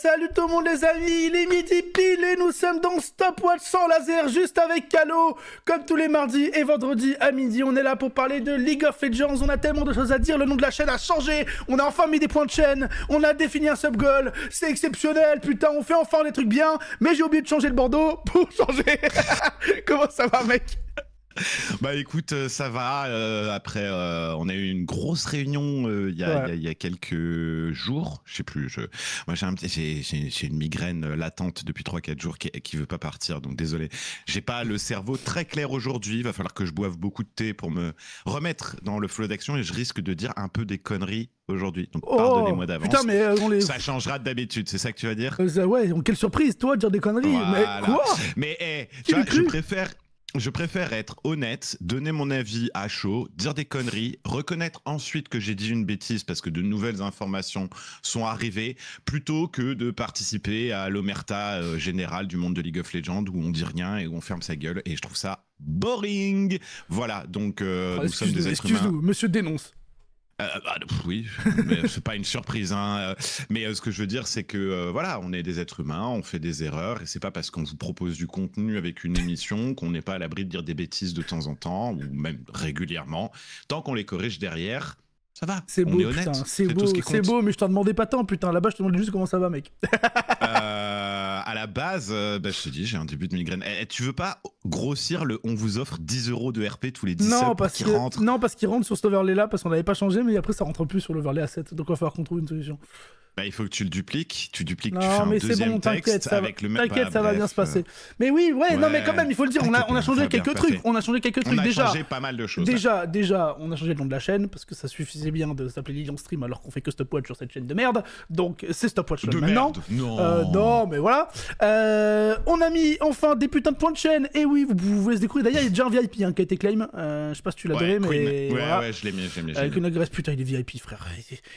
salut tout le monde les amis, il est midi pile et nous sommes dans Stopwatch sans laser juste avec Calo Comme tous les mardis et vendredis à midi, on est là pour parler de League of Legends, on a tellement de choses à dire, le nom de la chaîne a changé, on a enfin mis des points de chaîne, on a défini un sub-goal, c'est exceptionnel, putain on fait enfin des trucs bien, mais j'ai oublié de changer le Bordeaux. pour changer Comment ça va mec Bah écoute, euh, ça va. Euh, après, euh, on a eu une grosse réunion il, y a, quelques jours. Je sais plus. Je... Moi, j'ai, un petit... j'ai, une migraine latente depuis 3-4 jours qui, ne veut pas partir. Donc désolé. J'ai pas le cerveau très clair aujourd'hui. Il va falloir que je boive beaucoup de thé pour me remettre dans le flot d'action et je risque de dire un peu des conneries aujourd'hui. Donc pardonnez-moi oh, d'avance. Putain, mais ça changera d'habitude, c'est ça que tu vas dire Ouais, quelle surprise, toi, de dire des conneries. Mais quoi Mais eh, tu vois, je préfère je préfère être honnête, donner mon avis à chaud, dire des conneries, reconnaître ensuite que j'ai dit une bêtise parce que de nouvelles informations sont arrivées, plutôt que de participer à l'omerta euh, générale du monde de League of Legends où on dit rien et où on ferme sa gueule. Et je trouve ça boring. Voilà, donc euh, nous oh, sommes des êtres Excuse-nous, monsieur dénonce. Euh, euh, bah, oui, mais c'est pas une surprise. Hein. Euh, mais ce que je veux dire, c'est que voilà, on est des êtres humains, on fait des erreurs, et c'est pas parce qu'on vous propose du contenu avec une émission qu'on n'est pas à l'abri de dire des bêtises de temps en temps ou même régulièrement. Tant qu'on les corrige derrière, ça va. C'est beau, c'est beau, mais je t'en demandais pas tant, putain. Là-bas, je te demandais juste comment ça va, mec la base, euh, bah, je te dis, j'ai un début de migraine. Et eh, eh, tu veux pas grossir le on vous offre 10 euros de RP tous les 10 non, parce qu'il rentre Non, parce qu'il rentre sur cet overlay là, parce qu'on n'avait pas changé, mais après ça rentre plus sur l'overlay à 7. Donc il va falloir qu'on trouve une solution. Bah, il faut que tu le dupliques, tu dupliques, tu fais un deuxième texte avec le même... T'inquiète, ça va bien se passer. Euh. Mais oui, ouais, non, mais quand même, il faut le dire, on a, on a changé quelques trucs, on a changé quelques trucs on a déjà. changé pas mal de choses. Déjà, déjà, on a changé le nom de la chaîne, parce que ça suffisait bien de s'appeler Lilian Stream alors qu'on fait que Stopwatch sur cette chaîne de merde. Donc, c'est Stopwatch de Non. Euh, non, mais voilà. Euh, on a mis enfin des putains de points de chaîne. Et oui, vous, pouvez se découvrir. D'ailleurs, il y a déjà un VIP hein, qui a été claim. Euh, je sais pas si tu l'as ouais, donné, mais. Ouais, ouais, je l'ai mis. Je mis, je une putain, il est VIP, frère.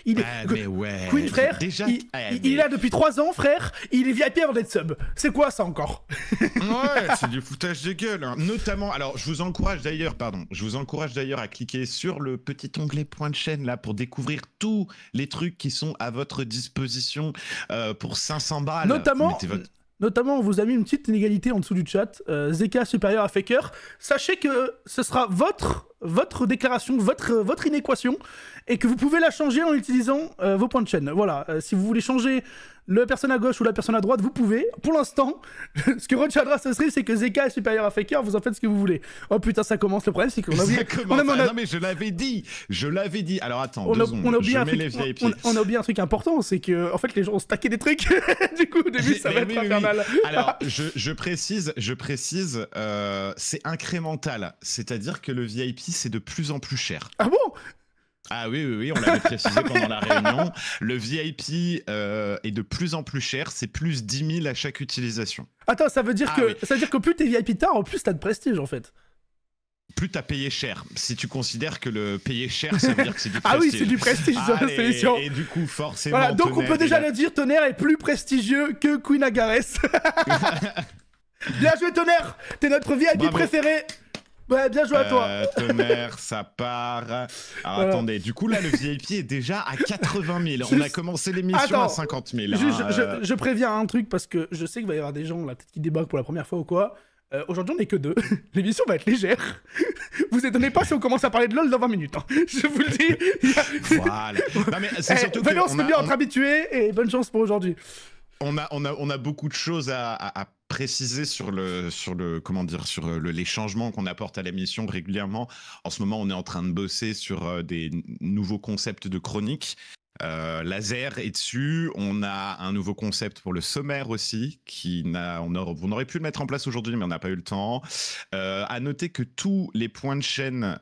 Il est... mais ouais. Queen, frère. Déjà... Il, a est là depuis 3 ans, frère. Il est VIP avant d'être sub. C'est quoi ça encore Ouais, c'est du foutage de gueule. Hein. Notamment, alors, je vous encourage d'ailleurs, pardon, je vous encourage d'ailleurs à cliquer sur le petit onglet points de chaîne là pour découvrir tous les trucs qui sont à votre disposition euh, pour 500 balles. Notamment, Notamment, on vous a mis une petite inégalité en dessous du chat. zk euh, Zeka supérieur à Faker. Sachez que ce sera votre, votre déclaration, votre, votre inéquation et que vous pouvez la changer en utilisant euh, vos points de chaîne. Voilà, euh, si vous voulez changer le personne à gauche ou la personne à droite, vous pouvez. Pour l'instant, ce que Rochadra ce serait, c'est que Zeka est supérieur à Faker, vous en faites ce que vous voulez. Oh putain, ça commence, le problème c'est qu'on a oublié... Ah non mais je l'avais dit, je l'avais dit. Alors attends, on a, on oublié un truc, a un truc important, c'est que en fait les gens ont stacké des trucs, du coup au début ça va être infernal. Alors je, précise, je précise, euh, c'est incrémental, c'est-à-dire que le VIP c'est de plus en plus cher. Ah bon ah oui, oui, oui, on l'avait précisé pendant la réunion. Le VIP euh, est de plus en plus cher, c'est plus 10 000 à chaque utilisation. Attends, ça veut dire, ah que, ça dire que plus t'es VIP tard, en plus t'as de prestige en fait plus t'as payé cher. Si tu considères que le payer cher, ça veut dire que c'est du prestige. ah oui, c'est du prestige dans Et, du coup, forcément. Voilà, donc on peut déjà le dire, Tonnerre est plus prestigieux que Queen Agares. Bien joué, Tonnerre T'es notre VIP préféré Ouais, bien joué à toi. Euh, tonnerre, ça part. Ah, attendez, du coup là, le VIP est déjà à 80 000. On a commencé l'émission à 50 000. Hein, euh. je, préviens un truc parce que je sais qu'il va y avoir des gens là, qui débarquent pour la première fois ou quoi. Euh, aujourd'hui, on n'est que deux. L'émission va être légère. Vous étonnez pas si on commence à parler de LoL dans 20 minutes. Hein. Je vous le dis. voilà. Non, c'est eh, surtout on, se bien entre habitués et bonne chance pour aujourd'hui on a, beaucoup de choses à, préciser sur le comment dire sur euh, les changements qu'on apporte à l'émission régulièrement. En ce moment, on est en train de bosser sur euh, des nouveaux concepts de chronique. Euh, laser est dessus. On a un nouveau concept pour le sommaire aussi, qui n'a, on, aurait pu le mettre en place aujourd'hui, mais on n'a pas eu le temps. Euh, à noter que tous les points de chaîne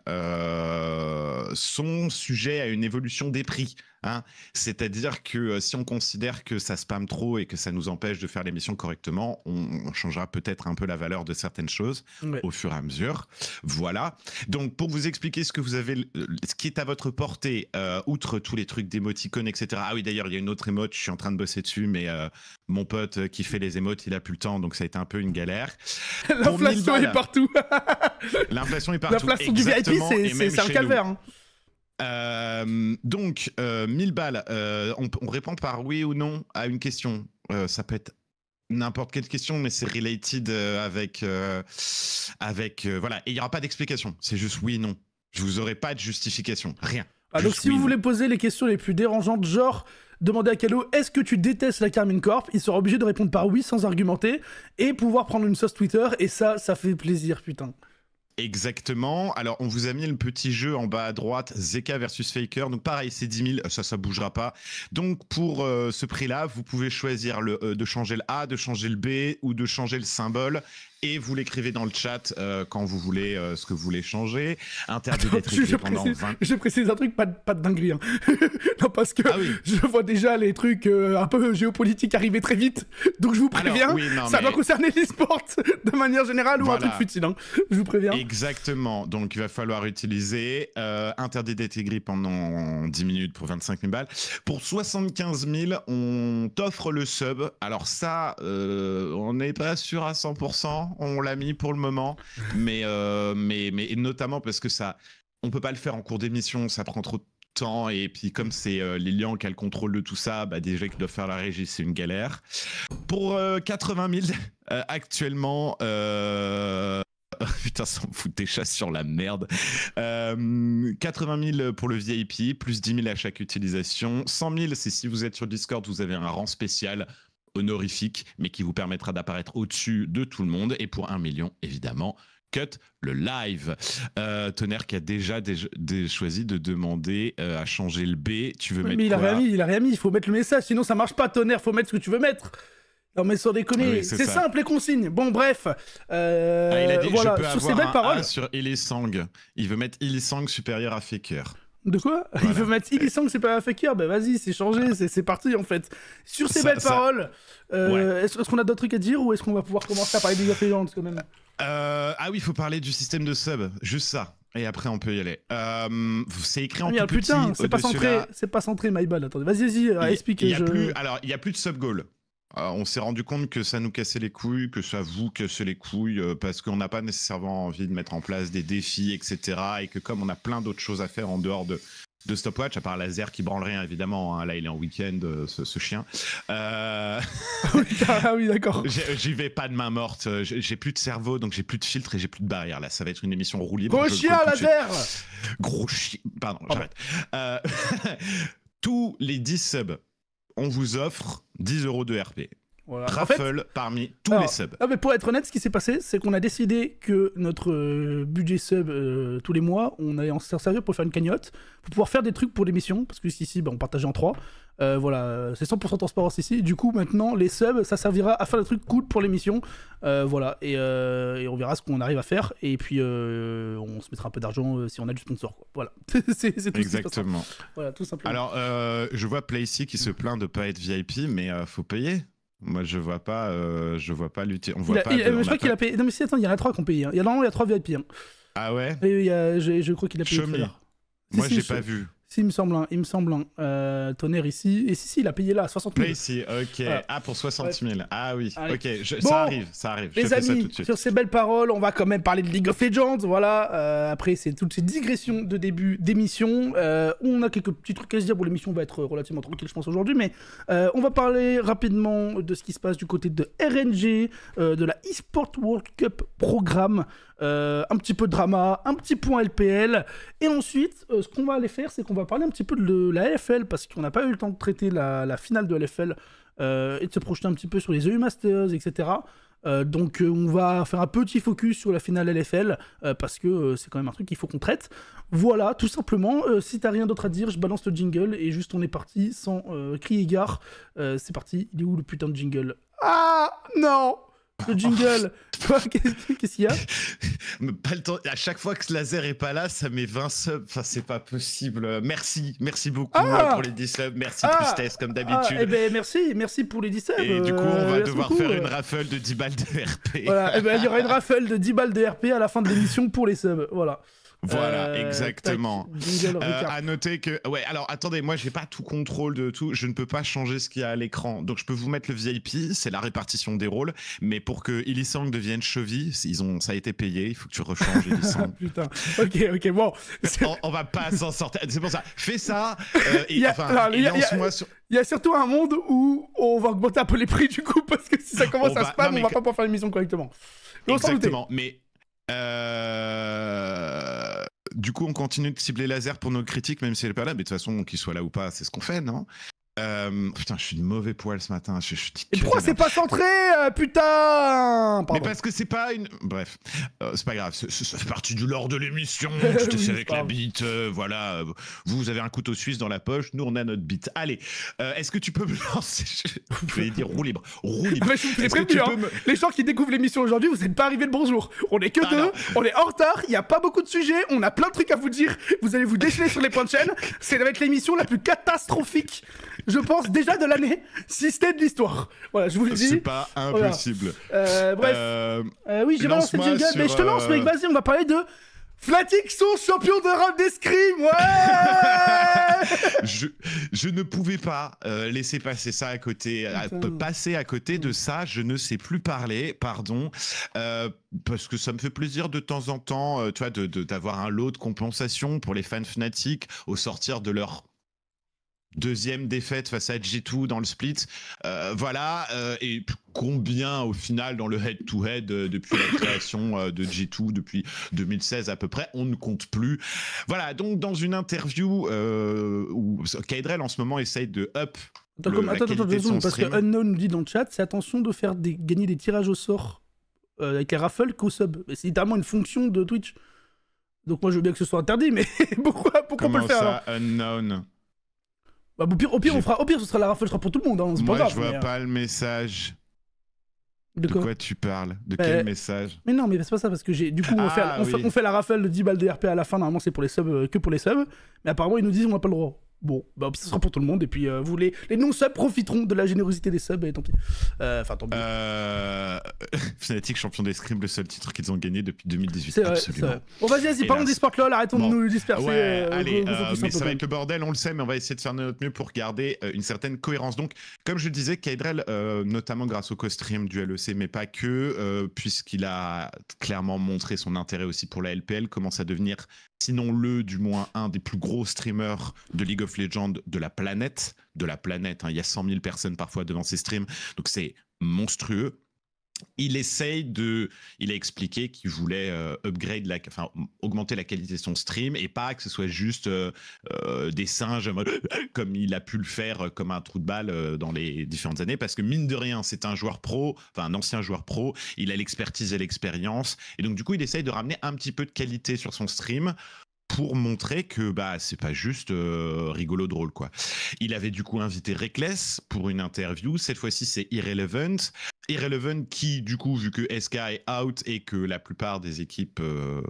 sont sujets à une évolution des prix. Hein. C'est-à-dire que euh, si on considère que ça spamme trop et que ça nous empêche de faire l'émission correctement, on, changera peut-être un peu la valeur de certaines choses au fur et à mesure. Voilà. Donc pour vous expliquer ce que vous avez, ce qui est à votre portée, euh, outre tous les trucs d'émoticônes, etc. Ah oui, d'ailleurs, il y a une autre émote, je suis en train de bosser dessus, mais euh, mon pote qui fait les émotes, il a plus le temps, donc ça a été un peu une galère. L'inflation est partout. L'inflation est partout. L'inflation du VIP, c'est un calvaire. Hein. Euh, donc, 1000 euh, balles, euh, on, répond par oui ou non à une question. ça peut être n'importe quelle question, mais c'est related avec... avec voilà, et il n'y aura pas d'explication. C'est juste oui, non. Je vous aurai pas de justification. Rien. Alors, ah, si vous voulez poser les questions les plus dérangeantes, genre... demander à Calo, est-ce que tu détestes la Carmine Corp Il sera obligé de répondre par oui sans argumenter et pouvoir prendre une sauce Twitter et ça, ça fait plaisir, putain. Exactement. Alors, on vous a mis le petit jeu en bas à droite, Zeka versus Faker. Donc, pareil, c'est 10 000, ça, ça bougera pas. Donc, pour euh, ce prix-là, vous pouvez choisir e de changer le A, de changer le B ou de changer le symbole et vous l'écrivez dans le chat euh, quand vous voulez euh, ce que vous voulez changer. Interdit d'être je, pendant précise, 20... Je précise un truc, pas de, pas de dinguerie. Hein. non, parce que ah je vois déjà les trucs euh, un peu géopolitiques arriver très vite. Donc je vous préviens, oui, ça va concerner l'e-sport de manière générale ou un truc futile. Hein. Je vous préviens. Exactement. Donc il va falloir utiliser interdit d'être gris pendant 10 minutes pour 25 000 balles. Pour 75 000, on t'offre le sub. Alors ça, on n'est pas sûr à 100%. On l'a mis pour le moment, mais euh, mais notamment parce que ça, on peut pas le faire en cours d'émission, ça prend trop de temps et puis comme c'est Lilian qui a le contrôle de tout ça, bah, déjà qu'il doit faire la régie, c'est une galère. Pour 80 euh, 000 euh, actuellement. Oh, putain, ça me fout déjà sur la merde. 80 000 pour le VIP, plus 10 000 à chaque utilisation. 100 000, c'est si vous êtes sur Discord, vous avez un rang spécial honorifique, mais qui vous permettra d'apparaître au-dessus de tout le monde. Et pour un million, évidemment, cut le live. Euh, Tonnerre qui a déjà choisi de demander euh, à changer le B. Tu veux mettre mais il a rien mis, il a rien mis. Il faut mettre le message, sinon ça marche pas. Tonnerre, faut mettre ce que tu veux mettre. Non mais sans déconner, ah c'est simple les consignes. Bon bref, euh, ah, il a voilà, sur avoir ces belles paroles. sur sang il veut mettre il sang supérieur à Faker. De quoi Il veut mettre sent que c'est pas un faker Ben vas-y, c'est changé, c'est parti en fait. Sur ces belles paroles, euh, est-ce qu'on a d'autres trucs à dire ou est-ce qu'on va pouvoir commencer à parler des afférentes quand même euh, Ah oui, il faut parler du système de sub, juste ça. Et après, on peut y aller. Euh, c'est écrit en ah, putain, hein. c'est pas centré, c'est pas centré, my bad. Attendez, vas-y, vas-y, explique. alors, il y a plus de sub-goal. Euh, on s'est rendu compte que ça nous cassait les couilles, que ça vous cassait les couilles, euh, parce qu'on n'a pas nécessairement envie de mettre en place des défis, etc. Et que comme on a plein d'autres choses à faire en dehors de, de Stopwatch, à part laser qui branle rien évidemment, hein, là il est en week-end euh, ce, chien. Ah, ah oui d'accord. J'y vais pas de main morte, j'ai plus de cerveau donc j'ai plus de filtre et j'ai plus de barrière là, ça va être une émission roulée. Gros chien laser Gros chien, pardon, j'arrête. tous les 10 subs on vous offre 10 euros de RP. Raffle parmi tous les subs. Ah, mais pour être honnête, ce qui s'est passé, c'est qu'on a décidé que notre euh, budget sub euh, tous les mois, on allait en servir pour faire une cagnotte, pour pouvoir faire des trucs pour l'émission, parce que ici, bah, on partageait en trois. Euh, voilà, euh, c'est 100% transparence ici. Du coup, maintenant, les subs, ça servira à faire des trucs cool pour l'émission. Euh, voilà, et, on verra ce qu'on arrive à faire. Et puis, on se mettra un peu d'argent si on a du sponsor. Voilà, c'est tout. Exactement. voilà, tout simplement. Alors, je vois Playsy qui se mm. plaint de pas être VIP, mais faut payer. Moi, je vois pas, je vois pas lutter. On voit pas. je crois qu'il a payé. Non, mais si, attends, il y en a trois qui ont payé. Hein. Il y a il y a trois VIP. Hein. Ah ouais. il y a, je, crois qu'il a payé. Moi, j'ai pas vu. Si, il me semble hein, il me semble hein, euh, tonnerre ici. Et si, si, il a payé là, 60 000. Oui, ok. Ah, pour 60 000. Ah oui, ok. ça arrive, ça arrive. Les Je amis, fais ça tout de suite. sur ces belles paroles, on va quand même parler de League of Legends. Voilà, euh, après, c'est toutes ces digressions de début d'émission. où euh, on a quelques petits trucs à se dire. Bon, l'émission va être relativement tranquille, je pense, aujourd'hui. Mais on va parler rapidement de ce qui se passe du côté de RNG, de la eSport World Cup programme. Euh, un petit peu de drama, un petit point LPL. Et ensuite, euh, ce qu'on va aller faire, c'est qu'on va parler un petit peu de la LFL, parce qu'on n'a pas eu le temps de traiter la, finale de LFL euh, et de se projeter un petit peu sur les EU Masters, etc. donc on va faire un petit focus sur la finale LFL parce que c'est quand même un truc qu'il faut qu'on traite. Voilà, tout simplement. si t'as rien d'autre à dire, je balance le jingle et juste on est parti sans cri égard. c'est parti. Il est où le putain de jingle Ah non le jingle. Qu'est-ce qu'il y a Pas le temps. À chaque fois que ce laser est pas là, ça met 20 subs. Enfin, c'est pas possible. Merci, merci beaucoup euh, ah pour les 10 subs. Merci ah Tristesse, comme ah, d'habitude. et eh ben, merci, merci pour les 10 subs. Et du coup, on va euh, devoir faire une raffle de 10 balles de RP. Eh ben, il y aura une raffle de 10 balles de RP à la fin de l'émission pour les subs. Voilà. Voilà, euh, exactement. Euh, à noter que, ouais, alors attendez, moi j'ai pas tout contrôle de tout, je ne peux pas changer ce qu'il y a à l'écran. Donc je peux vous mettre le VIP, c'est la répartition des rôles, mais pour que Ilisang devienne cheville, ils ont, ça a été payé, il faut que tu rechanges Illisang. Putain, ok, ok, bon. On, va pas s'en sortir, c'est pour ça, fais ça, euh, enfin, moi Il y a surtout un monde où on va augmenter un peu les prix du coup, parce que si ça commence à spam, on va pas pouvoir faire l'émission correctement. Exactement, mais du coup, on continue de cibler laser pour nos critiques, même si elle n'est pas là. Mais de toute façon, qu'il soit là ou pas, c'est ce qu'on fait, non euh, putain, je suis de mauvais poil ce matin. Je, pourquoi c'est pas centré, euh, putain Mais parce que c'est pas une. Bref, euh, c'est pas grave. Ça fait partie du lore de l'émission. Je te sais avec la bite. voilà. Vous, avez un couteau suisse dans la poche. Nous, on a notre bite. Allez, est-ce que tu peux me lancer Je vais dire roue libre. Roue libre. Ah bah, hein. Les gens qui découvrent l'émission aujourd'hui, vous n'êtes pas arrivés le bonjour. On est que ah deux. On est en retard. Il n'y a pas beaucoup de sujets. On a plein de trucs à vous dire. Vous allez vous déchaîner sur les points de chaîne. C'est avec l'émission la plus catastrophique je pense, déjà de l'année, si c'était de l'histoire. Voilà, je vous le dis. C'est pas impossible. Euh, bref. Euh, euh, oui, j'ai balancé jingle, mais je te lance, mec, vas-y, on va parler de. Flatix sont champions d'Europe d'escrime, ouais je, ne pouvais pas laisser passer ça à côté, passer à côté de ça. Je ne sais plus parler, pardon, parce que ça me fait plaisir de temps en temps, tu vois, d'avoir de, d'avoir un lot de compensation pour les fans Fnatic au sortir de leur deuxième défaite face à G2 dans le split. Euh, voilà, euh, et combien au final dans le head-to-head euh, depuis la création de G2, depuis 2016 à peu près, on ne compte plus. Voilà, donc dans une interview où Kaidrel en ce moment essaye de up. Attends, attends, attends, parce que Unknown nous dit dans le chat, c'est attention de faire des, gagner des tirages au sort avec la raffle qu'au sub. C'est littéralement une fonction de Twitch. Donc moi je veux bien que ce soit interdit, mais pourquoi, pourquoi on peut le faire ça, unknown bah, au pire, au pire, on fera, au pire, ce sera la rafale, ce sera pour tout le monde. Hein, Moi, je vois pas euh, le message. De quoi, tu parles De bah, quel message Mais non, mais c'est pas ça, parce que j'ai. Du coup, on, fait, ah la rafale de 10 balles de RP à la fin. Normalement, c'est pour les subs, euh, que pour les subs. Mais apparemment, ils nous disent on n'a pas le droit. Bon, bah, ce sera pour tout le monde. Et puis, euh, vous, les, les non-subs profiteront de la générosité des subs, et tant pis. Euh, enfin, tant pis. Euh, Fnatic, champion scrims, le seul titre qu'ils ont gagné depuis 2018. Absolument. Bon, vas-y, vas-y, parlons lol, arrêtons de nous disperser. mais ça va être le bordel, on le sait, mais on va essayer de faire notre mieux pour garder une certaine cohérence. Donc, comme je le disais, Kaidrel, notamment grâce au co-stream du LEC, mais pas que, puisqu'il a clairement montré son intérêt aussi pour la LPL, commence à devenir sinon le, du moins un des plus gros streamers de League of Legends de la planète, de la planète. Hein. Il y a 100 000 personnes parfois devant ses streams, donc c'est monstrueux il essaye de, il a expliqué qu'il voulait euh, augmenter la qualité de son stream et pas que ce soit juste euh, euh, des singes comme il a pu le faire comme un trou de balle dans les différentes années parce que mine de rien c'est un joueur pro, enfin un ancien joueur pro, il a l'expertise et l'expérience et donc du coup il essaye de ramener un petit peu de qualité sur son stream pour montrer que bah c'est pas juste euh, rigolo drôle quoi. Il avait du coup invité Reckless pour une interview. Cette fois-ci c'est Irrelevant. Irrelevant qui du coup vu que SK est out et que la plupart des équipes, euh,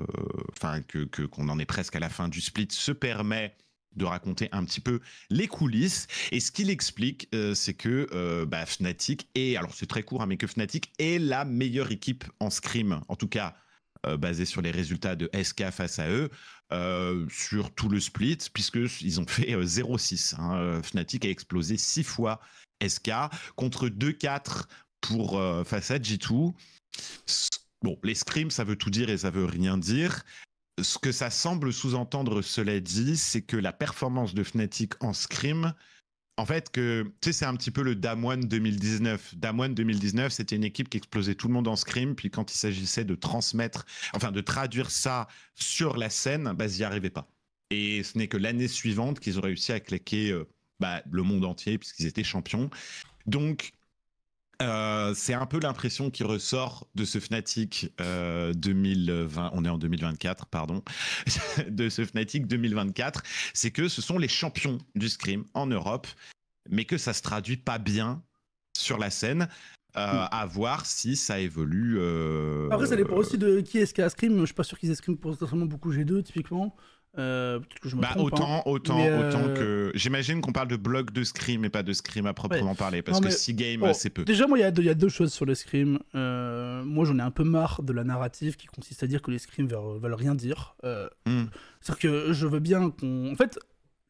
enfin que qu'on en est presque à la fin du split, se permet de raconter un petit peu les coulisses. Et ce qu'il explique, euh, c'est que bah, Fnatic est, alors c'est très court, hein, mais que Fnatic est la meilleure équipe en scrim, en tout cas euh, basé sur les résultats de SK face à eux, euh, sur tout le split, puisqu'ils ont fait 0-6. Euh, hein. Fnatic a explosé 6 fois SK contre 2-4 pour face à G2. Bon, les scrims, ça veut tout dire et ça veut rien dire. Ce que ça semble sous-entendre, cela dit, c'est que la performance de Fnatic en scrim en fait, que c'est un petit peu le Damwon 2019. Damwon 2019, c'était une équipe qui explosait tout le monde en scrim, puis quand il s'agissait de transmettre, enfin de traduire ça sur la scène, bah, ils n'y arrivaient pas. Et ce n'est que l'année suivante qu'ils ont réussi à claquer euh, bah, le monde entier, puisqu'ils étaient champions. Donc, euh, c'est un peu l'impression qui ressort de ce Fnatic 2020, euh, on est en 2024, pardon, de ce Fnatic 2024, c'est que ce sont les champions du scrim en Europe, mais que ça se traduit pas bien sur la scène. Euh, hmm. à voir si ça évolue. Après, ça dépend aussi de qui est-ce qui a Scrim. Je suis pas sûr qu'ils escriment pour beaucoup G2, typiquement. Euh, bah, autant, hein, autant, autant euh, que. J'imagine qu'on parle de bloc de scrim et pas de scrim à proprement parler, parce que si game, oh, c'est peu. Déjà, moi, il y, a deux choses sur le scrim. Euh, moi, j'en ai un peu marre de la narrative qui consiste à dire que les scrims veulent, rien dire. Hmm. cest que je veux bien qu'on. En fait,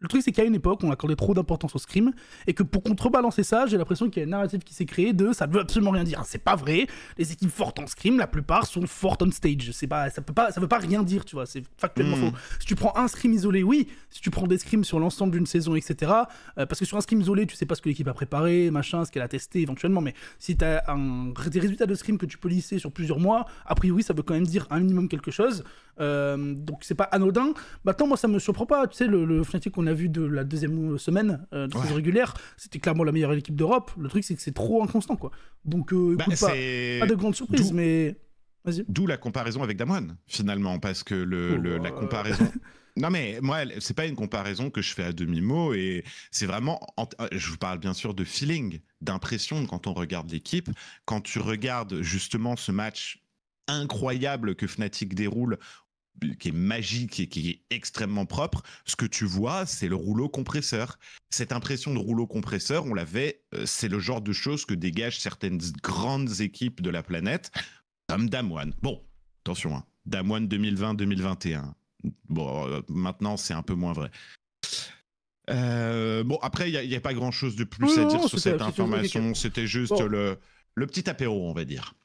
le truc, c'est qu'à une époque, on accordait trop d'importance au scrim, et que pour contrebalancer ça, j'ai l'impression qu'il y a une narrative qui s'est créée de ça ne veut absolument rien dire. Ah, c'est pas vrai. Les équipes fortes en scrim, la plupart sont fortes on stage. pas, ça peut pas, ça veut pas rien dire, tu vois. C'est factuellement hmm. faux. Si tu prends un scrim isolé, oui. Si tu prends des scrims sur l'ensemble d'une saison, etc. Euh, parce que sur un scrim isolé, tu sais pas ce que l'équipe a préparé, machin, ce qu'elle a testé éventuellement. Mais si tu as un, des résultats de scrim que tu peux lisser sur plusieurs mois, a priori, ça veut quand même dire un minimum quelque chose. Euh, donc c'est pas anodin. Maintenant, moi, ça me surprend pas. Tu sais, le, le Fnatic qu'on a vu de la deuxième semaine euh, de régulière, c'était clairement la meilleure équipe d'Europe. Le truc, c'est que c'est trop inconstant, quoi. Donc, euh, bah, pas, pas, de grande surprise, mais. D'où la comparaison avec Damoine finalement, parce que oh, la comparaison. Non mais moi, c'est pas une comparaison que je fais à demi-mot et c'est vraiment, je vous parle bien sûr de feeling, d'impression quand on regarde l'équipe, quand tu regardes justement ce match incroyable que Fnatic déroule qui est magique et qui est extrêmement propre, ce que tu vois, c'est le rouleau compresseur. Cette impression de rouleau compresseur, on l'avait, euh, c'est le genre de choses que dégagent certaines grandes équipes de la planète, comme Damwon. Bon, attention, hein. Damwon 2020-2021. Bon, euh, maintenant, c'est un peu moins vrai. Euh, bon, après, il n'y a, pas grand-chose de plus à dire sur cette information. C'était juste le, le petit apéro, on va dire.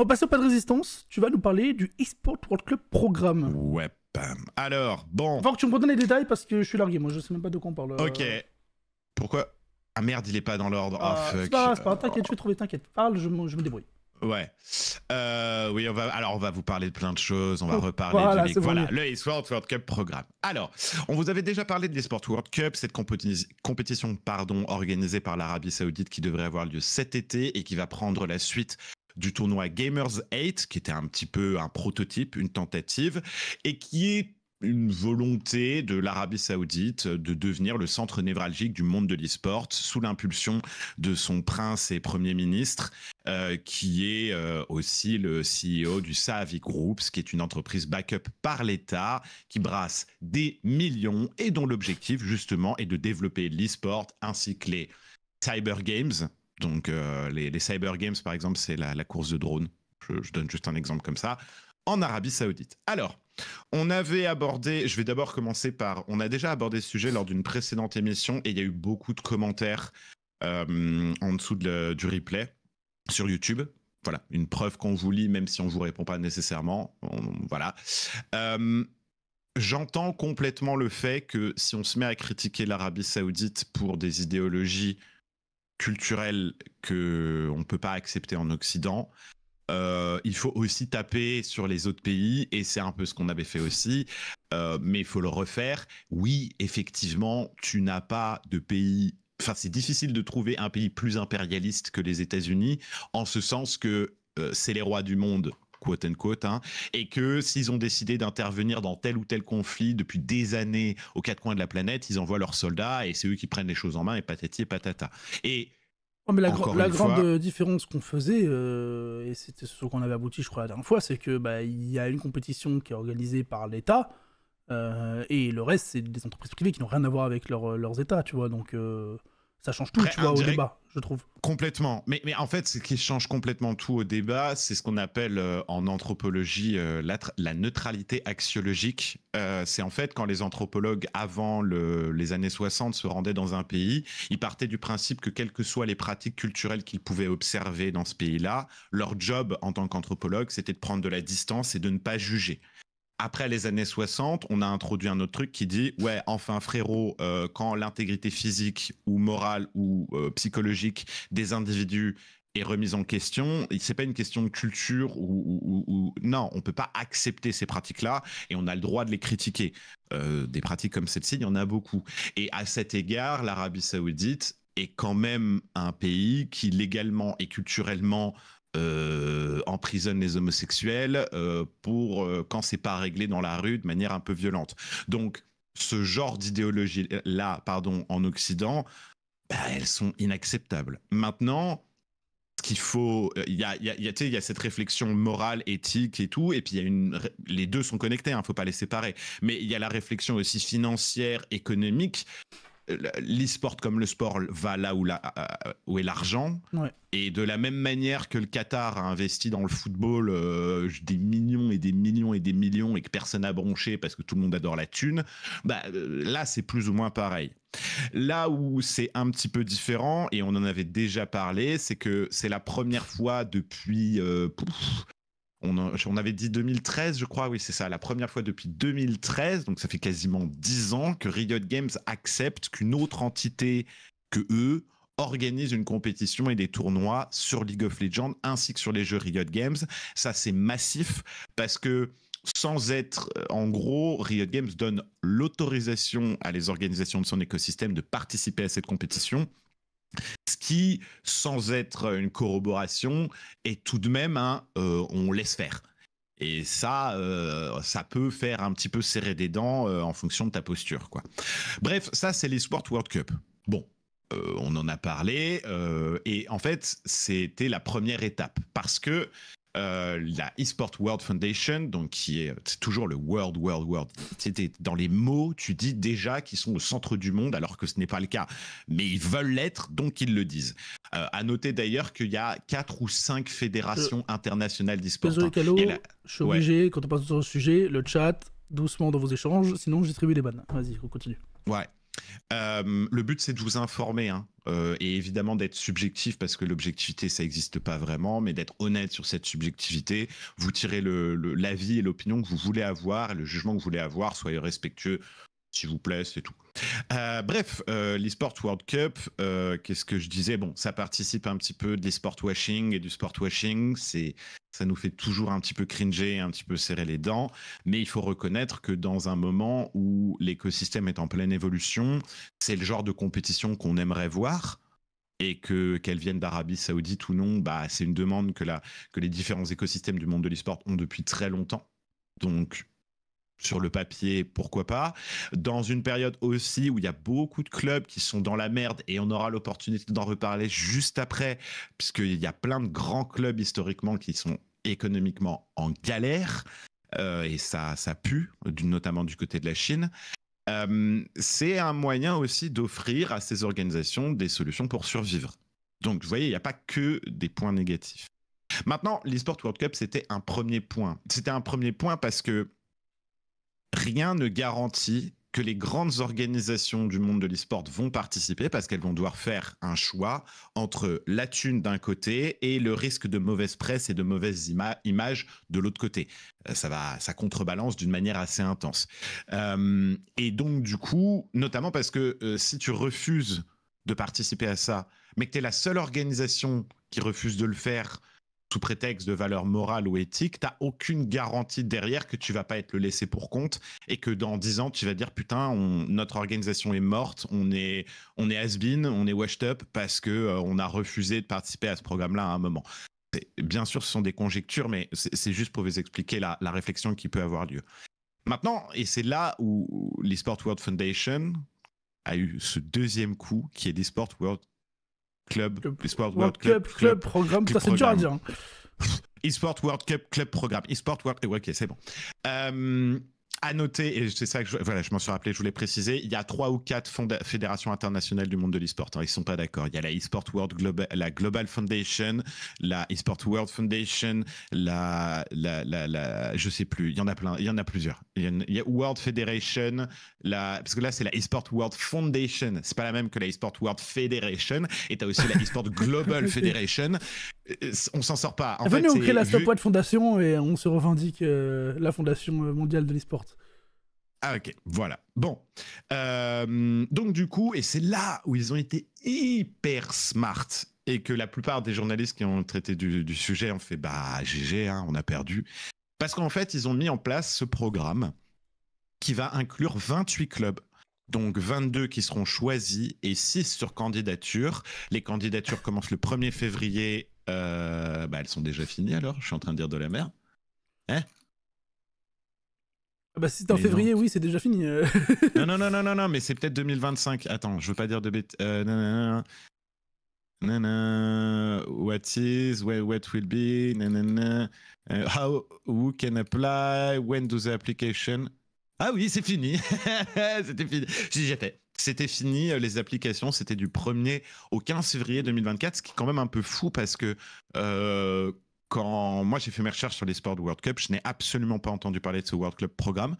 On passe au pas de résistance. Tu vas nous parler du eSport World Club programme. Ouais, bam. Alors, bon. Avant que tu me redonnes les détails parce que je suis largué. Moi, je sais même pas de quoi on parle. Euh. Ok. Pourquoi Ah merde, il est pas dans l'ordre. Ah, oh, fuck. C'est pas, t'inquiète, je vais trouver, t'inquiète. Parle, je me, me débrouille. Ouais. Euh, oui, on va, alors on va vous parler de plein de choses, on va oh, reparler voilà, voilà, le eSport World Cup programme. Alors, on vous avait déjà parlé de l'eSport World Cup, cette compétition pardon, organisée par l'Arabie Saoudite qui devrait avoir lieu cet été et qui va prendre la suite du tournoi Gamers 8, qui était un petit peu un prototype, une tentative, et qui est une volonté de l'Arabie saoudite de devenir le centre névralgique du monde de l'e-sport sous l'impulsion de son prince et premier ministre, euh, qui est euh, aussi le CEO du Group, ce qui est une entreprise backup par l'État, qui brasse des millions et dont l'objectif justement est de développer l'e-sport ainsi que les cyber games, donc euh, les, les, Cyber Games, par exemple, c'est la, course de drone. Je, donne juste un exemple comme ça. En Arabie Saoudite. Alors, on avait abordé, je vais d'abord commencer par, on a déjà abordé ce sujet lors d'une précédente émission et il y a eu beaucoup de commentaires euh, en dessous du replay sur YouTube. Voilà, une preuve qu'on vous lit même si on vous répond pas nécessairement. voilà. Euh, j'entends complètement le fait que si on se met à critiquer l'Arabie saoudite pour des idéologies culturel que on peut pas accepter en Occident. Euh, il faut aussi taper sur les autres pays et c'est un peu ce qu'on avait fait aussi, euh, mais il faut le refaire. Oui, effectivement, tu n'as pas de pays. Enfin, c'est difficile de trouver un pays plus impérialiste que les États-Unis, en ce sens que euh, c'est les rois du monde quote hein, et que s'ils ont décidé d'intervenir dans tel ou tel conflit depuis des années aux quatre coins de la planète, ils envoient leurs soldats et c'est eux qui prennent les choses en main et patati et patata. Et oh, la, grande euh, différence qu'on faisait, euh, et c'était ce qu'on avait abouti, je crois, la dernière fois, c'est que bah, il y a une compétition qui est organisée par l'État. Euh, et le reste, c'est des entreprises privées qui n'ont rien à voir avec leurs États, tu vois. Donc, ça change tout, tu vois, au débat, je trouve. Complètement. Mais, mais en fait, ce qui change complètement tout au débat, c'est ce qu'on appelle euh, en anthropologie euh, la, neutralité axiologique. Euh, c'est en fait quand les anthropologues avant les années 60 se rendaient dans un pays, ils partaient du principe que quelles que soient les pratiques culturelles qu'ils pouvaient observer dans ce pays-là, leur job en tant qu'anthropologue, c'était de prendre de la distance et de ne pas juger. Après les années 60, on a introduit un autre truc qui dit ouais, enfin frérot, euh, quand l'intégrité physique ou morale ou euh, psychologique des individus est remise en question, c'est pas une question de culture ou, non, on peut pas accepter ces pratiques-là et on a le droit de les critiquer. Euh, des pratiques comme celle-ci, il y en a beaucoup. Et à cet égard, l'Arabie Saoudite est quand même un pays qui légalement et culturellement euh, emprisonnent emprisonne les homosexuels euh, pour euh, quand c'est pas réglé dans la rue de manière un peu violente. Donc ce genre d'idéologie là, pardon, en Occident, bah, elles sont inacceptables. Maintenant, ce qu'il faut, il y a, cette réflexion morale, éthique et tout, et puis les deux sont connectés, il hein, ne faut pas les séparer. Mais il y a la réflexion aussi financière, économique l'e-sport comme le sport va là où, où est l'argent. Et de la même manière que le Qatar a investi dans le football euh, des millions et des millions et des millions et que personne n'a bronché parce que tout le monde adore la thune, bah, euh, là c'est plus ou moins pareil. Là où c'est un petit peu différent, et on en avait déjà parlé, c'est que c'est la première fois depuis euh, on, avait dit 2013, je crois, oui, c'est ça, la première fois depuis 2013, donc ça fait quasiment 10 ans que Riot Games accepte qu'une autre entité que eux organise une compétition et des tournois sur League of Legends ainsi que sur les jeux Riot Games. Ça, c'est massif parce que sans être, euh, en gros, Riot Games donne l'autorisation à les organisations de son écosystème de participer à cette compétition ce qui, sans être une corroboration, est tout de même un euh, on laisse faire. Et ça, euh, ça peut faire un petit peu serrer des dents euh, en fonction de ta posture. Quoi. Bref, ça, c'est les Sport World Cup. Bon, on en a parlé. et en fait, c'était la première étape. Parce que euh, la eSport World Foundation, donc qui est, toujours le World, World, World. C'était dans les mots, tu dis déjà qu'ils sont au centre du monde, alors que ce n'est pas le cas. Mais ils veulent l'être, donc ils le disent. Euh, à noter d'ailleurs qu'il y a quatre ou cinq fédérations euh, internationales d'eSport. Hein. je suis obligé, quand on passe sur le sujet, le chat, doucement dans vos échanges, sinon je distribue des bannes. Vas-y, on continue. Ouais. Euh, le but, c'est de vous informer, hein. euh, et évidemment d'être subjectif, parce que l'objectivité, ça n'existe pas vraiment, mais d'être honnête sur cette subjectivité. Vous tirez l'avis et l'opinion que vous voulez avoir, le jugement que vous voulez avoir, soyez respectueux s'il vous plaît, c'est tout. Euh, bref, euh, l'eSport World Cup, euh, qu'est-ce que je disais Bon, ça participe un petit peu de l'eSport washing et du sport washing. C'est, ça nous fait toujours un petit peu cringer, un petit peu serrer les dents. Mais il faut reconnaître que dans un moment où l'écosystème est en pleine évolution, c'est le genre de compétition qu'on aimerait voir et que qu'elle vienne d'Arabie Saoudite ou non, bah, c'est une demande que la que les différents écosystèmes du monde de l'esport ont depuis très longtemps. Donc sur le papier, pourquoi pas. Dans une période aussi où il y a beaucoup de clubs qui sont dans la merde et on aura l'opportunité d'en reparler juste après, puisqu'il y a plein de grands clubs historiquement qui sont économiquement en galère euh, et ça, ça pue, notamment du côté de la Chine. Euh, c'est un moyen aussi d'offrir à ces organisations des solutions pour survivre. Donc, vous voyez, il n'y a pas que des points négatifs. Maintenant, l'eSport World Cup, c'était un premier point. C'était un premier point parce que rien ne garantit que les grandes organisations du monde de l'e-sport vont participer parce qu'elles vont devoir faire un choix entre la thune d'un côté et le risque de mauvaise presse et de mauvaise image de l'autre côté. Euh, ça va, ça contrebalance d'une manière assez intense. Euh, et donc du coup, notamment parce que euh, si tu refuses de participer à ça, mais que tu es la seule organisation qui refuse de le faire sous prétexte de valeur morale ou éthique, t'as aucune garantie derrière que tu vas pas être le laissé pour compte et que dans dix ans, tu vas dire putain, notre organisation est morte, on est, on est has-been, on est washed up parce que euh, on a refusé de participer à ce programme-là à un moment. Bien sûr, ce sont des conjectures, mais c'est juste pour vous expliquer la, la réflexion qui peut avoir lieu. Maintenant, et c'est là où l'Esport World Foundation a eu ce deuxième coup qui est l'Esport World Club, Esport World, World Club, Club, Programme, ça c'est dur à dire. Hein. Esport World Cup, Club Programme, Esport World. Ouais, ok, c'est bon. Euh, à noter, et c'est ça que je, voilà, je m'en suis rappelé, je voulais préciser, il y a trois ou quatre fédérations internationales du monde de l'e-sport. Hein, ils sont pas d'accord. Il y a la e World Global, la Global Foundation, la e-sport World Foundation, la, la, la, la, je sais plus. Il y en a plein. Il y en a plusieurs. Il y, a, World Federation, la, parce que là c'est la e-sport World Foundation. C'est pas la même que la e-sport World Federation. Et t'as aussi la e-sport Global Federation. Euh, on s'en sort pas. En Venez, fait, on crée la stopwatch Foundation et on se revendique euh, la fondation euh, mondiale de l'e-sport. Ah ok, voilà. Bon. Euh, donc du coup, et c'est là où ils ont été hyper smart et que la plupart des journalistes qui ont traité du, sujet ont fait bah GG, hein, on a perdu. Parce qu'en fait, ils ont mis en place ce programme qui va inclure 28 clubs. Donc 22 qui seront choisis et 6 sur candidature. Les candidatures commencent le 1er février. Euh, bah, elles sont déjà finies alors, je suis en train de dire de la merde. Hein ah bah si c'est en février, oui, c'est déjà fini. Euh. non, non, non, non, non, non, mais c'est peut-être 2025. Attends, je veux pas dire de bêtises. Euh, what is, what, will be, euh, how, who can apply, when do the application. Ah oui, c'est fini. C'était fini. J'y étais. C'était fini, les applications, c'était du 1er au 15 février 2024, ce qui est quand même un peu fou parce que quand moi j'ai fait mes recherches sur les sports World Cup, je n'ai absolument pas entendu parler de ce World Club Programme.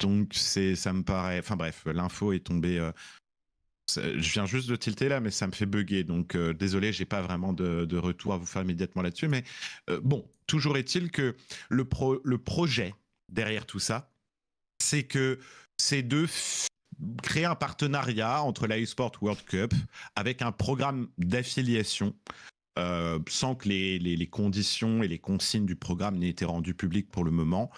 Donc c'est, ça me paraît. Enfin bref, l'info est tombée. Euh, je viens juste de tilter là, mais ça me fait bugger. Donc désolé, euh, désolé, j'ai pas vraiment de, retour à vous faire immédiatement là-dessus. Mais euh, bon, toujours est-il que le, pro, le projet derrière tout ça, c'est que ces deux créer un partenariat entre la World Cup avec un programme d'affiliation euh, sans que les, conditions et les consignes du programme n'aient été rendues publiques pour le moment,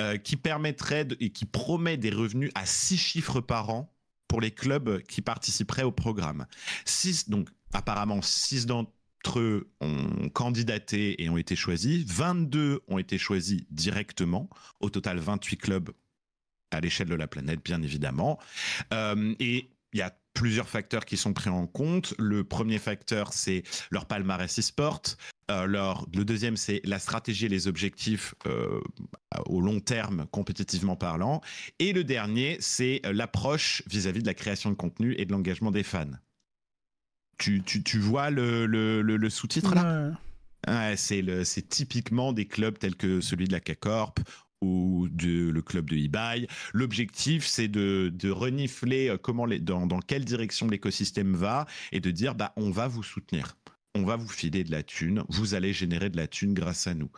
euh, qui permettrait et qui promet des revenus à six chiffres par an pour les clubs qui participeraient au programme. 6 donc apparemment six d'entre eux ont candidaté et ont été choisis, 22 ont été choisis directement, au total 28 clubs à l'échelle de la planète bien évidemment, euh, et il y a plusieurs facteurs qui sont pris en compte. Le premier facteur, c'est leur palmarès e-sport. Euh, le deuxième, c'est la stratégie et les objectifs euh, au long terme, compétitivement parlant. Et le dernier, c'est euh, l'approche vis-à-vis de la création de contenu et de l'engagement des fans. Tu, tu, tu vois le, le, le, sous-titre là c'est, c'est typiquement des clubs tels que celui de la CACORP ou de le club de eBay. L'objectif, c'est de, renifler euh, comment les, dans, dans quelle direction l'écosystème va et de dire bah on va vous soutenir, on va vous filer de la thune, vous allez générer de la thune grâce à nous.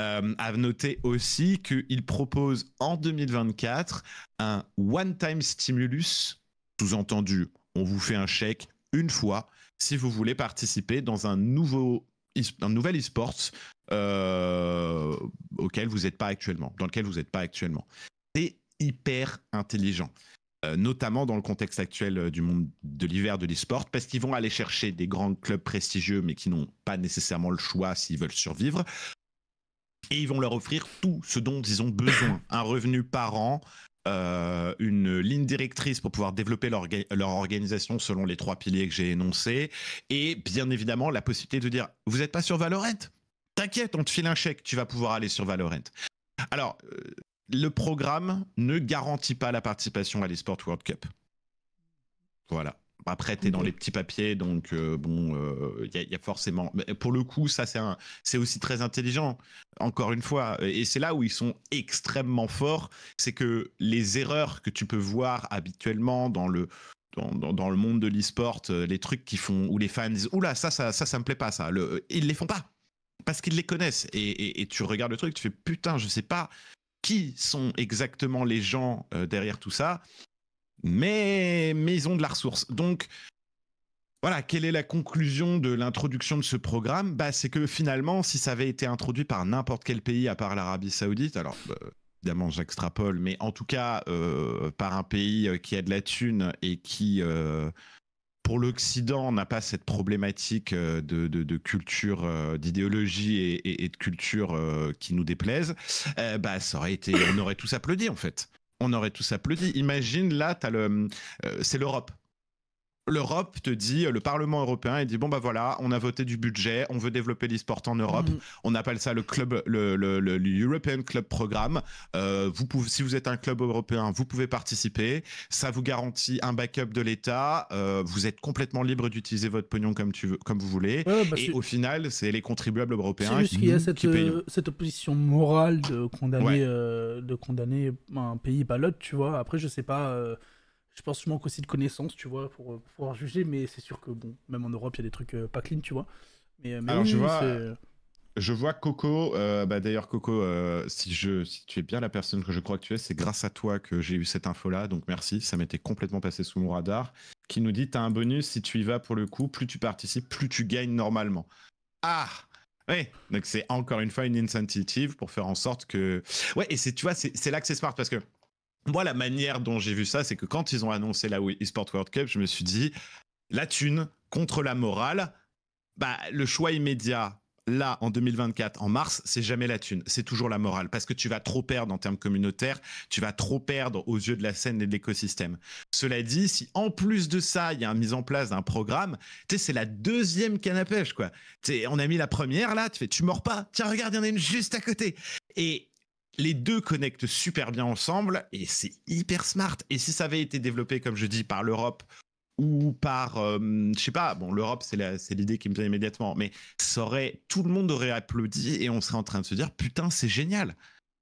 Euh, à noter aussi qu'il propose en 2024 un one-time stimulus, sous-entendu, on vous fait un chèque une fois si vous voulez participer dans un nouveau un nouvel e sport euh, auquel vous n'êtes pas actuellement, dans lequel vous n'êtes pas actuellement. C'est hyper intelligent, euh, notamment dans le contexte actuel euh, du monde de l'hiver de l'e-sport, parce qu'ils vont aller chercher des grands clubs prestigieux, mais qui n'ont pas nécessairement le choix s'ils veulent survivre. Et ils vont leur offrir tout ce dont ils ont besoin. Un revenu par an, euh, une ligne directrice pour pouvoir développer leur, leur, organisation selon les trois piliers que j'ai énoncés, et bien évidemment la possibilité de dire, vous n'êtes pas sur Valorant T'inquiète, on te file un chèque, tu vas pouvoir aller sur Valorant. Alors, euh, le programme ne garantit pas la participation à l'Esport World Cup. Voilà. Après, es dans les petits papiers, donc euh, bon, il euh, y, a forcément. pour le coup, ça, c'est c'est aussi très intelligent. Encore une fois, et c'est là où ils sont extrêmement forts, c'est que les erreurs que tu peux voir habituellement dans le dans, dans le monde de l'e-sport, euh, les trucs qui font où les fans disent oula ça ça ça ça me plaît pas ça, le... ils les font pas parce qu'ils les connaissent et, et, et tu regardes le truc, tu fais putain je sais pas qui sont exactement les gens derrière tout ça, mais, maison ils ont de la ressource. Donc, voilà, quelle est la conclusion de l'introduction de ce programme bah, C'est que finalement, si ça avait été introduit par n'importe quel pays à part l'Arabie saoudite, alors bah, évidemment j'extrapole, mais en tout cas euh, par un pays euh, qui a de la thune et qui, euh, pour l'Occident, n'a pas cette problématique de, culture, d'idéologie et, de culture qui nous déplaise, bah, ça aurait été, on aurait tous applaudi en fait on aurait tous applaudi. Imagine là, t'as le, euh, c'est l'Europe l'Europe te dit, le Parlement européen, il dit bon bah voilà, on a voté du budget, on veut développer l'e-sport en Europe, mm-hmm. on appelle ça le club, le, European Club Programme. Euh, si vous êtes un club européen, vous pouvez participer. Ça vous garantit un backup de l'État. Euh, vous êtes complètement libre d'utiliser votre pognon comme tu veux, comme vous voulez. Bah, Et au final, c'est les contribuables européens juste qu'il y a euh, cette, opposition morale de condamner, de condamner un pays pas l'autre, tu vois. Après, je sais pas je pense je manque aussi de connaissances, tu vois, pour, euh, pouvoir juger, mais c'est sûr que, bon, même en Europe, il y a des trucs euh, pas clean, tu vois. Mais, euh, Alors, je vois... Je vois Coco, bah d'ailleurs Coco, si, je, si tu es bien la personne que je crois que tu es, c'est grâce à toi que j'ai eu cette info-là, donc merci, ça m'était complètement passé sous mon radar, qui nous dit, tu as un bonus, si tu y vas pour le coup, plus tu participes, plus tu gagnes normalement. Ah oui, donc c'est encore une fois une incentive pour faire en sorte que... Ouais, et c'est, tu vois, c'est, là que c'est smart, parce que moi, la manière dont j'ai vu ça, c'est que quand ils ont annoncé la eSport World Cup, je me suis dit, la thune contre la morale, bah, le choix immédiat, là, en 2024, en mars, c'est jamais la thune, c'est toujours la morale, parce que tu vas trop perdre en termes communautaires, tu vas trop perdre aux yeux de la scène et de l'écosystème. Cela dit, si en plus de ça, il y a une mise en place d'un programme, tu sais, c'est la deuxième canne à pêche, quoi. on a mis la première, là, tu fais, tu mords pas, tiens, regarde, il y en a une juste à côté. Et les deux connectent super bien ensemble et c'est hyper smart. Et si ça avait été développé, comme je dis, par l'Europe ou par, je euh, je sais pas, bon, l'Europe, c'est l'idée qui me vient immédiatement, mais ça aurait, tout le monde aurait applaudi et on serait en train de se dire, putain, c'est génial.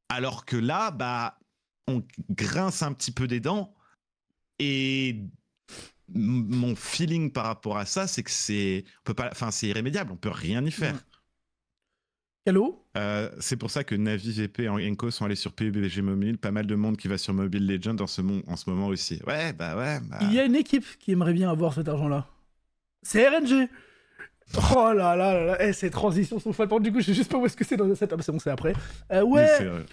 Alors que là, bah, on grince un petit peu des dents et mon feeling par rapport à ça, c'est que c'est, on peut pas, enfin, c'est irrémédiable, on peut rien y faire. Hello euh, c'est pour ça que Navi, VP et Enko sont allés sur PUBG Mobile. Pas mal de monde qui va sur Mobile Legends en ce, en ce moment aussi. Ouais, bah ouais. Bah. Il y a une équipe qui aimerait bien avoir cet argent-là. C'est RNG. Oh là là là, là. Eh, ces transitions sont folles. Du coup, je sais juste pas où est-ce que c'est dans cette. Ah, bah, c'est bon, c'est après. Euh, ouais,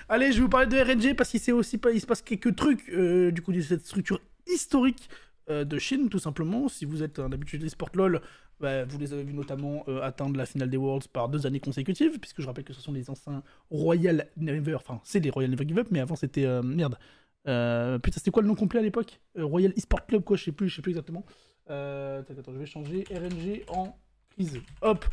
allez, je vais vous parler de RNG parce qu'il aussi il se passe quelques trucs euh, du coup de cette structure historique euh, de Chine, tout simplement. Si vous êtes un habitué des sports LOL, bah, vous les avez vus notamment euh, atteindre la finale des Worlds par deux années consécutives, puisque je rappelle que ce sont les anciens Royal Never, enfin c'est les Royal Never Give Up, mais avant c'était euh, merde. Euh, putain, c'était quoi le nom complet à l'époque Royal Esport Club, quoi, je sais plus, je sais plus exactement. attends, je vais changer RNG en Ease. Hop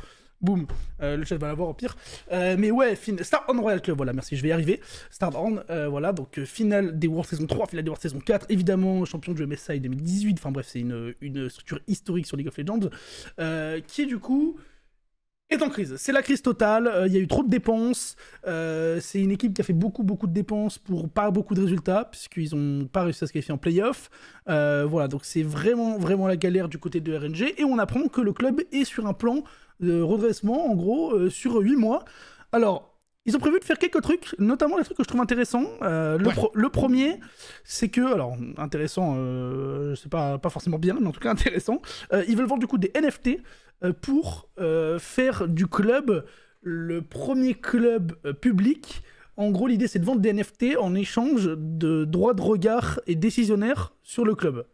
Boum, euh, le chef va l'avoir au pire. Euh, mais ouais, fin... Star on Royal Club, voilà, merci, je vais y arriver. Star on, euh, voilà, donc finale des Worlds Saison 3, finale des Worlds Saison 4, évidemment, champion du MSI 2018, enfin bref, c'est une, structure historique sur League of Legends, qui du coup est en crise. C'est la crise totale, il y a eu trop de dépenses, c'est une équipe qui a fait beaucoup beaucoup de dépenses pour pas beaucoup de résultats, puisqu'ils n'ont pas réussi à se qualifier en playoff. voilà, donc c'est vraiment vraiment la galère du côté de RNG, et on apprend que le club est sur un plan de redressement, en gros, euh, sur 8 mois. Alors, ils ont prévu de faire quelques trucs, notamment des trucs que je trouve intéressants. Euh, le, premier, c'est que, alors intéressant, euh, c'est pas pas forcément bien, mais en tout cas intéressant. Euh, ils veulent vendre du coup des NFT pour faire du club le premier club public. En gros, l'idée c'est de vendre des NFT en échange de droits de regard et décisionnaires sur le club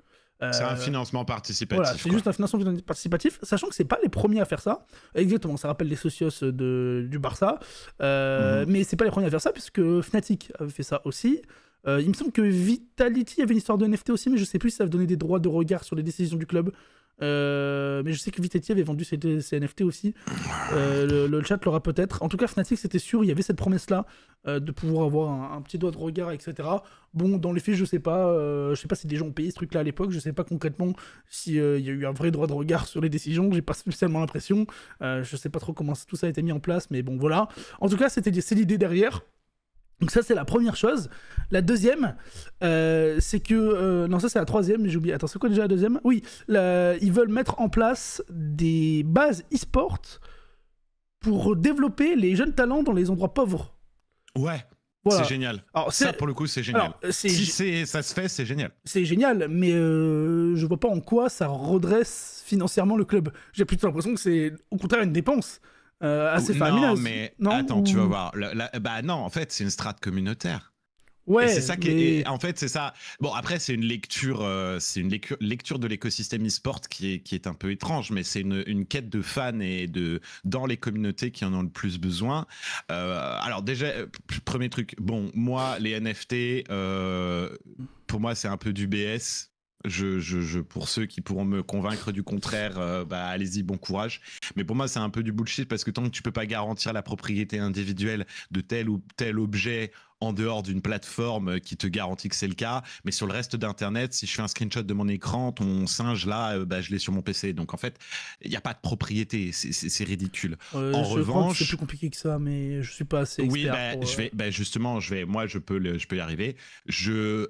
c'est un euh, financement participatif. c'est juste un financement participatif, sachant que c'est pas les premiers à faire ça. Exactement, ça rappelle les socios de, du Barça, euh, mhm. mais c'est pas les premiers à faire ça puisque Fnatic avait fait ça aussi. Euh, il me semble que Vitality avait une histoire de NFT aussi, mais je sais plus si ça donné des droits de regard sur les décisions du club. Euh, mais je sais que Vitetti avait vendu ses, NFT aussi. Euh, le, chat l'aura peut-être. En tout cas, Fnatic, c'était sûr, il y avait cette promesse-là euh, de pouvoir avoir un, petit doigt de regard, etc. Bon, dans les faits, je sais pas. je sais pas si des gens ont payé ce truc-là à l'époque. Je sais pas concrètement s'il y a eu un vrai droit de regard sur les décisions. J'ai pas spécialement l'impression. je sais pas trop comment tout ça a été mis en place, mais bon, voilà. En tout cas, c'était c'est l'idée derrière. Donc ça c'est la première chose. La deuxième, euh, c'est que euh, non ça c'est la troisième, mais j'ai oublié. Attends c'est quoi déjà la deuxième Oui, ils veulent mettre en place des bases e-sport pour développer les jeunes talents dans les endroits pauvres. Ouais. C'est génial. ça, pour le coup, c'est génial. si ça se fait, c'est génial. C'est génial, mais euh, je vois pas en quoi ça redresse financièrement le club. J'ai plutôt l'impression que c'est, au contraire, une dépense. Euh, assez familier. Non, mais attends, tu vas voir. bah non, en fait, c'est une strate communautaire. Ouais, c'est ça qui en fait c'est ça. Bon après c'est une lecture euh, c'est une lecture, de l'écosystème e-sport qui est qui est un peu étrange mais c'est une, une, quête de fans et de dans les communautés qui en ont le plus besoin. Euh, alors déjà premier truc bon moi les NFT pour moi c'est un peu du BS je, pour ceux qui pourront me convaincre du contraire, euh, bah, allez-y, bon courage. Mais pour moi, c'est un peu du bullshit parce que tant que tu peux pas garantir la propriété individuelle de tel ou tel objet en dehors d'une plateforme qui te garantit que c'est le cas. Mais sur le reste d'Internet, si je fais un screenshot de mon écran, ton singe là, euh, bah, je l'ai sur mon PC. Donc en fait, il n'y a pas de propriété. C'est ridicule. Euh, en revanche, c'est plus compliqué que ça, mais je suis pas assez. Expert bah, oui, je euh, vais, bah, justement, je vais, moi, je peux, je peux y arriver. Je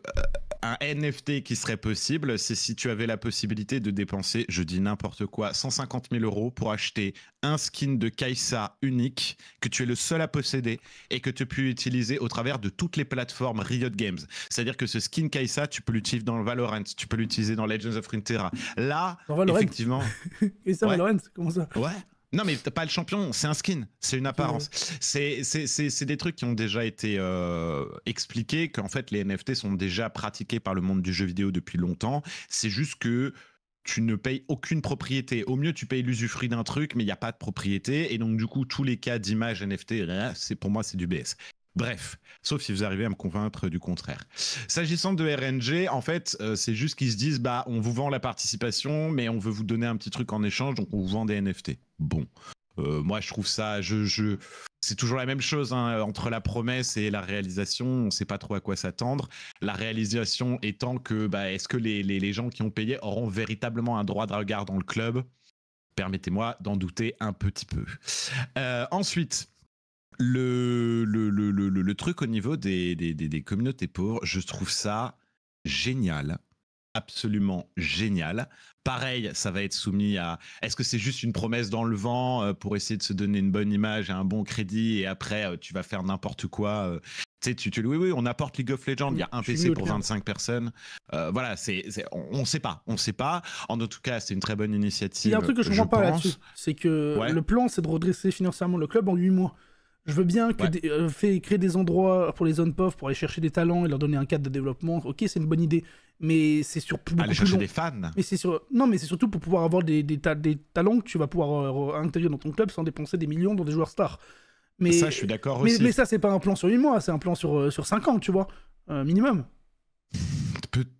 un NFT qui serait possible, c'est si tu avais la possibilité de dépenser, je dis n'importe quoi, 150 000 euros pour acheter un skin de Kaisa unique que tu es le seul à posséder et que tu peux utiliser au travers de toutes les plateformes Riot Games. C'est-à-dire que ce skin Kaisa, tu peux l'utiliser dans Valorant, tu peux l'utiliser dans Legends of Runeterra. Là, effectivement. Et Valorant, comment ça Ouais. Non, mais t'as pas le champion, c'est un skin, c'est une apparence. C'est des trucs qui ont déjà été euh, expliqués, qu'en fait les NFT sont déjà pratiqués par le monde du jeu vidéo depuis longtemps. C'est juste que tu ne payes aucune propriété. Au mieux, tu payes l'usufruit d'un truc, mais il n'y a pas de propriété. Et donc, du coup, tous les cas d'images NFT, pour moi, c'est du BS. Bref, sauf si vous arrivez à me convaincre du contraire. S'agissant de RNG, en fait, euh, c'est juste qu'ils se disent bah on vous vend la participation, mais on veut vous donner un petit truc en échange, donc on vous vend des NFT. Bon, euh, moi je trouve ça, je, c'est toujours la même chose hein, entre la promesse et la réalisation. On ne sait pas trop à quoi s'attendre. La réalisation étant que bah, est-ce que les, les, les gens qui ont payé auront véritablement un droit de regard dans le club Permettez-moi d'en douter un petit peu. Euh, ensuite le, le, le, le, truc au niveau des, des, des, communautés pauvres, je trouve ça génial. Absolument génial. Pareil, ça va être soumis à est-ce que c'est juste une promesse dans le vent euh, pour essayer de se donner une bonne image et un bon crédit et après euh, tu vas faire n'importe quoi euh, tu, tu, tu, oui, oui, on apporte League of Legends, il y a un PC pour 25 personnes. voilà, c'est, on ne sait pas, on sait pas. En tout cas, c'est une très bonne initiative. Il y a un truc que je ne comprends pas là-dessus, c'est que le plan, c'est de redresser financièrement le club en 8 mois. Je veux bien que euh, fait, créer des endroits pour les zones pauvres, pour aller chercher des talents et leur donner un cadre de développement. Ok, c'est une bonne idée, mais c'est sur Mais c'est sur non, mais c'est surtout pour pouvoir avoir des, des, talents que tu vas pouvoir euh, intégrer dans ton club sans dépenser des millions dans des joueurs stars. Mais ça, je suis d'accord aussi. Mais ça, c'est pas un plan sur 8 mois, c'est un plan sur euh, sur 5 ans, tu vois, minimum.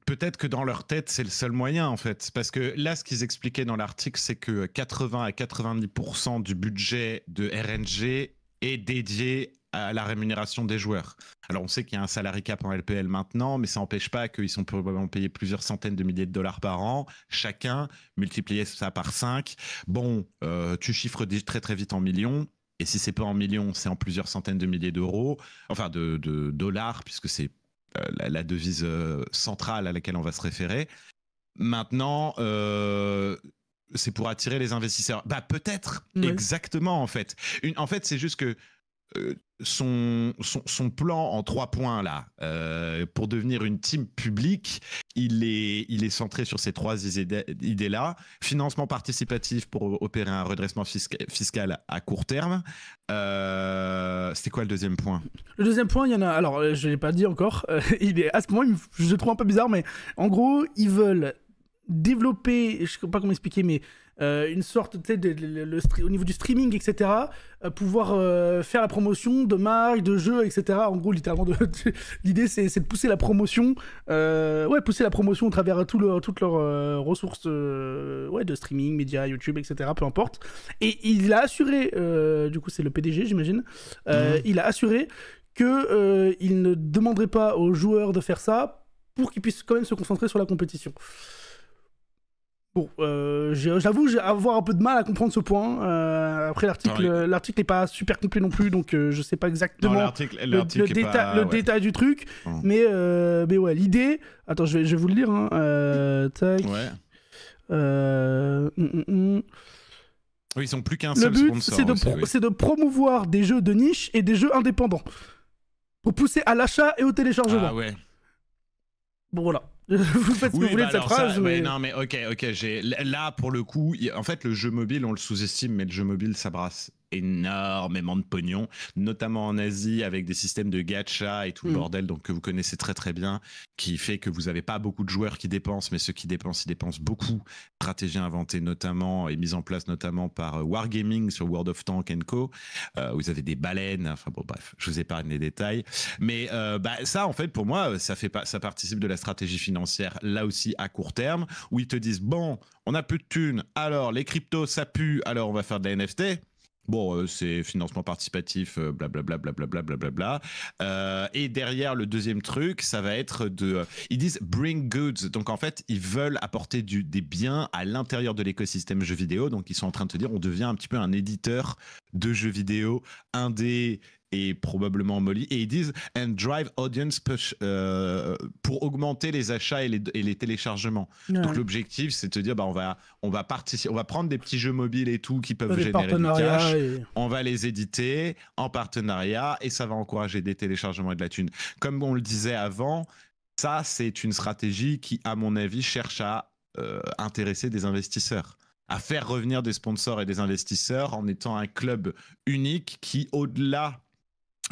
Peut-être que dans leur tête, c'est le seul moyen en fait. Parce que là, ce qu'ils expliquaient dans l'article, c'est que 80 à 90% du budget de RNG est dédié à la rémunération des joueurs. Alors on sait qu'il y a un salary cap en LPL maintenant, mais ça n'empêche pas qu'ils sont probablement payés plusieurs centaines de milliers de dollars par an, chacun, multiplié ça par 5. Bon, euh, tu chiffres très très vite en millions, et si c'est pas en millions, c'est en plusieurs centaines de milliers d'euros, enfin de, dollars, puisque c'est euh, la, devise euh, centrale à laquelle on va se référer. Maintenant, c'est pour attirer les investisseurs. Bah peut-être, exactement en fait. en fait, c'est juste que euh, son, son, plan en trois points là, euh, pour devenir une team publique, il est, il est centré sur ces trois idées là. Financement participatif pour opérer un redressement fiscal à court terme. Euh, C'était quoi le deuxième point Le deuxième point, il y en a. Alors, euh, je ne l'ai pas dit encore. il est à ce moment, je trouve un peu bizarre, mais en gros, ils veulent développer, je sais pas comment expliquer, mais euh, une sorte, peut-être au niveau du streaming, etc., euh, pouvoir euh, faire la promotion de marques, de jeux, etc. En gros, littéralement, l'idée, c'est, de pousser la promotion, ouais, pousser la promotion au travers tout toutes leurs ressources ouais, de streaming, médias, YouTube, etc., peu importe. Et il a assuré, du coup, c'est le PDG, j'imagine, mmh. il a assuré qu'il ne demanderait pas aux joueurs de faire ça pour qu'ils puissent quand même se concentrer sur la compétition. Bon, euh, j'avoue avoir un peu de mal à comprendre ce point. Euh, après, l'article l'article n'est pas super complet non plus, donc je euh, je sais pas exactement le, détail du truc. Hum. Mais, euh, mais ouais, l'idée... Attends, je vais, je vous le lire. Hein, ouais. Hum, hum, oui, ils sont plus qu'un seul sponsor. Le but, c'est de, de promouvoir des jeux de niche et des jeux indépendants. Pour pousser à l'achat et au téléchargement. Ah ouais. Bon, voilà. vous faites ce que vous voulez de bah cette phrase. mais... mais... non, mais ok, ok. Là, pour le coup, en fait, le jeu mobile, on le sous-estime, mais le jeu mobile, ça brasse énormément de pognon, notamment en Asie avec des systèmes de gacha et tout le mm. bordel donc que vous connaissez très très bien, qui fait que vous n'avez pas beaucoup de joueurs qui dépensent, mais ceux qui dépensent, ils dépensent beaucoup. Stratégie inventée notamment et mise en place notamment par euh, Wargaming sur World of Tank Co. Euh, vous avez des baleines, enfin bon bref, je vous épargne les détails, mais euh, bah, ça en fait pour moi ça fait pas, ça participe de la stratégie financière là aussi à court terme où ils te disent bon on a plus de thunes, alors les cryptos ça pue, alors on va faire de la NFT. Bon, euh, c'est financement participatif, blablabla, euh, blablabla, blablabla. Euh, et derrière, le deuxième truc, ça va être de... ils disent bring goods. Donc, en fait, ils veulent apporter du, des biens à l'intérieur de l'écosystème jeux vidéo. Donc, ils sont en train de te dire, on devient un petit peu un éditeur de jeux vidéo, un des et probablement Molly. Et ils disent and drive audience push euh, pour augmenter les achats et les, téléchargements. Donc l'objectif, c'est de dire bah on va on va on va prendre des petits jeux mobiles et tout qui peuvent générer du cash. On va les éditer en partenariat et ça va encourager des téléchargements et de la thune. Comme on le disait avant, ça c'est une stratégie qui, à mon avis, cherche à euh, intéresser des investisseurs à faire revenir des sponsors et des investisseurs en étant un club unique qui, au-delà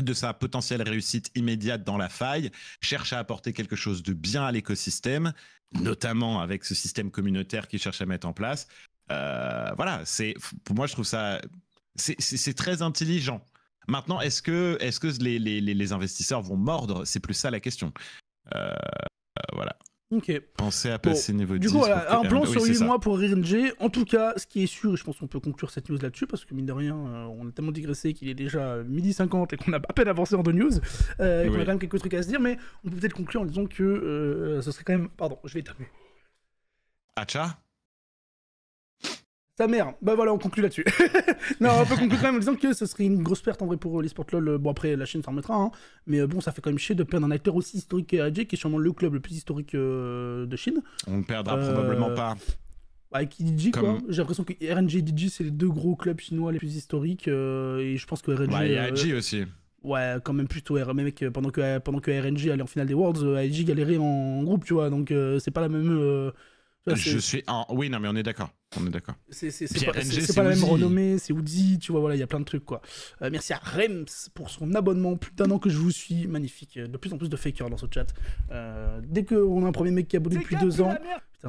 de sa potentielle réussite immédiate dans la faille, cherche à apporter quelque chose de bien à l'écosystème, notamment avec ce système communautaire qu'il cherche à mettre en place. Euh, voilà, c'est pour moi je trouve ça c'est très intelligent. Maintenant, est-ce que est que les, investisseurs vont mordre C'est plus ça la question. Euh, euh, voilà. Ok. Pensez à passer niveau 10. Du coup, un plan sur 8 mois pour RNG. En tout cas, ce qui est sûr, et je pense qu'on peut conclure cette news là-dessus, parce que mine de rien, euh, on a tellement digressé qu'il est déjà midi 50 et qu'on a à peine avancé en de news, euh, a quand même quelques trucs à se dire, mais on peut peut-être conclure en disant que euh, ce serait quand même. Pardon, je vais taper. Acha sa mère. Bah voilà, on conclut là-dessus. non, on peut conclure quand même en disant que ce serait une grosse perte en vrai pour euh, les sports LOL. Bon, après, la Chine s'en remettra, hein. mais euh, bon, ça fait quand même chier de perdre un acteur aussi historique que AJ, qui est sûrement le club le plus historique euh, de Chine. On ne perdra probablement pas. Bah, avec quoi. J'ai l'impression que RNG et DJ, c'est les deux gros clubs chinois les plus historiques, et je pense que RNG. Ouais, et AJ aussi. Ouais, quand même plutôt. Même mec, pendant que, pendant que RNG allait en finale des Worlds, AJ galérait en groupe, tu vois, donc c'est pas la même ah, je suis en... Oui, non, mais on est d'accord. On est d'accord. C'est pas, la même renommée, c'est Woody, tu vois, voilà, il y a plein de trucs, quoi. Euh, merci à Rems pour son abonnement, plus d'un an que je vous suis, magnifique. De plus en plus de fakers dans ce chat. Euh, dès qu'on a un premier mec qui abonne depuis deux ans,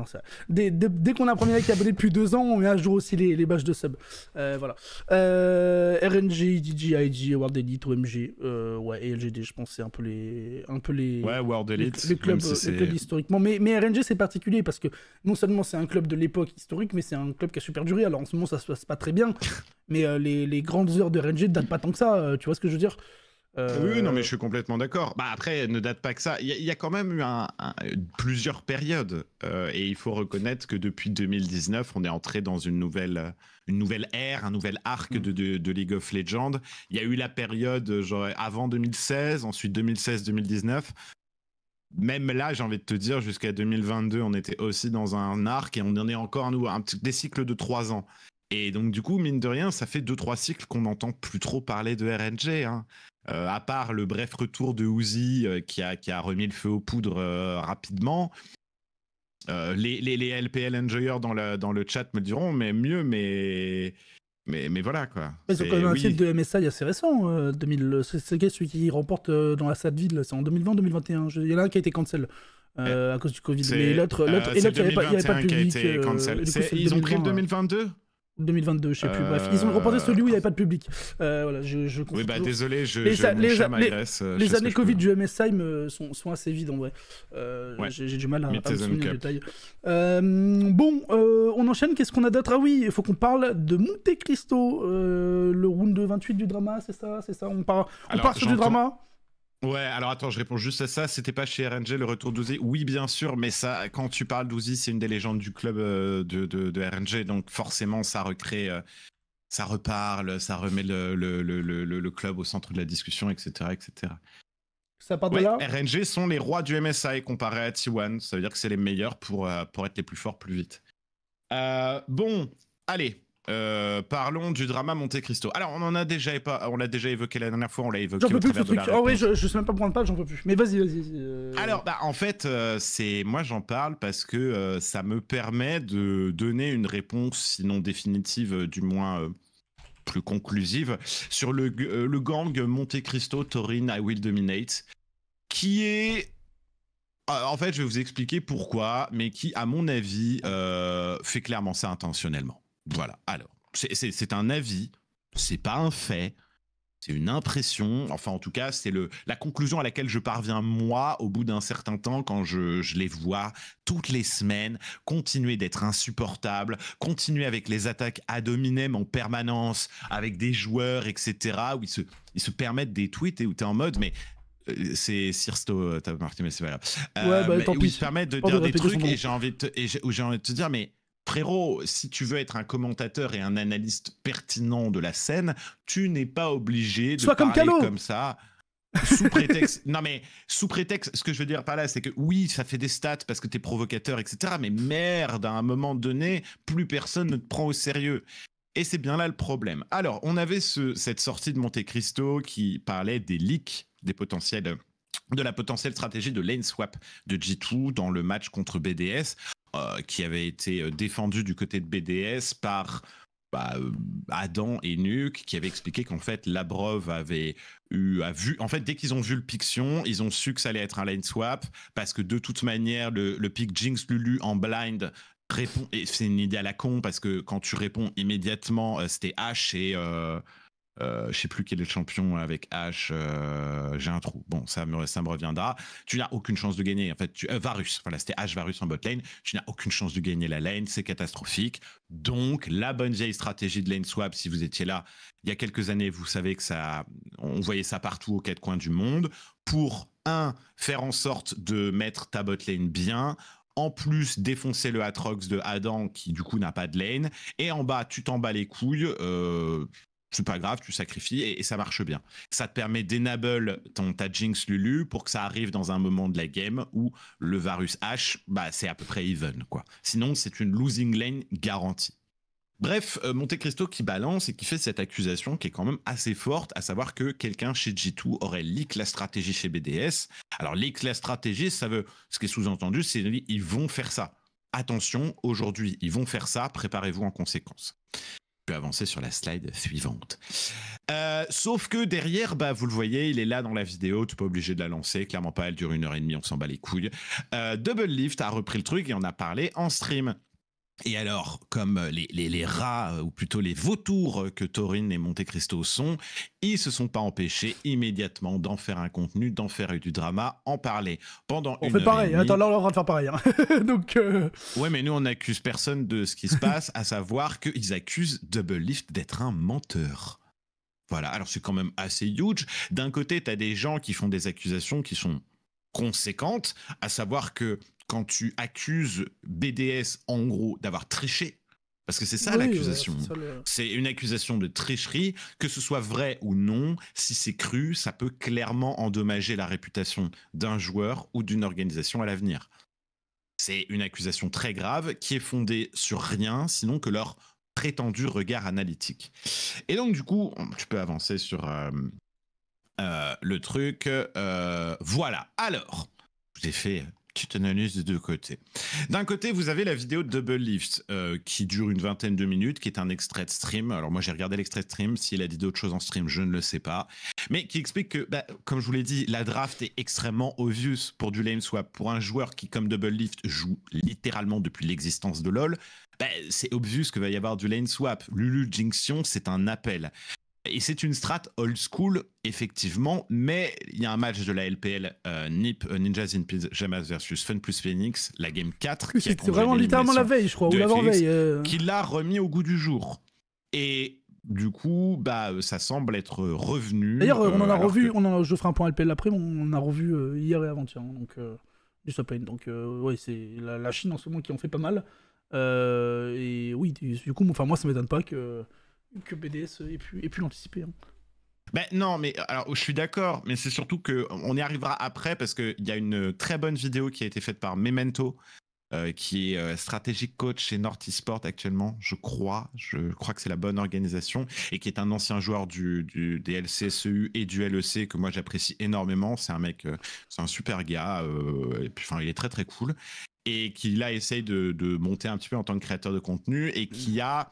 ça... Dès, dès, qu'on a un premier qui abonné depuis deux ans, on met à jour aussi les, les badges de sub. Euh, voilà. Euh, RNG, DJIG, World Elite, OMG, euh, ouais, et LGD, je pense, c'est un peu les. Un peu les ouais, World Elite. Les, clubs, historiquement. Mais, mais RNG, c'est particulier parce que non seulement c'est un club de l'époque historique, mais c'est un club qui a super duré. Alors en ce moment, ça se passe pas très bien. Mais les, les grandes heures de RNG ne datent pas tant que ça. tu vois ce que je veux dire oui, non, mais euh, je suis complètement d'accord. Bah, après, ne date pas que ça. Il y, a quand même eu un, plusieurs périodes. Euh, et il faut reconnaître que depuis 2019, on est entré dans une nouvelle, une nouvelle ère, un nouvel arc mm. de, League of Legends. Il y a eu la période genre, avant 2016, ensuite 2016-2019. Même là, j'ai envie de te dire, jusqu'à 2022, on était aussi dans un arc et on en est encore un, des cycles de trois ans. Et donc, du coup, mine de rien, ça fait deux trois cycles qu'on n'entend plus trop parler de RNG. Hein. Euh, à part le bref retour de Uzi euh, qui, a, qui, a, remis le feu aux poudres euh, rapidement, les, les, les, LPL Enjoyers dans, dans le chat me diront, mais mieux, mais. Mais, mais voilà quoi. C'est quand même un titre de MSI assez récent, 2000. C'est celui qui remporte dans la salle ville, c'est en 2020-2021. Il y en a un qui a été cancel. à cause du Covid. Mais l'autre, l'autre, il pas de ils ont pris le 2022 2022, je sais plus. Bref, ils ont euh, reporté celui où il n'y avait pas de public. Euh, voilà, je, je oui, bah désolé, je, les, je, les, les, euh, années Covid du MSI me sont, sont, assez vides en vrai. Euh, ouais. J'ai du mal à, à me souvenir euh bon, on enchaîne. Qu'est-ce qu'on a d'autre Ah oui, il faut qu'on parle de Monte Cristo, le round 28 du drama, c'est ça, c'est ça. On, part, on part sur du drama. Ouais, alors attends, je réponds juste à ça. C'était pas chez RNG le retour d'Ouzi Oui, bien sûr, mais ça, quand tu parles d'Ouzi, c'est une des légendes du club euh, de, de, RNG, donc forcément, ça recrée, euh, ça reparle, ça remet le, le, club au centre de la discussion, etc. etc. Ça RNG sont les rois du MSI comparé à T1, ça veut dire que c'est les meilleurs pour, euh, pour être les plus forts plus vite. bon, allez, euh, parlons du drama Monte Cristo. Alors, on en a déjà, on l'a déjà évoqué la dernière fois, on l'a évoqué. J'en peux plus ce truc. je, je, sais même pas prendre page, j'en peux plus. Mais vas-y, vas-y. Euh. Alors, bah, en fait, euh, c'est moi j'en parle parce que ça me permet de donner une réponse, sinon définitive, du moins plus conclusive, sur le, gang Monte Cristo Torin I Will Dominate, qui est en fait, je vais vous expliquer pourquoi, mais qui, à mon avis, fait clairement ça intentionnellement. Voilà. Alors, c'est un avis, c'est pas un fait, c'est une impression. Enfin, en tout cas, c'est la conclusion à laquelle je parviens moi au bout d'un certain temps quand je, les vois toutes les semaines continuer d'être insupportables, continuer avec les attaques à hominem en permanence, avec des joueurs, etc. Où ils se, ils se permettent des tweets et où tu es en mode, mais euh, c'est Sirsto, t'as marqué, mais c'est pas grave. Bah, euh, où Ils se permettent de dire des trucs et j'ai envie j'ai envie de te dire, mais frérot, si tu veux être un commentateur et un analyste pertinent de la scène, tu n'es pas obligé de parler comme, ça. sous prétexte, non mais sous prétexte, ce que je veux dire par là, c'est que oui, ça fait des stats parce que t'es provocateur, etc. Mais merde, à un moment donné, plus personne ne te prend au sérieux. Et c'est bien là le problème. Alors, on avait cette sortie de Monte Cristo qui parlait des leaks, des potentiels, de la potentielle stratégie de lane swap de G2 dans le match contre BDS. Euh, qui avait été euh, défendu du côté de BDS par bah, euh, Adam et Nuke qui avait expliqué qu'en fait Labrov avait eu a vu en fait dès qu'ils ont vu le piction ils ont su que ça allait être un line swap parce que de toute manière le, pick Jinx Lulu en blind répond et c'est une idée à la con parce que quand tu réponds immédiatement c'était H et euh, je ne sais plus quel est le champion avec H, euh, j'ai un trou. Bon, ça me, reviendra. Tu n'as aucune chance de gagner. En fait, tu, euh, Varus, voilà, c'était H Varus en bot lane. Tu n'as aucune chance de gagner la lane, c'est catastrophique. Donc, la bonne vieille stratégie de lane swap, si vous étiez là il y a quelques années, vous savez que ça, on voyait ça partout aux quatre coins du monde. Pour un, faire en sorte de mettre ta bot lane bien. En plus, défoncer le Atrox de Adam qui du coup n'a pas de lane. Et en bas, tu t'en bats les couilles. Euh, c'est pas grave, tu sacrifies et, ça marche bien. Ça te permet d'enable ton ta Lulu pour que ça arrive dans un moment de la game où le Varus H, bah, c'est à peu près even, quoi. Sinon, c'est une losing lane garantie. Bref, euh, Monte Cristo qui balance et qui fait cette accusation qui est quand même assez forte, à savoir que quelqu'un chez G2 aurait leak la stratégie chez BDS. Alors, leak la stratégie, ça veut, ce qui est sous-entendu, c'est ils vont faire ça. Attention, aujourd'hui, ils vont faire ça, préparez-vous en conséquence peux avancer sur la slide suivante. Euh, sauf que derrière, bah, vous le voyez, il est là dans la vidéo, tu pas obligé de la lancer, clairement pas, elle dure une heure et demie, on s'en bat les couilles. Euh, Double Lift a repris le truc et on a parlé en stream. Et alors, comme euh, les, rats, euh, ou plutôt les vautours euh, que Taurine et Monte Cristo sont, ils se sont pas empêchés immédiatement d'en faire un contenu, d'en faire du drama, en parler pendant on fait pareil, attends, là on est en faire pareil. Hein. Donc, Ouais, mais nous on n'accuse personne de ce qui se passe, à savoir qu'ils accusent Double Lift d'être un menteur. Voilà, alors c'est quand même assez huge. D'un côté, tu as des gens qui font des accusations qui sont conséquente, à savoir que quand tu accuses BDS en gros d'avoir triché, parce que c'est ça l'accusation. c'est une accusation de tricherie, que ce soit vrai ou non, si c'est cru, ça peut clairement endommager la réputation d'un joueur ou d'une organisation à l'avenir. C'est une accusation très grave qui est fondée sur rien sinon que leur prétendu regard analytique. Et donc du coup, tu peux avancer sur, euh, euh, le truc. Euh, voilà. Alors, j'ai fait une petite analyse des deux côtés. D'un côté, vous avez la vidéo de Double Lift euh, qui dure une vingtaine de minutes, qui est un extrait de stream. Alors moi, j'ai regardé l'extrait de stream. S'il a dit d'autres choses en stream, je ne le sais pas. Mais qui explique que, bah, comme je vous l'ai dit, la draft est extrêmement obvious pour du lane swap. Pour un joueur qui, comme Double Lift, joue littéralement depuis l'existence de LoL, bah, c'est obvious que va y avoir du lane swap. Lulu Jinxion, c'est un appel. Et c'est une strat old school, effectivement, mais il y a un match de la LPL euh, NIP, euh, Ninjas in Pyjamas versus Fun plus Phoenix, la game 4. C'était vraiment littéralement la veille, je crois, ou l'avant-veille. Euh. Qui l'a remis au goût du jour. Et du coup, bah, ça semble être revenu. D'ailleurs, on en a revu, on en je ferai un point LPL après, mais on a revu hier et avant-hier, donc du Donc, ouais, c'est la, Chine en ce moment qui en fait pas mal. et oui, du coup, enfin, moi, ça m'étonne pas que que BDS ait pu, l'anticiper. Hein. Ben non, mais alors je suis d'accord, mais c'est surtout que on y arrivera après parce qu'il y a une très bonne vidéo qui a été faite par Memento, euh, qui est euh, stratégique coach chez North Esport actuellement, je crois. Je crois que c'est la bonne organisation et qui est un ancien joueur du, du des LCSEU et du LEC que moi j'apprécie énormément. C'est un mec, euh, c'est un super gars, et puis enfin il est très très cool et qui là essaye de, de, monter un petit peu en tant que créateur de contenu et qui mm. a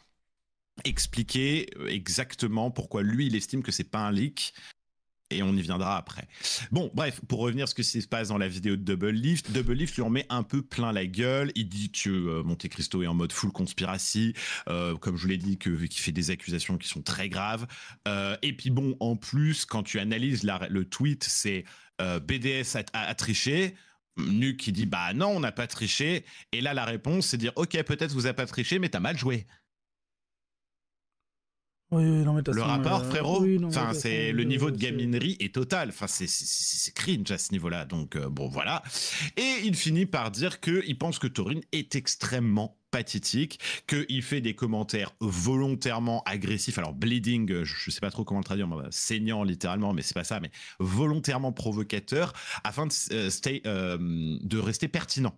expliquer euh, exactement pourquoi lui, il estime que c'est pas un leak. Et on y viendra après. Bon, bref, pour revenir à ce qui se passe dans la vidéo de Double Lift, Double Lift lui en met un peu plein la gueule. Il dit que euh, Monte Cristo est en mode full conspiracy, euh, comme je l'ai dit, qu'il fait des accusations qui sont très graves. et puis bon, en plus, quand tu analyses le tweet, c'est BDS a, triché. Nu qui dit bah non on n'a pas triché et là la réponse c'est dire ok peut-être vous a pas triché mais t'as mal joué le rapport, euh, frérot, c'est le euh, niveau de gaminerie est total. Enfin, c'est cringe à ce niveau-là. Donc euh, bon, voilà. Et il finit par dire qu'il pense que Torin est extrêmement pathétique, qu'il fait des commentaires volontairement agressifs, alors bleeding, je ne sais pas trop comment le traduire, saignant littéralement, mais c'est pas ça, mais volontairement provocateur, afin de, rester pertinent.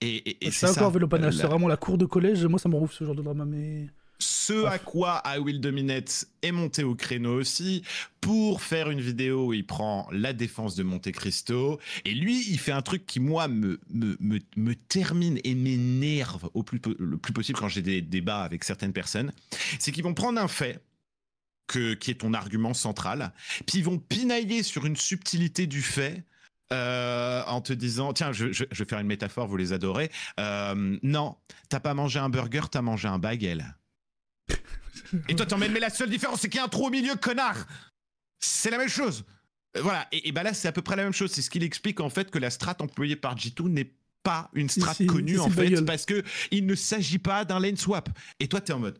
Et, c'est ça encore, c'est vraiment la cour de collège, moi ça me rouvre ce genre de drama, mais... Ce à quoi I Will Dominate est monté au créneau aussi. Pour faire une vidéo, où il prend la défense de Monte Cristo. Et lui, il fait un truc qui, moi, me, me, termine et m'énerve au plus, le plus possible quand j'ai des débats avec certaines personnes. C'est qu'ils vont prendre un fait, que, qui est ton argument central. Puis ils vont pinailler sur une subtilité du fait euh, en te disant, tiens, je, je, vais faire une métaphore, vous les adorez. Euh, non, t'as pas mangé un burger, t'as mangé un bagel. Et toi, t'emmènes, mais la seule différence, c'est qu'il y a un trou au milieu, connard C'est la même chose euh, Voilà, et, bah là, c'est à peu près la même chose. C'est ce qu'il explique en fait que la strate employée par G2 n'est pas une strate connue en fait, parce que il ne s'agit pas d'un lane swap. Et toi, t'es en mode.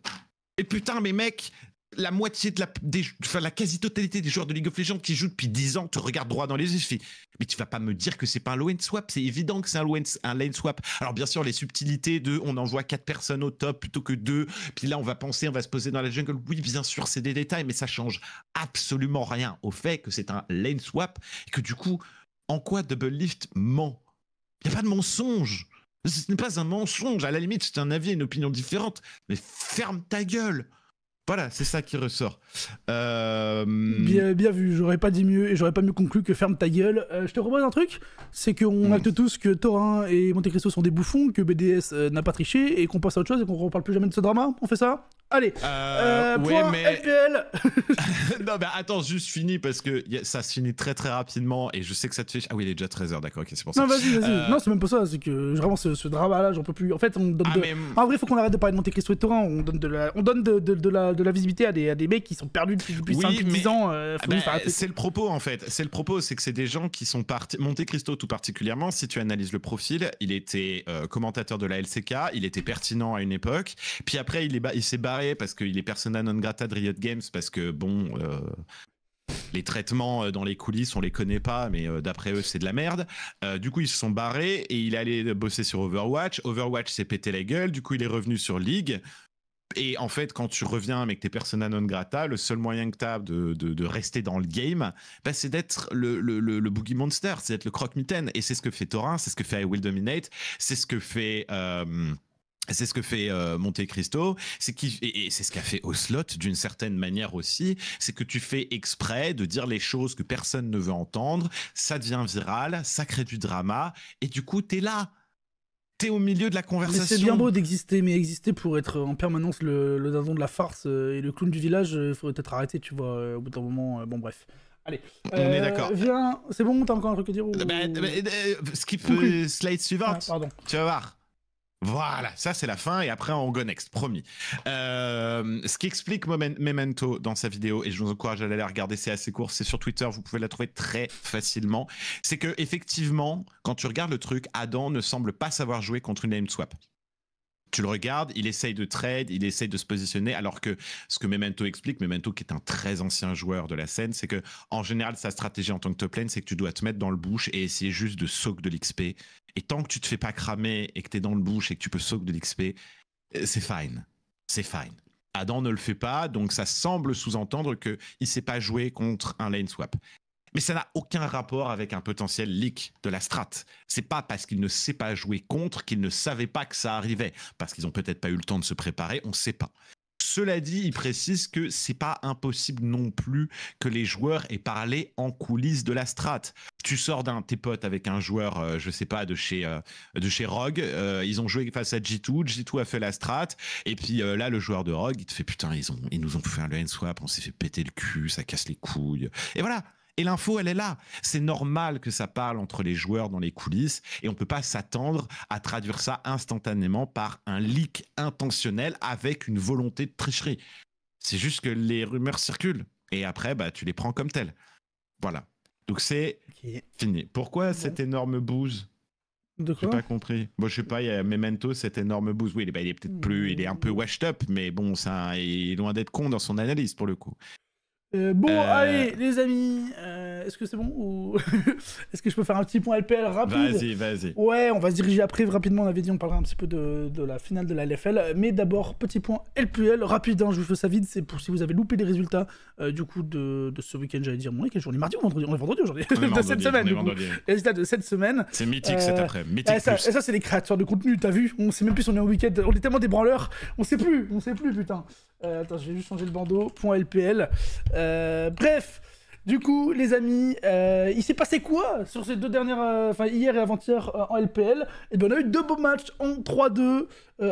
Et putain, mais mec, la moitié de la, quasi-totalité des joueurs de League of Legends qui jouent depuis 10 ans te regarde droit dans les yeux. fais, mais tu vas pas me dire que c'est pas un lane swap. C'est évident que c'est un lane swap. Alors, bien sûr, les subtilités de on envoie 4 personnes au top plutôt que 2. » Puis là, on va penser, on va se poser dans la jungle. Oui, bien sûr, c'est des détails, mais ça change absolument rien au fait que c'est un lane swap et que du coup, en quoi Double Lift ment? Il n'y a pas de mensonge. Ce n'est pas un mensonge. À la limite, c'est un avis, une opinion différente. Mais ferme ta gueule. Voilà, c'est ça qui ressort. Euh, bien, vu, j'aurais pas dit mieux et j'aurais pas mieux conclu que ferme ta gueule. Euh, je te propose un truc, c'est qu'on acte tous que Thorin et Monte Cristo sont des bouffons, que BDS euh, n'a pas triché et qu'on passe à autre chose et qu'on reparle plus jamais de ce drama. On fait ça Allez, euh, euh, point LPL. non, mais attends, juste fini parce que ça se finit très très rapidement et je sais que ça te fait. Ah oui, il est déjà 13h, d'accord, ok, c'est pour ça. Non, vas-y, vas-y. Euh, non, c'est même pas ça, c'est que vraiment ce, ce drama-là, j'en peux plus. En fait, on donne. Ah, de... Ah, en vrai, faut qu'on arrête de parler de Monte Cristo et Torrent. On donne de la, on donne de, de, la, de la visibilité à des, à des mecs qui sont perdus depuis, plus oui, 5 10 ans. Euh, ah, bah, c'est le propos en fait. C'est le propos, c'est que c'est des gens qui sont partis. Monte Cristo tout particulièrement, si tu analyses le profil, il était euh, commentateur de la LCK, il était pertinent à une époque, puis après, il s'est il barré parce qu'il est persona non grata de Riot Games parce que bon, euh, les traitements euh, dans les coulisses, on les connaît pas, mais euh, d'après eux, c'est de la merde. du coup, ils se sont barrés et il est allé bosser sur Overwatch. Overwatch s'est pété la gueule. Du coup, il est revenu sur League. Et en fait, quand tu reviens avec tes persona non grata, le seul moyen que tu as de, rester dans le game, bah, c'est d'être le, Boogie Monster, c'est d'être le croque-mitaine. Et c'est ce que fait Thorin, c'est ce que fait I Will Dominate, c'est ce que fait. C'est ce que fait euh, Monte Cristo, c'est qui et, c'est ce qu'a fait Oslot d'une certaine manière aussi, c'est que tu fais exprès de dire les choses que personne ne veut entendre, ça devient viral, ça crée du drama et du coup t'es là, t'es au milieu de la conversation. C'est bien beau d'exister, mais exister pour être en permanence le, le dindon de la farce euh, et le clown du village, il euh, faudrait peut-être arrêter, tu vois, au bout d'un moment. bon bref. Allez, on est d'accord. Viens, c'est bon, t'as encore un truc à dire Skip bah, bah, slide suivante. pardon. Tu vas voir. Voilà, ça c'est la fin et après on go next, promis. Euh, ce qui explique Memento dans sa vidéo et je vous encourage à aller la regarder, c'est assez court, c'est sur Twitter, vous pouvez la trouver très facilement. C'est que effectivement, quand tu regardes le truc, Adam ne semble pas savoir jouer contre une name swap tu le regardes, il essaye de trade, il essaye de se positionner, alors que ce que Memento explique, Memento qui est un très ancien joueur de la scène, c'est que en général sa stratégie en tant que top lane, c'est que tu dois te mettre dans le bouche et essayer juste de soak de l'XP. Et tant que tu te fais pas cramer et que tu es dans le bouche et que tu peux soak de l'XP, euh, c'est fine, c'est fine. Adam ne le fait pas, donc ça semble sous-entendre qu'il ne sait pas jouer contre un lane swap. Mais ça n'a aucun rapport avec un potentiel leak de la Ce C'est pas parce qu'il ne sait pas jouer contre qu'il ne savait pas que ça arrivait, parce qu'ils ont peut-être pas eu le temps de se préparer, on ne sait pas. Cela dit, il précise que c'est pas impossible non plus que les joueurs aient parlé en coulisses de la strat. Tu sors d'un tes potes avec un joueur, euh, je ne sais pas, de chez euh, de chez Rogue, euh, ils ont joué face à G2, G2 a fait la strat et puis là le joueur de Rogue, il te fait putain, ils ont nous ont fait un lane swap, on s'est fait péter le cul, ça casse les couilles. Et voilà, et l'info, elle est là. C'est normal que ça parle entre les joueurs dans les coulisses et on peut pas s'attendre à traduire ça instantanément par un leak intentionnel avec une volonté de tricherie. C'est juste que les rumeurs circulent et après, bah, tu les prends comme telles. Voilà. Donc c'est fini. Pourquoi cette énorme bouse de quoi pas compris. Moi, je sais pas, il y a Memento, cette énorme bouse. Oui, il est bah, peut-être plus, il est un peu hmm. washed up, mais bon, ça, il est loin d'être con dans son analyse pour le coup. Euh, bon, euh, allez, les amis, euh, est-ce que c'est bon ou est-ce que je peux faire un petit point LPL rapide Vas-y, vas-y. Ouais, on va se diriger après rapidement. On avait dit, on parlera un petit peu de, la finale de la LFL, mais d'abord petit point LPL rapide. Hein, je vous fais ça vide, c'est pour si vous avez loupé les résultats du coup de, ce week-end. J'allais dire, mon week mardi ou vendredi On est vendredi aujourd'hui. de cette semaine. Les résultats de cette semaine. C'est mythique cet après. Mythique. Et eh, eh, ça, c'est les créateurs de contenu. T'as vu On sait même plus si on est au week-end. On est tellement des branleurs. On sait plus. On sait plus, putain. Euh, attends, je vais juste changer le bandeau. Point .lpl. Euh, bref, du coup, les amis, euh, il s'est passé quoi sur ces deux dernières, enfin hier et avant-hier en LPL Et eh bien, on a eu deux beaux matchs en 3-2.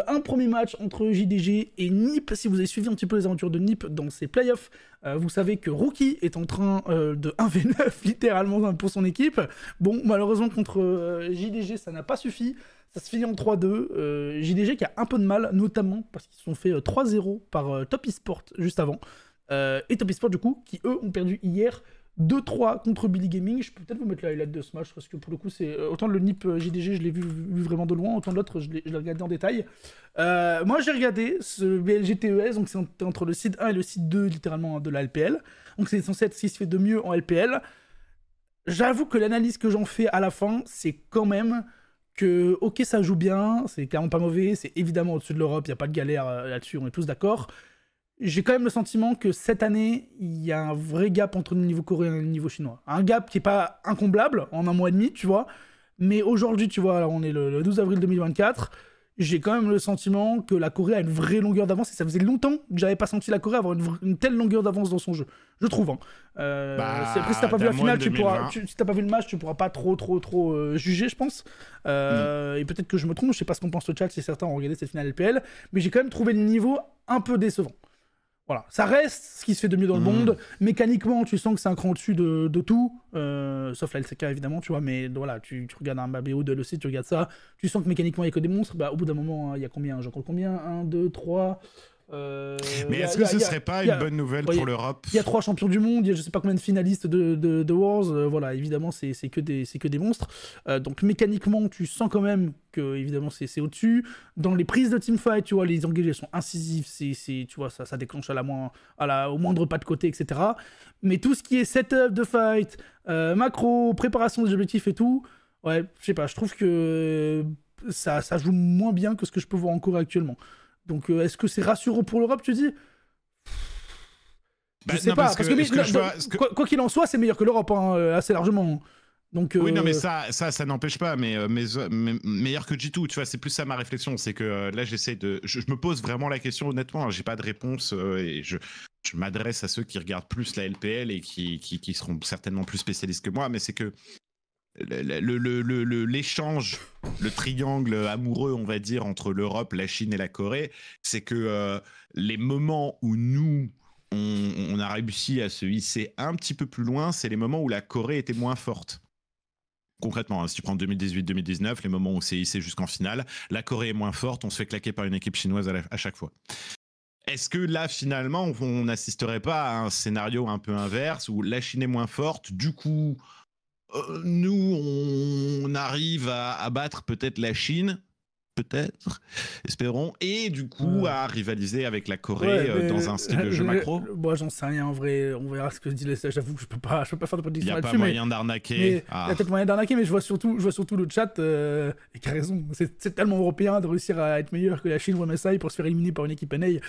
un premier match entre JDG et NIP. Si vous avez suivi un petit peu les aventures de NIP dans ses playoffs, vous savez que Rookie est en train de 1v9 littéralement pour son équipe. Bon, malheureusement contre JDG, ça n'a pas suffi. Ça se finit en 3-2. Euh, JDG qui a un peu de mal, notamment parce qu'ils se sont fait 3-0 euh, par euh, Top Esport juste avant. et Top Esport, du coup, qui eux ont perdu hier 2-3 contre Billy Gaming. Je peux peut-être vous mettre la highlight de ce match parce que pour le coup, c'est autant le NIP JDG, je l'ai vu, vu, vraiment de loin, autant l'autre, je l'ai regardé en détail. moi, j'ai regardé ce BLGTES, donc c'est entre le site 1 et le site 2 littéralement hein, de la LPL. Donc c'est censé être ce qui se fait de mieux en LPL. J'avoue que l'analyse que j'en fais à la fin, c'est quand même ok, ça joue bien, c'est clairement pas mauvais, c'est évidemment au-dessus de l'Europe, il n'y a pas de galère euh, là-dessus, on est tous d'accord. J'ai quand même le sentiment que cette année, il y a un vrai gap entre le niveau coréen et le niveau chinois. Un gap qui n'est pas incomblable en un mois et demi, tu vois. Mais aujourd'hui, tu vois, alors on est le 12 avril 2024 j'ai quand même le sentiment que la Corée a une vraie longueur d'avance et ça faisait longtemps que j'avais pas senti la Corée avoir une, telle longueur d'avance dans son jeu. Je trouve. Hein. Euh, bah, après, si t'as pas vu la finale, tu pourras, t'as pas vu le match, tu pourras pas trop, trop, trop euh, juger, je pense. Euh, mm. Et peut-être que je me trompe, je sais pas ce qu'on pense le chat, si certains ont regardé cette finale LPL, mais j'ai quand même trouvé le niveau un peu décevant. Voilà, ça reste ce qui se fait de mieux dans le mmh. monde. Mécaniquement, tu sens que c'est un cran au-dessus de, tout, euh, sauf la LCK évidemment, tu vois, mais voilà, tu, regardes un BO de l'OC tu regardes ça, tu sens que mécaniquement il n'y a que des monstres, bah au bout d'un moment, hein, il y a combien J'en compte combien 1, 2, 3, euh, mais est-ce que ce serait pas une bonne nouvelle pour l'Europe Il y a trois champions du monde, il y a je sais pas combien de finalistes de, Wars, euh, voilà, évidemment c'est que, des, monstres. Euh, donc mécaniquement, tu sens quand même que évidemment c'est au-dessus. Dans les prises de teamfight, tu vois, les engagés sont incisifs tu vois, ça, déclenche à la au moindre pas de côté, etc. Mais tout ce qui est setup de fight, macro, préparation des objectifs et tout, ouais, je sais pas, je trouve que ça, ça joue moins bien que ce que je peux voir en cours actuellement. Donc, euh, est-ce que c'est rassurant pour l'Europe, tu dis Je sais pas. quoi qu'il en soit, c'est meilleur que l'Europe, hein, euh, assez largement. Donc, Oui, non, mais euh, ça, ça, ça n'empêche pas, mais, mais, meilleur que du tout tu vois, c'est plus ça ma réflexion, c'est que là, j'essaie de. Je, me pose vraiment la question, honnêtement, Je hein, j'ai pas de réponse et je, m'adresse à ceux qui regardent plus la LPL et qui, qui, qui, seront certainement plus spécialistes que moi, mais c'est que l'échange, le, triangle amoureux, on va dire, entre l'Europe, la Chine et la Corée, c'est que euh, les moments où nous, on, a réussi à se hisser un petit peu plus loin, c'est les moments où la Corée était moins forte. Concrètement, hein, si tu prends 2018-2019, les moments où c'est hissé jusqu'en finale, la Corée est moins forte, on se fait claquer par une équipe chinoise à, à chaque fois. Est-ce que là, finalement, on n'assisterait pas à un scénario un peu inverse où la Chine est moins forte, du coup, euh, nous, on arrive à, abattre battre peut-être la Chine, peut-être, espérons, et du coup à rivaliser avec la Corée euh, dans un style de jeu macro. Moi, j'en sais rien en vrai. On verra ce que dit dis J'avoue que je peux pas, je peux pas faire de prédiction là Il n'y a pas moyen d'arnaquer. Il y a ah. peut-être moyen d'arnaquer, mais je vois surtout, je vois surtout le chat euh, et qui a raison. C'est tellement européen de réussir à être meilleur que la Chine ou MSI pour se faire éliminer par une équipe NA.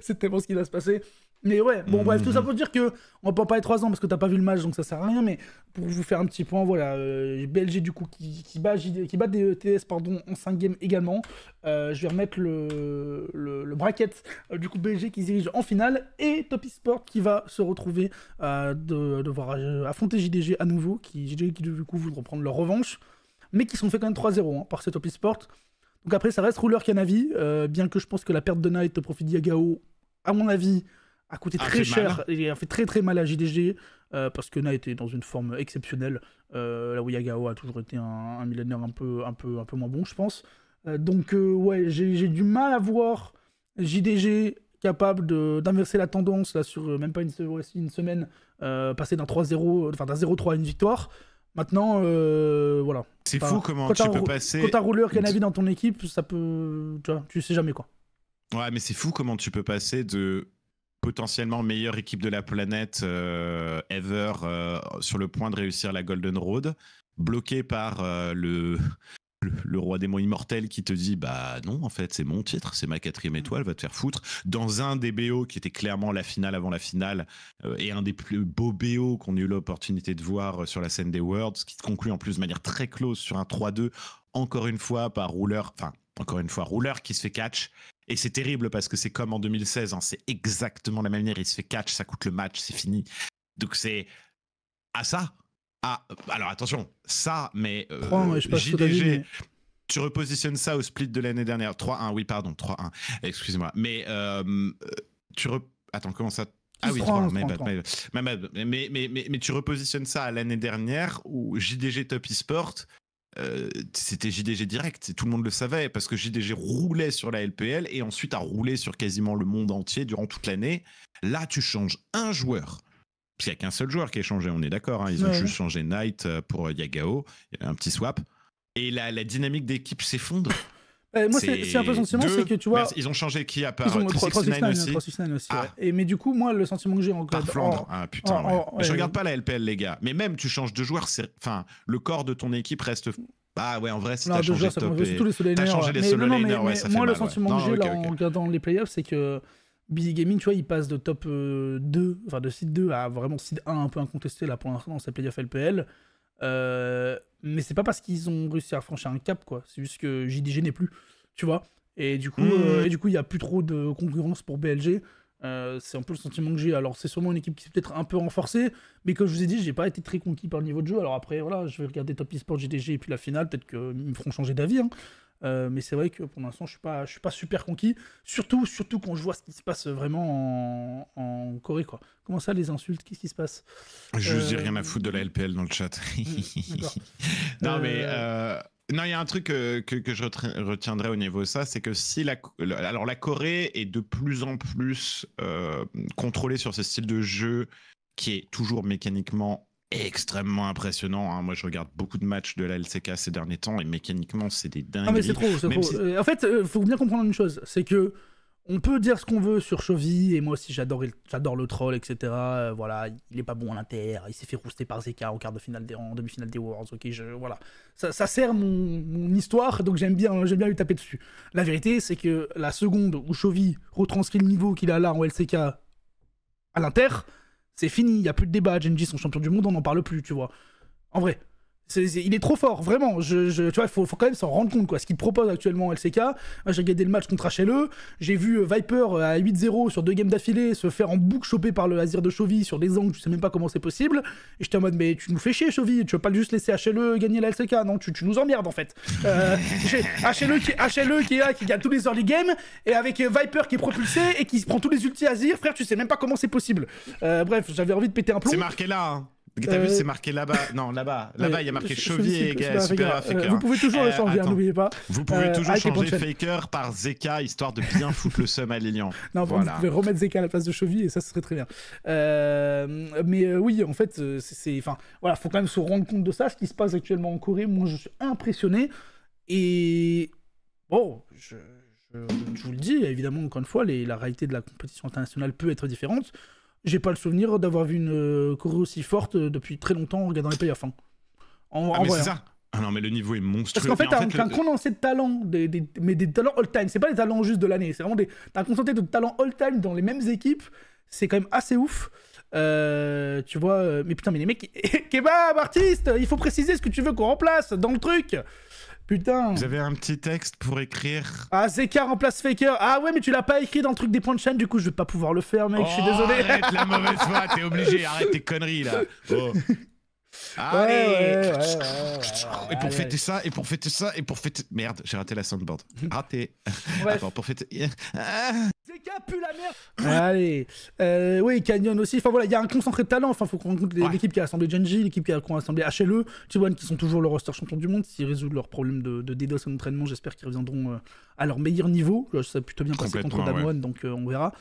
C'est tellement ce qui va se passer. Mais ouais, bon, bref, tout ça mmh. pour dire que on peut pas parler 3 ans parce que t'as pas vu le match, donc ça sert à rien. Mais pour vous faire un petit point, voilà, euh, BLG du coup qui, qui bat, qui bat des TS pardon, en 5 games également. Euh, je vais remettre le, bracket euh, du coup BLG qui se dirige en finale et Top Esport qui va se retrouver à de, devoir affronter JDG à nouveau, qui, JDG qui du coup voudront prendre leur revanche, mais qui sont fait quand même 3-0 hein, par ces Top Esport Donc après, ça reste Ruler, Canavi, bien que je pense que la perte de Knight profite Diagao, à mon avis a coûté ah, très cher. et a fait très très mal à JDG euh, parce que Na était dans une forme exceptionnelle. Euh, là où Yagao a toujours été un, millénaire un peu, un, peu, un peu moins bon, je pense. Euh, donc, ouais, j'ai du mal à voir JDG capable d'inverser la tendance là, sur même pas une, semaine, passer d'un 3-0, enfin d'un 0-3 à une victoire. Maintenant, voilà. C'est fou comment tu peux passer. Quand t'as rouleur vie dans ton équipe, ça peut. tu sais jamais quoi. Ouais, mais c'est fou comment tu peux passer de potentiellement meilleure équipe de la planète euh, ever euh, sur le point de réussir la Golden Road, bloquée par euh, le, le, roi démon immortel qui te dit bah non en fait c'est mon titre, c'est ma quatrième étoile, va te faire foutre. Dans un des BO qui était clairement la finale avant la finale et un des plus beaux BO qu'on a eu l'opportunité de voir sur la scène des Worlds, qui conclut en plus de manière très close sur un 3-2, encore une fois par Ruler, enfin encore une fois rouleur qui se fait catch et c'est terrible parce que c'est comme en 2016, hein, c'est exactement la même manière. Il se fait catch, ça coûte le match, c'est fini. Donc c'est à ça. À... Alors attention, ça, mais euh, JDG, tu repositionnes ça au split de l'année dernière. 3-1, oui, pardon, 3-1. Excusez-moi. Mais euh, tu Attends, comment ça ah oui, mais, mais, mais, mais, tu repositionnes ça à l'année dernière où JDG Top Esport euh, c'était JDG direct, tout le monde le savait, parce que JDG roulait sur la LPL et ensuite a roulé sur quasiment le monde entier durant toute l'année. Là, tu changes un joueur. Parce qu'il n'y a qu'un seul joueur qui est changé, on est d'accord. Hein. ils ont juste changé Knight euh, pour euh, Yagao, il y un petit swap. Et la, la dynamique d'équipe s'effondre. Euh, moi, c'est un peu le sentiment, c'est que tu vois. ils ont changé qui à part 369 euh, aussi. 9 aussi ah. Et, mais du coup, moi, le sentiment que j'ai encore. Par Flandre. Hein, putain, ouais. Je regarde pas la LPL, les gars. Mais même, tu changes de joueur, enfin, le corps de ton équipe reste. Ah ouais, en vrai, c'est t'as changé ça top. Et... les solo as changé les solo laners, ouais, ça fait Moi, le sentiment que j'ai en regardant les playoffs, c'est que. busy Gaming, tu vois, il passe de top 2, euh, enfin de seed 2 à vraiment seed 1 un peu incontesté là pour l'instant dans sa playoff LPL. Euh, mais c'est pas parce qu'ils ont réussi à franchir un cap, quoi. C'est juste que JDG n'est plus, tu vois. Et du coup, hmm. euh, et du coup, il y a plus trop de concurrence pour BLG. Euh, c'est un peu le sentiment que j'ai. Alors, c'est sûrement une équipe qui s'est peut-être un peu renforcée, mais comme je vous ai dit, j'ai pas été très conquis par le niveau de jeu. Alors après, voilà, je vais regarder Top Esports, JDG et puis la finale. Peut-être qu'ils me feront changer d'avis. Hein. Euh, mais c'est vrai que pour l'instant, je suis pas, je suis pas super conquis. Surtout, surtout quand je vois ce qui se passe vraiment en, Corée, quoi. Comment ça, les insultes Qu'est-ce qui se passe Je dis euh, rien à foutre de la LPL dans le chat. Mm, non, mais. Euh, non, il y a un truc que, je retiendrai au niveau de ça, c'est que si la, alors la Corée est de plus en plus contrôlée sur ce style de jeu qui est toujours mécaniquement extrêmement impressionnant. Hein. Moi, je regarde beaucoup de matchs de la LCK ces derniers temps et mécaniquement, c'est des dingues. Ah, mais c'est trop, euh, En fait, il euh, faut bien comprendre une chose c'est que on peut dire ce qu'on veut sur Chovy, et moi aussi j'adore, j'adore le troll, etc. Euh, voilà, il est pas bon à l'Inter, il s'est fait rouster par Zeka en quart de finale des, en demi-finale des Worlds, ok, je, voilà. Ça, sert mon, histoire, donc j'aime bien, j'aime bien lui taper dessus. La vérité, c'est que la seconde où Chovy retranscrit le niveau qu'il a là en LCK à l'Inter, c'est fini, il n'y a plus de débat. Genji sont champion du monde, on n'en parle plus, tu vois. En vrai il est trop fort, vraiment. Je, tu vois, il faut, quand même s'en rendre compte, quoi. Ce qu'il propose actuellement LCK. J'ai regardé le match contre HLE. J'ai vu euh, Viper euh, à 8-0 sur deux games d'affilée se faire en boucle choper par le Azir de Chovy sur les angles, je sais même pas comment c'est possible. Et j'étais en mode, mais tu nous fais chier, Chovy. Tu veux pas juste laisser HLE gagner la LCK. Non, tu, tu nous emmerdes, en fait. HLE, euh, qui, e qui est là, qui gagne tous les early games. Et avec Viper qui est propulsé et qui se prend tous les ultis Azir. Frère, tu sais même pas comment c'est possible. bref, j'avais envie de péter un plomb. C'est marqué là. Hein. T'as vu, euh, c'est marqué là-bas. Non, là-bas. Là-bas, il y a marqué Chevier et bah, Super euh, hein. Vous pouvez toujours le euh, changer, hein, n'oubliez pas. Vous pouvez toujours changer Faker par Zeka, histoire de bien foutre le seum à Lilian. Non, vous pouvez remettre Zeka à la place de Chevier et ça, ce serait très bien. mais oui, en fait, c'est. Enfin, voilà, faut quand même se rendre compte de ça, ce qui se passe actuellement en Corée. Moi, je suis impressionné. Et bon, je, vous le dis, évidemment, encore une fois, la réalité de la compétition internationale peut être différente j'ai pas le souvenir d'avoir vu une euh, course aussi forte euh, depuis très longtemps en regardant les pays à fin hein. ah, mais c'est hein. ça ah non, mais le niveau est monstrueux. Parce qu'en fait, t'as un, condensé de talents, des, mais des talents all-time. C'est pas des talents juste de l'année, c'est vraiment des. T'as un condensé de talents all-time dans les mêmes équipes. C'est quand même assez ouf. Euh, tu vois, mais putain, mais les mecs, kebab, artiste, il faut préciser ce que tu veux qu'on remplace dans le truc. Putain. Vous avez un petit texte pour écrire. Ah, en remplace Faker. Ah ouais, mais tu l'as pas écrit dans le truc des points de chaîne, du coup, je vais pas pouvoir le faire, mec. je suis désolé. Oh, arrête la mauvaise voix, t'es obligé. Arrête tes conneries, là. Oh. Allez. Ouais, et pour fêter ça, et pour fêter ça, et pour fêter. Merde, j'ai raté la soundboard. Raté. Attends, pour fêter pue la merde. Allez, euh, oui, Canyon aussi. Enfin voilà, il y a un concentré de talent. Enfin, faut qu'on rencontre l'équipe qui a assemblé Genji, l'équipe qui a, rassemblé assemblé HLE, T1 qui sont toujours le roster champion du monde. S'ils résolvent leurs problèmes de, de DDoS en entraînement, j'espère qu'ils reviendront euh, à leur meilleur niveau. Euh, ça a plutôt bien passé contre Damwon, donc on verra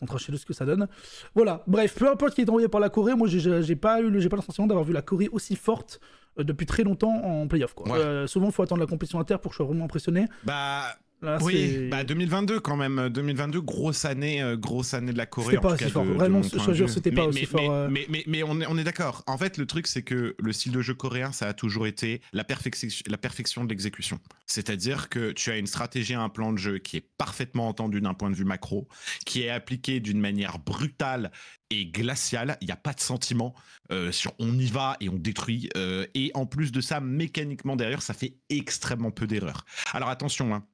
contre HLE ce que ça donne. Voilà, bref, peu importe qui est envoyé par la Corée, moi j'ai pas eu, j'ai pas le sentiment d'avoir vu la Corée aussi forte depuis très longtemps en playoff. Quoi. souvent, il faut attendre la compétition inter pour que je sois vraiment impressionné. Bah, oui, bah 2022 quand même. 2022, grosse année, euh, grosse année de la Corée. pas aussi fort. Vraiment, je jure, c'était pas aussi fort. Euh. Mais, on est, on est d'accord. En fait, le truc, c'est que le style de jeu coréen, ça a toujours été la, perfection, de l'exécution. C'est-à-dire que tu as une stratégie, un plan de jeu qui est parfaitement entendu d'un point de vue macro, qui est appliqué d'une manière brutale et glaciale. Il n'y a pas de sentiment euh, sur on y va et on détruit. et en plus de ça, mécaniquement derrière, ça fait extrêmement peu d'erreurs. Alors attention, hein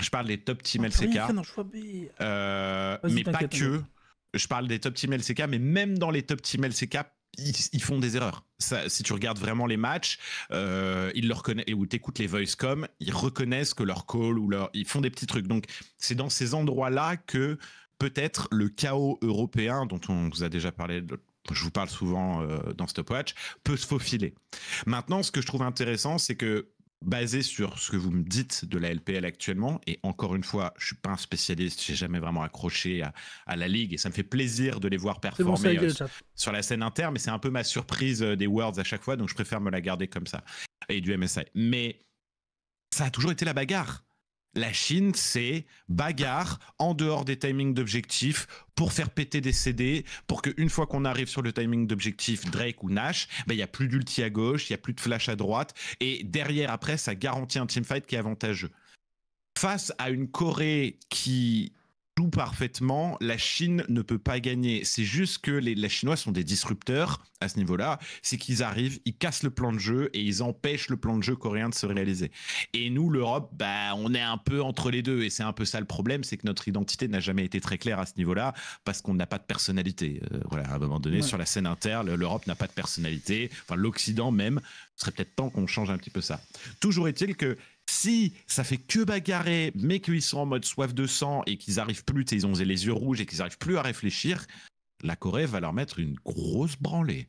je parle des top team oh, LCK. Euh, mais pas que. Je parle des top team LCK, mais même dans les top team LCK, ils, font des erreurs. Ça, si tu regardes vraiment les matchs, euh, ils le reconnaissent, ou t'écoutes les voice com, ils reconnaissent que leur call ou leur, ils font des petits trucs. Donc, c'est dans ces endroits-là que peut-être le chaos européen, dont on vous a déjà parlé je vous parle souvent euh, dans Stopwatch, peut se faufiler. Maintenant, ce que je trouve intéressant, c'est que basé sur ce que vous me dites de la LPL actuellement, et encore une fois, je suis pas un spécialiste, j'ai jamais vraiment accroché à, la ligue, et ça me fait plaisir de les voir performer euh, sur, la scène interne, mais c'est un peu ma surprise euh, des Worlds à chaque fois, donc je préfère me la garder comme ça, et du MSI. Mais ça a toujours été la bagarre. La Chine, c'est bagarre en dehors des timings d'objectifs pour faire péter des CD, pour qu'une fois qu'on arrive sur le timing d'objectif Drake ou Nash, ben, il y n'y a plus d'ulti à gauche, il n'y a plus de flash à droite, et derrière, après, ça garantit un teamfight qui est avantageux. Face à une Corée qui parfaitement, la Chine ne peut pas gagner. C'est juste que les, Chinois sont des disrupteurs à ce niveau-là. C'est qu'ils arrivent, ils cassent le plan de jeu et ils empêchent le plan de jeu coréen de se réaliser. Et nous, l'Europe, bah, on est un peu entre les deux. Et c'est un peu ça le problème, c'est que notre identité n'a jamais été très claire à ce niveau-là parce qu'on n'a pas de personnalité. Euh, voilà, à un moment donné, sur la scène interne, l'Europe n'a pas de personnalité. Enfin, l'Occident même. Ce serait peut-être temps qu'on change un petit peu ça. Toujours est-il que si ça fait que bagarrer, mais qu'ils sont en mode soif de sang et qu'ils arrivent plus, ils ont les yeux rouges et qu'ils arrivent plus à réfléchir, la Corée va leur mettre une grosse branlée.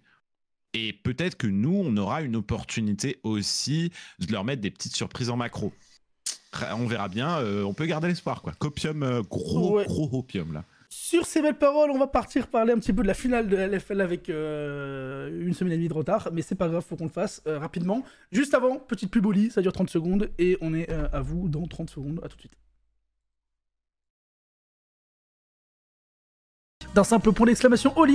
Et peut-être que nous, on aura une opportunité aussi de leur mettre des petites surprises en macro. On verra bien, euh, on peut garder l'espoir. quoi. Copium, euh, gros, gros opium là. Sur ces belles paroles, on va partir parler un petit peu de la finale de LFL avec euh, une semaine et demie de retard, mais c'est pas grave, faut qu'on le fasse euh, rapidement. Juste avant, petite pub au lit, ça dure 30 secondes, et on est euh, à vous dans 30 secondes. À tout de suite. D'un simple point d'exclamation au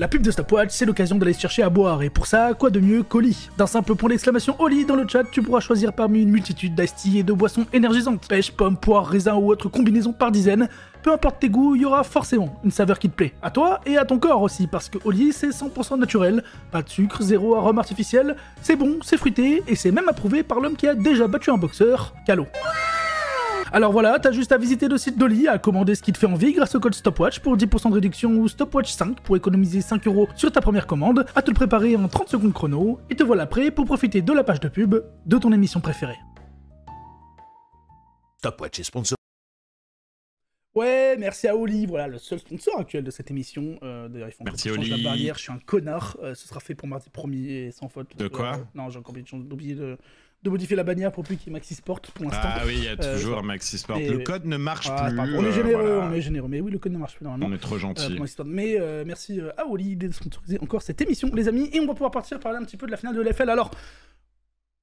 la pub de Stopwatch, c'est l'occasion d'aller chercher à boire, et pour ça, quoi de mieux qu'Oli D'un simple point d'exclamation Oli dans le chat, tu pourras choisir parmi une multitude d'astilles et de boissons énergisantes. Pêche, pomme, poire, raisin ou autres combinaisons par dizaines. Peu importe tes goûts, il y aura forcément une saveur qui te plaît. À toi et à ton corps aussi, parce que Oli, c'est 100% naturel. Pas de sucre, zéro arôme artificiel. C'est bon, c'est fruité, et c'est même approuvé par l'homme qui a déjà battu un boxeur, Calo. Alors voilà, t'as juste à visiter le site d'Oli, à commander ce qui te fait envie grâce au code Stopwatch pour 10% de réduction ou Stopwatch 5 pour économiser 5 euros sur ta première commande, à te le préparer en 30 secondes chrono, et te voilà prêt pour profiter de la page de pub de ton émission préférée. Stopwatch est sponsor. Ouais, merci à Oli, voilà le seul sponsor actuel de cette émission. Euh, font merci Oli. la barrière, je suis un connard. Euh, ce sera fait pour mardi 1er, sans faute. De quoi euh, Non, j'ai encore oublié de de modifier la bannière pour plus qu'il y ait Maxi pour ah l'instant. Ah oui, il y a euh, toujours Maxisport Le code ne marche ah, plus. On est euh, généreux, on est généreux. Mais oui, le code ne marche plus normalement. On est trop gentil. Euh, mais merci à Oli de sponsoriser encore cette émission, les amis. Et on va pouvoir partir parler un petit peu de la finale de l'FL. Alors,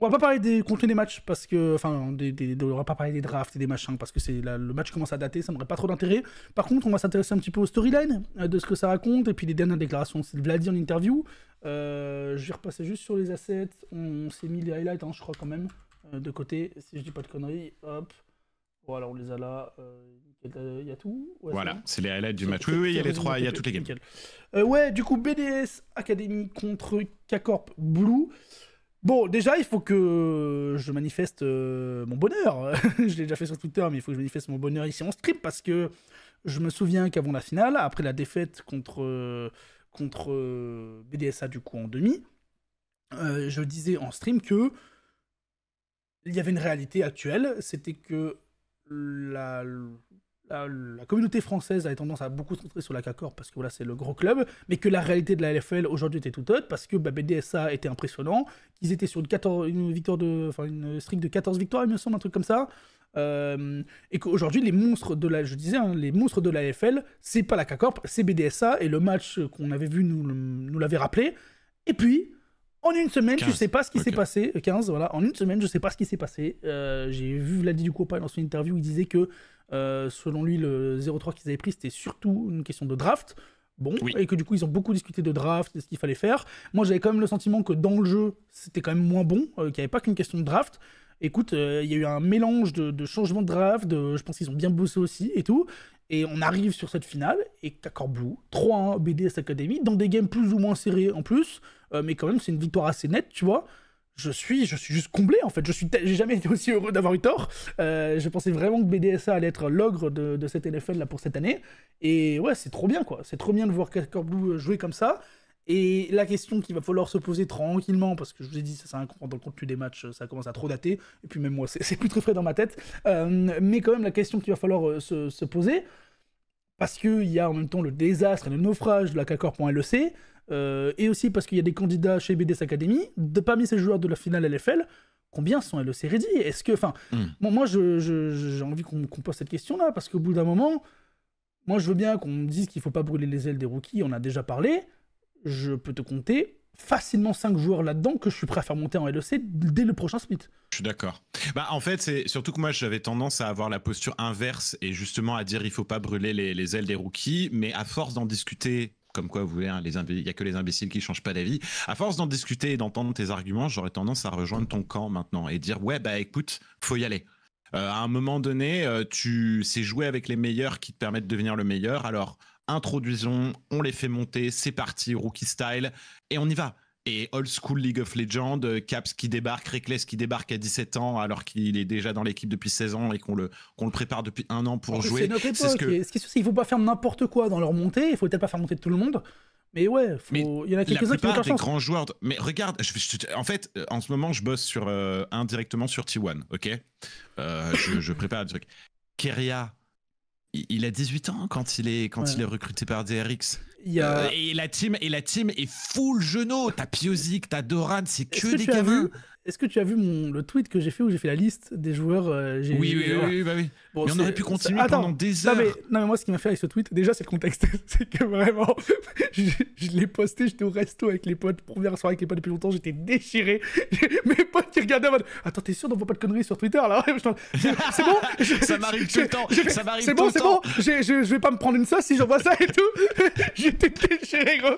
on va pas parler des contenus des matchs parce que, enfin, on ne va pas parler des drafts et des machins parce que c'est le match commence à dater, ça n'aurait pas trop d'intérêt. Par contre, on va s'intéresser un petit peu au storyline euh, de ce que ça raconte et puis les dernières déclarations. C'est Vladi en interview. Euh, je vais repasser juste sur les assets. On, s'est mis les highlights, hein, je crois quand même, euh, de côté. Si je dis pas de conneries, hop. Voilà, on les a là. Il y a tout. voilà, c'est les highlights du match. Oui, oui, il y a les trois, il y a toutes les games. ouais, du coup, BDS Academy contre K-Corp Blue. Bon, déjà, il faut que je manifeste euh, mon bonheur. je l'ai déjà fait sur Twitter, mais il faut que je manifeste mon bonheur ici en stream parce que je me souviens qu'avant la finale, après la défaite contre, euh, contre euh, BDSA du coup en demi, je disais en stream que il y avait une réalité actuelle, c'était que la, la, communauté française avait tendance à beaucoup se concentrer sur la CACOR parce que voilà, c'est le gros club, mais que la réalité de la LFL aujourd'hui était tout autre parce que BDSA bah, était impressionnant, qu'ils étaient sur une, 14, victoire de, enfin, une streak de 14 victoires, il me semble, un truc comme ça. Euh, et qu'aujourd'hui, les monstres de la, je disais, hein, les monstres de la LFL, c'est pas la CACORP, c'est BDSA, et le match qu'on avait vu nous, nous l'avait rappelé. Et puis, en une semaine, je ne sais pas ce qui s'est passé. 15, euh, voilà. En une semaine, je sais pas ce qui s'est passé. Euh, j'ai vu Vladi pas dans son interview, il disait que euh, selon lui, le 0-3 qu'ils avaient pris, c'était surtout une question de draft. Bon, et que du coup, ils ont beaucoup discuté de draft, de ce qu'il fallait faire. Moi, j'avais quand même le sentiment que dans le jeu, c'était quand même moins bon, qu'il n'y avait pas qu'une question de draft. Écoute, il y a eu un mélange de, changements de draft, de, je pense qu'ils ont bien bossé aussi et tout. Et on arrive sur cette finale, et t'as Blue, 3-1 BDS Academy, dans des games plus ou moins serrés en plus. Euh, mais quand même, c'est une victoire assez nette, tu vois. Je suis, je suis juste comblé en fait. Je suis, j'ai jamais été aussi heureux d'avoir eu tort. Euh, je pensais vraiment que BDSA allait être l'ogre de, de, cette NFL là pour cette année. Et ouais, c'est trop bien quoi. C'est trop bien de voir Casper Blue jouer comme ça. Et la question qu'il va falloir se poser tranquillement, parce que je vous ai dit, ça, ça dans le contenu des matchs, ça commence à trop dater, et puis même moi, c'est plus très frais dans ma tête, euh, mais quand même la question qu'il va falloir euh, se, se, poser, parce qu'il y a en même temps le désastre et le naufrage de la KCOR.LEC, euh, et aussi parce qu'il y a des candidats chez BDS Academy, de parmi ces joueurs de la finale LFL, combien sont LEC Ready Est-ce que, enfin, hmm. moi j'ai envie qu'on pose cette question-là, parce qu'au bout d'un moment, moi je veux bien qu'on me dise qu'il faut pas brûler les ailes des rookies, on a déjà parlé, je peux te compter facilement 5 joueurs là-dedans que je suis prêt à faire monter en LEC dès le prochain split. Je suis d'accord. Bah, en fait, c'est surtout que moi, j'avais tendance à avoir la posture inverse et justement à dire il faut pas brûler les ailes des rookies, mais à force d'en discuter comme quoi, vous voyez, hein, il n'y a que les imbéciles qui changent pas d'avis. À force d'en discuter et d'entendre tes arguments, j'aurais tendance à rejoindre ton camp maintenant et dire ouais bah écoute, faut y aller. Euh, à un moment donné, euh, tu sais jouer avec les meilleurs qui te permettent de devenir le meilleur. Alors introduisons, on les fait monter, c'est parti, rookie style, et on y va et old school League of Legends, euh, Caps qui débarque, Reckless qui débarque à 17 ans alors qu'il est déjà dans l'équipe depuis 16 ans et qu'on le, le prépare depuis un an pour ah, jouer. C'est notre époque. Ce, ne faut pas faire n'importe quoi dans leur montée, il ne faut peut-être pas faire monter tout le monde. Mais ouais, il y en a quelques-uns qui ont des chance. grands joueurs. Mais regarde, en fait, euh, en ce moment, je bosse sur euh, indirectement sur T1, ok je, prépare des trucs. Keria, il, a 18 ans quand il est, quand il est recruté par DRX. Euh, et, la team, et la team est full genou. T'as Piozic, t'as Doran, c'est que des que Est-ce que tu as vu le tweet que j'ai fait où j'ai fait la liste des joueurs euh, Oui, oui, oui, oui, bah oui mais on aurait pu continuer pendant des heures. Non mais, moi, ce qui m'a fait avec ce tweet, déjà, c'est le contexte. c'est que vraiment, je, l'ai posté, j'étais au resto avec les potes, première soirée avec les potes depuis longtemps, j'étais déchiré. Mes potes qui regardaient en mode Attends, t'es sûr, d'envoyer pas de conneries sur Twitter là C'est bon Ça m'arrive tout le temps C'est bon, c'est bon je, vais pas me prendre une sauce si j'en vois ça et tout. j'étais déchiré, gros.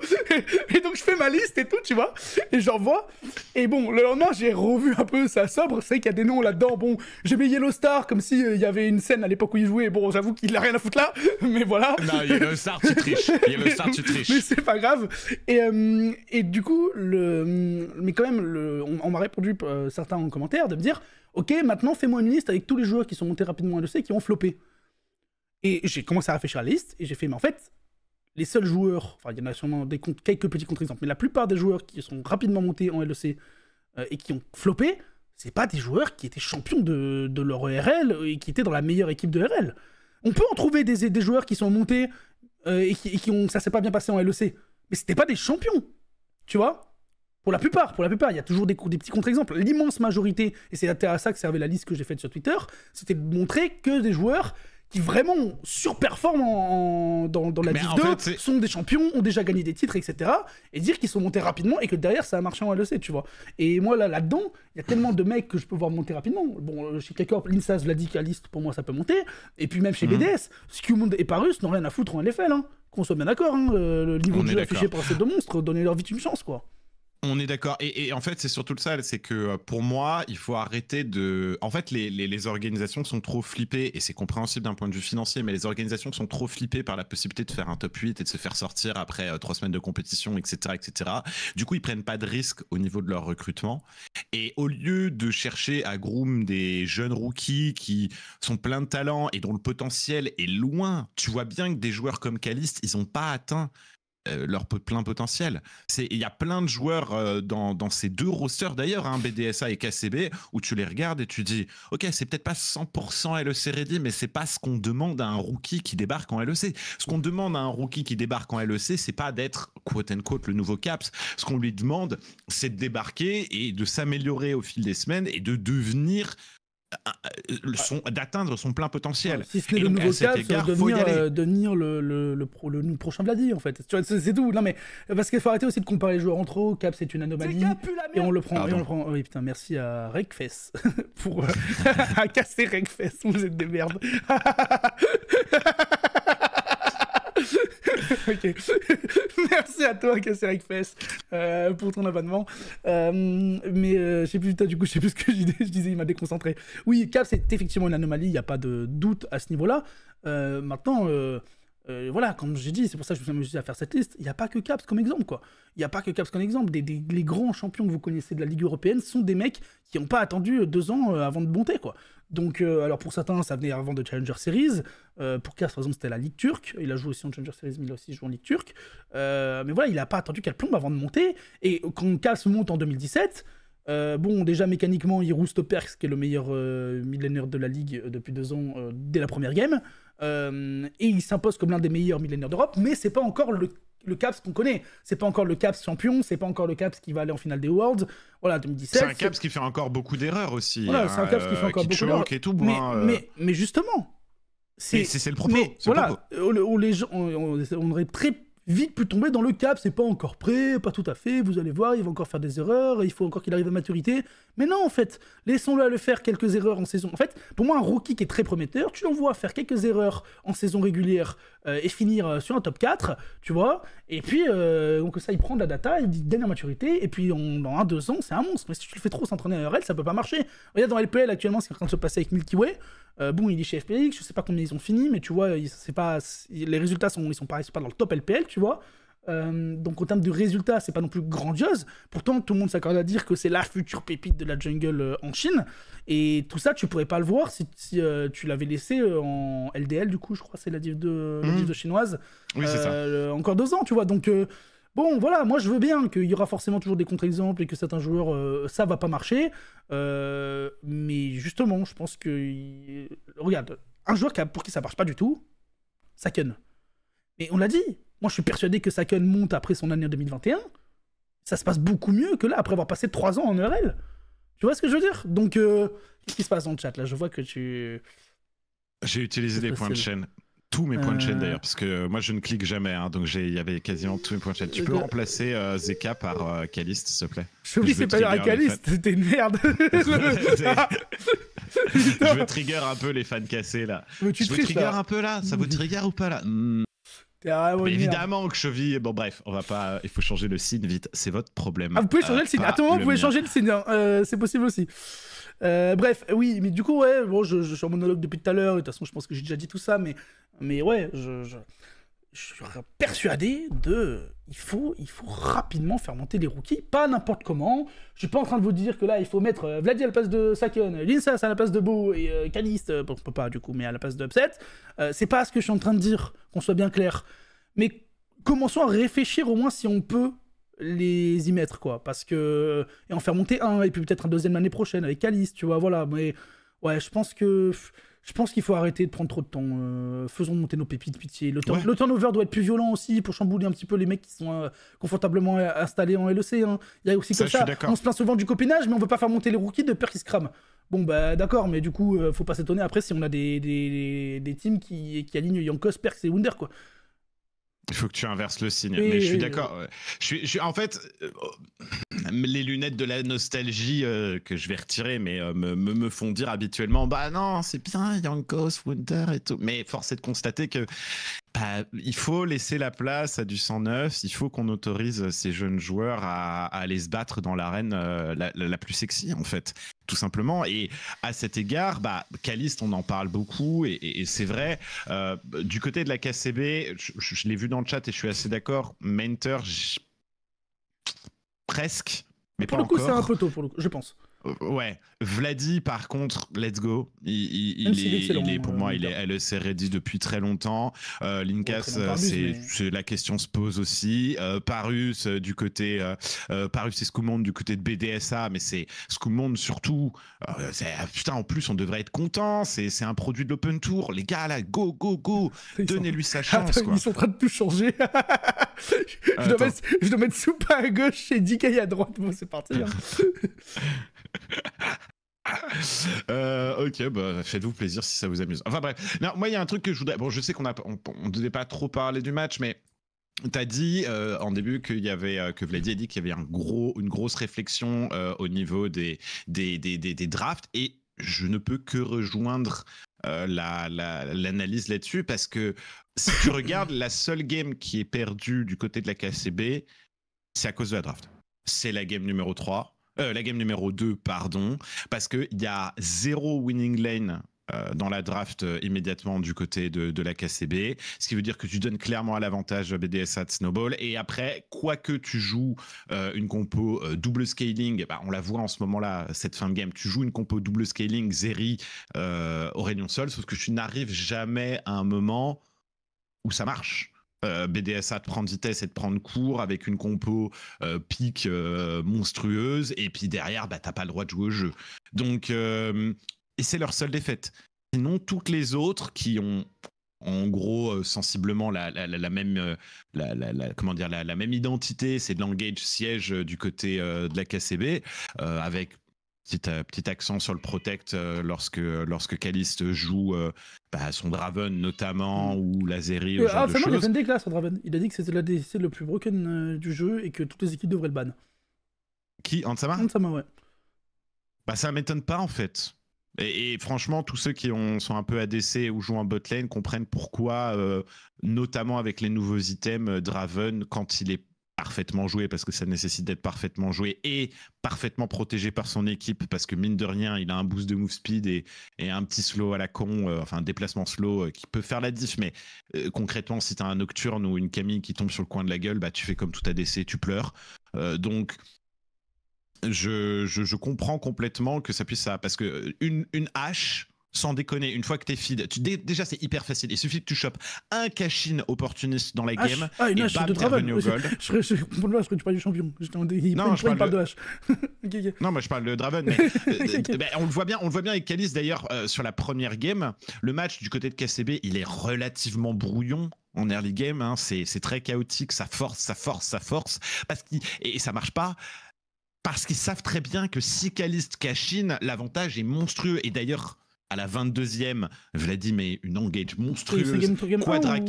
Et donc, je fais ma liste et tout, tu vois. Et vois. Et bon, le lendemain, j'ai revu un peu ça sobre. C'est qu'il y a des noms là-dedans. Bon, j'ai mis Yellow Star comme s'il euh, y avait une à l'époque où il jouait. Bon, j'avoue qu'il a rien à foutre là, mais voilà. Non, il y a le star, tu triches. Il y a le star, tu triches. mais c'est pas grave. Et, euh, et du coup, le, mais quand même, le, on, m'a répondu euh, certains en commentaire de me dire Ok, maintenant fais-moi une liste avec tous les joueurs qui sont montés rapidement en l'EC et qui ont floppé. Et j'ai commencé à réfléchir à la liste et j'ai fait Mais en fait, les seuls joueurs, enfin il y en a sûrement des quelques petits contre-exemples, mais la plupart des joueurs qui sont rapidement montés en LEC euh, et qui ont floppé, c'est pas des joueurs qui étaient champions de, leur RL et qui étaient dans la meilleure équipe de RL. On peut en trouver des, des joueurs qui sont montés euh, et, qui, ont, ça s'est pas bien passé en LEC, mais c'était pas des champions, tu vois Pour la plupart, pour la plupart, il y a toujours des, des petits contre-exemples. L'immense majorité, et c'est à ça que servait la liste que j'ai faite sur Twitter, c'était de montrer que des joueurs qui vraiment surperforment dans, la Div 2, sont des champions, ont déjà gagné des titres, etc. Et dire qu'ils sont montés rapidement et que derrière ça a marché en LEC, tu vois. Et moi là, là-dedans, il y a tellement de mecs que je peux voir monter rapidement. Bon, euh, chez K-Corp, l'Insas, Vladik, pour moi ça peut monter. Et puis même chez mmh. BDS, est et Parus n'ont rien à foutre en LFL, hein. qu'on soit bien d'accord. Hein, euh, le, niveau de jeu affiché par ces deux monstres, donner leur vite une chance, quoi on est d'accord. Et, en fait, c'est surtout ça, c'est que euh, pour moi, il faut arrêter de. En fait, les, organisations sont trop flippées, et c'est compréhensible d'un point de vue financier, mais les organisations sont trop flippées par la possibilité de faire un top 8 et de se faire sortir après euh, trois semaines de compétition, etc., etc. Du coup, ils prennent pas de risques au niveau de leur recrutement. Et au lieu de chercher à groom des jeunes rookies qui sont pleins de talent et dont le potentiel est loin, tu vois bien que des joueurs comme Caliste, ils n'ont pas atteint euh, leur plein potentiel. Il y a plein de joueurs euh, dans, ces deux rosters d'ailleurs, hein, BDSA et KCB, où tu les regardes et tu dis, ok, c'est peut-être pas 100% LEC ready, mais c'est pas ce qu'on demande à un rookie qui débarque en LEC. Ce qu'on demande à un rookie qui débarque en LEC, c'est pas d'être quote unquote le nouveau Caps. Ce qu'on lui demande, c'est de débarquer et de s'améliorer au fil des semaines et de devenir euh, d'atteindre son plein potentiel. Si ce n'est le nouveau euh, de devenir, euh, devenir le, prochain Vladi, en fait. C'est tout. Non, mais, parce qu'il faut arrêter aussi de comparer les joueurs entre eux. Cap, c'est une anomalie. et on le prend. Et on le prend. Oui, putain, merci à Regfess pour à casser Rekfess. Vous êtes des merdes. Merci à toi, Casseric euh, pour ton abonnement. Euh, mais euh, je sais plus, du coup, je sais plus ce que je disais, je disais il m'a déconcentré. Oui, Cap, c'est effectivement une anomalie, il n'y a pas de doute à ce niveau-là. maintenant, euh, voilà, comme j'ai dit, c'est pour ça que je me suis mis à faire cette liste. Il n'y a pas que Caps comme exemple, quoi. Il n'y a pas que Caps comme exemple. les grands champions que vous connaissez de la Ligue européenne sont des mecs qui n'ont pas attendu deux ans euh, avant de monter, quoi. Donc, euh, alors pour certains, ça venait avant de Challenger Series. pour Caps, par exemple, c'était la Ligue turque. Il a joué aussi en Challenger Series, mais il a aussi joué en Ligue turque. mais voilà, il n'a pas attendu qu'elle plombe avant de monter. Et quand Caps monte en 2017, bon, déjà mécaniquement, il rouste qui est le meilleur millénaire de la ligue depuis deux ans, dès la première game. Euh, et il s'impose comme l'un des meilleurs millénaires d'Europe, mais c'est pas encore le, Caps qu'on connaît. C'est pas encore le Caps champion, c'est pas encore le Caps qui va aller en finale des Worlds. Voilà, 2017. C'est un Caps qui fait encore beaucoup d'erreurs aussi. Voilà, c'est un hein, Caps qui fait euh, encore beaucoup d'erreurs. Mais, tout. Hein, euh. mais, mais justement, c'est le propos. voilà, on, gens, on, aurait très vite pu tomber dans le cap, c'est pas encore prêt, pas tout à fait, vous allez voir, il va encore faire des erreurs, il faut encore qu'il arrive à maturité. Mais non, en fait, laissons-le à le faire quelques erreurs en saison. En fait, pour moi, un rookie qui est très prometteur, tu l'envoies faire quelques erreurs en saison régulière euh, et finir euh, sur un top 4, tu vois. Et puis, euh, donc ça, il prend de la data, il dit dernière maturité, et puis on, dans un, deux ans, c'est un monstre. Mais si tu le fais trop s'entraîner à RL, ça peut pas marcher. Regarde dans LPL actuellement ce qui est en train de se passer avec Milky Way. bon, il est chez FPX, je sais pas combien ils ont fini, mais tu vois, c'est pas, les résultats sont, ils sont pas, pas dans le top LPL, tu tu vois. Euh, donc en termes de résultats, c'est pas non plus grandiose. Pourtant, tout le monde s'accorde à dire que c'est la future pépite de la jungle euh, en Chine. Et tout ça, tu pourrais pas le voir si, euh, tu l'avais laissé en LDL, du coup, je crois, c'est la div de, la div de mmh. chinoise. Oui, c'est ça. encore deux ans, tu vois. Donc bon, voilà, moi je veux bien qu'il y aura forcément toujours des contre-exemples et que certains joueurs, ça va pas marcher. mais justement, je pense que regarde, un joueur pour qui ça marche pas du tout, ça ken. Mais on l'a dit, moi, je suis persuadé que Saken monte après son année 2021. Ça se passe beaucoup mieux que là, après avoir passé 3 ans en ERL. Tu vois ce que je veux dire Donc, euh, qu'est-ce qui se passe dans le chat là Je vois que tu. J'ai utilisé des points de chaîne. Tous mes points de chaîne euh. d'ailleurs, parce que euh, moi je ne clique jamais, hein, donc il y avait quasiment tous mes points de chaîne. Tu peux remplacer Zeka par Caliste, s'il te plaît Je oublié c'est pas à Caliste, c'était une merde je veux trigger un peu les fans cassés là. tu je veux trigger un peu là, ça vous trigger ou pas là hmm évidemment que cheville. Bon, bref, on va pas. Il faut changer le signe vite. C'est votre problème. Ah, vous pouvez changer le ah, signe. Attends vous pouvez changer le signe. Hein. Euh, c'est possible aussi. Euh, bref, oui, mais du coup, ouais, bon, je, suis en monologue depuis tout à l'heure. De toute façon, je pense que j'ai déjà dit tout ça, mais, mais ouais, je suis persuadé de il faut, il faut rapidement faire monter les rookies, pas n'importe comment. Je suis pas en train de vous dire que là, il faut mettre euh, Vladi à la place de Saken, Linsas à la place de Beau et euh, Caliste, euh, bon, peut pas du coup, mais à la place de Upset. c'est pas ce que je suis en train de dire, qu'on soit bien clair. Mais commençons à réfléchir au moins si on peut les y mettre, quoi. Parce que. Et en faire monter un, et puis peut-être un deuxième l'année prochaine avec Caliste, tu vois, voilà. Mais ouais, je pense que. Je pense qu'il faut arrêter de prendre trop de temps. Euh, faisons monter nos pépites, pitié. Le, turnover doit être plus violent aussi pour chambouler un petit peu les mecs qui sont euh, confortablement euh, installés en LEC. Hein. Il y a aussi ça. On se plaint souvent du copinage, mais on veut pas faire monter les rookies de peur qu'ils se crament. Bon, bah d'accord, mais du coup, faut pas s'étonner après si on a des, des, teams qui, alignent Yankos, Perks et Wunder, quoi. Il faut que tu inverses le signe. mais je suis d'accord. Je, suis, en fait, euh, les lunettes de la nostalgie euh, que je vais retirer, mais euh, me, me, me, font dire habituellement, bah non, c'est bien, Yankos, Winter et tout. Mais force est de constater que euh, il faut laisser la place à du 109, il faut qu'on autorise ces jeunes joueurs à, aller se battre dans l'arène euh, la, plus sexy, en fait, tout simplement. Et à cet égard, bah, Caliste, on en parle beaucoup, et, c'est vrai. Euh, du côté de la KCB, je, l'ai vu dans le chat et je suis assez d'accord, Mentor, presque. Mais pour le coup, c'est un peu tôt, je pense. Ouais, Vladi, par contre, let's go. Il, est, pour moi, il est LEC ready depuis très longtemps. Euh, Linkas, euh, c'est la question se pose aussi. Euh, Parus du côté euh, Parus et monde du côté de BDSA, mais c'est monde surtout. Ah, putain, en plus, on devrait être content. C'est un produit de l'Open Tour. Les gars, là, go, go, go. Donnez-lui sa chance. quoi. Ils sont en train de tout changer. je, dois mettre, je, dois mettre, Soupa à gauche et Dikaï à droite. Bon, c'est parti. Hein. Euh, ok, bah, faites-vous plaisir si ça vous amuse. Enfin bref, moi il y a un truc que je voudrais. Bon, je sais qu'on ne on, devait pas trop parler du match, mais T'as dit euh, en début qu'il y avait euh, que Vladi a dit qu'il y avait un gros, une grosse réflexion au niveau des des, drafts et je ne peux que rejoindre l'analyse la, là-dessus parce que si tu regardes la seule game qui est perdue du côté de la KCB, c'est à cause de la draft. C'est la game numéro 3 euh, la game numéro 2, pardon. Parce qu'il y a zéro winning lane euh, dans la draft euh, immédiatement du côté de, la KCB, ce qui veut dire que tu donnes clairement à l'avantage BDSA de Snowball. Et après, quoique tu joues une compo double scaling, bah, on la voit en ce moment-là, cette fin de game, tu joues une compo double scaling, Zeri, Réunion Sol, sauf que tu n'arrives jamais à un moment où ça marche. Euh, BDSA de prendre vitesse et de prendre court avec une compo euh, pique euh, monstrueuse. Et puis derrière, bah, t'as pas le droit de jouer au jeu. Donc, et c'est leur seule défaite. Sinon, toutes les autres qui ont en gros sensiblement la, même comment dire la, même identité c'est de l'engage siège du côté de la KCB avec Petit, accent sur le protect euh, lorsque lorsque Caliste joue euh, bah, son Draven notamment mm. ou Lazeri. Euh, ah, il a dit que c'était l'ADC le plus broken du jeu et que toutes les équipes devraient le ban. Qui Ansama Ansama, ouais. Bah, ça m'étonne pas en fait. Et, franchement, tous ceux qui ont, sont un peu ADC ou jouent en botlane comprennent pourquoi, notamment avec les nouveaux items, Draven, quand il est parfaitement joué parce que ça nécessite d'être parfaitement joué et parfaitement protégé par son équipe parce que mine de rien il a un boost de move speed et, un petit slow à la con euh, enfin un déplacement slow euh, qui peut faire la diff mais euh, concrètement si t'as un nocturne ou une camille qui tombe sur le coin de la gueule bah tu fais comme tout ADC tu pleures donc je, comprends complètement que ça puisse ça parce que une, une hache sans déconner, une fois que t'es feed, déjà c'est hyper facile. Il suffit que tu chopes un Cachin opportuniste dans la game. Ah, une et hache de travail. Je, du champion. je parle, de hache. Non, je parle de Draven. Euh, ben, on le voit bien, on voit bien avec Calice d'ailleurs euh, sur la première game. Le match du côté de KCB, il est relativement brouillon en early game. Hein. c'est très chaotique, ça force, ça force, ça force, parce qu et ça marche pas. Parce qu'ils savent très bien que si Caliste cash l'avantage est monstrueux. Et d'ailleurs, à la 22e, Vladimir mais une engage monstrueuse. Quadrac.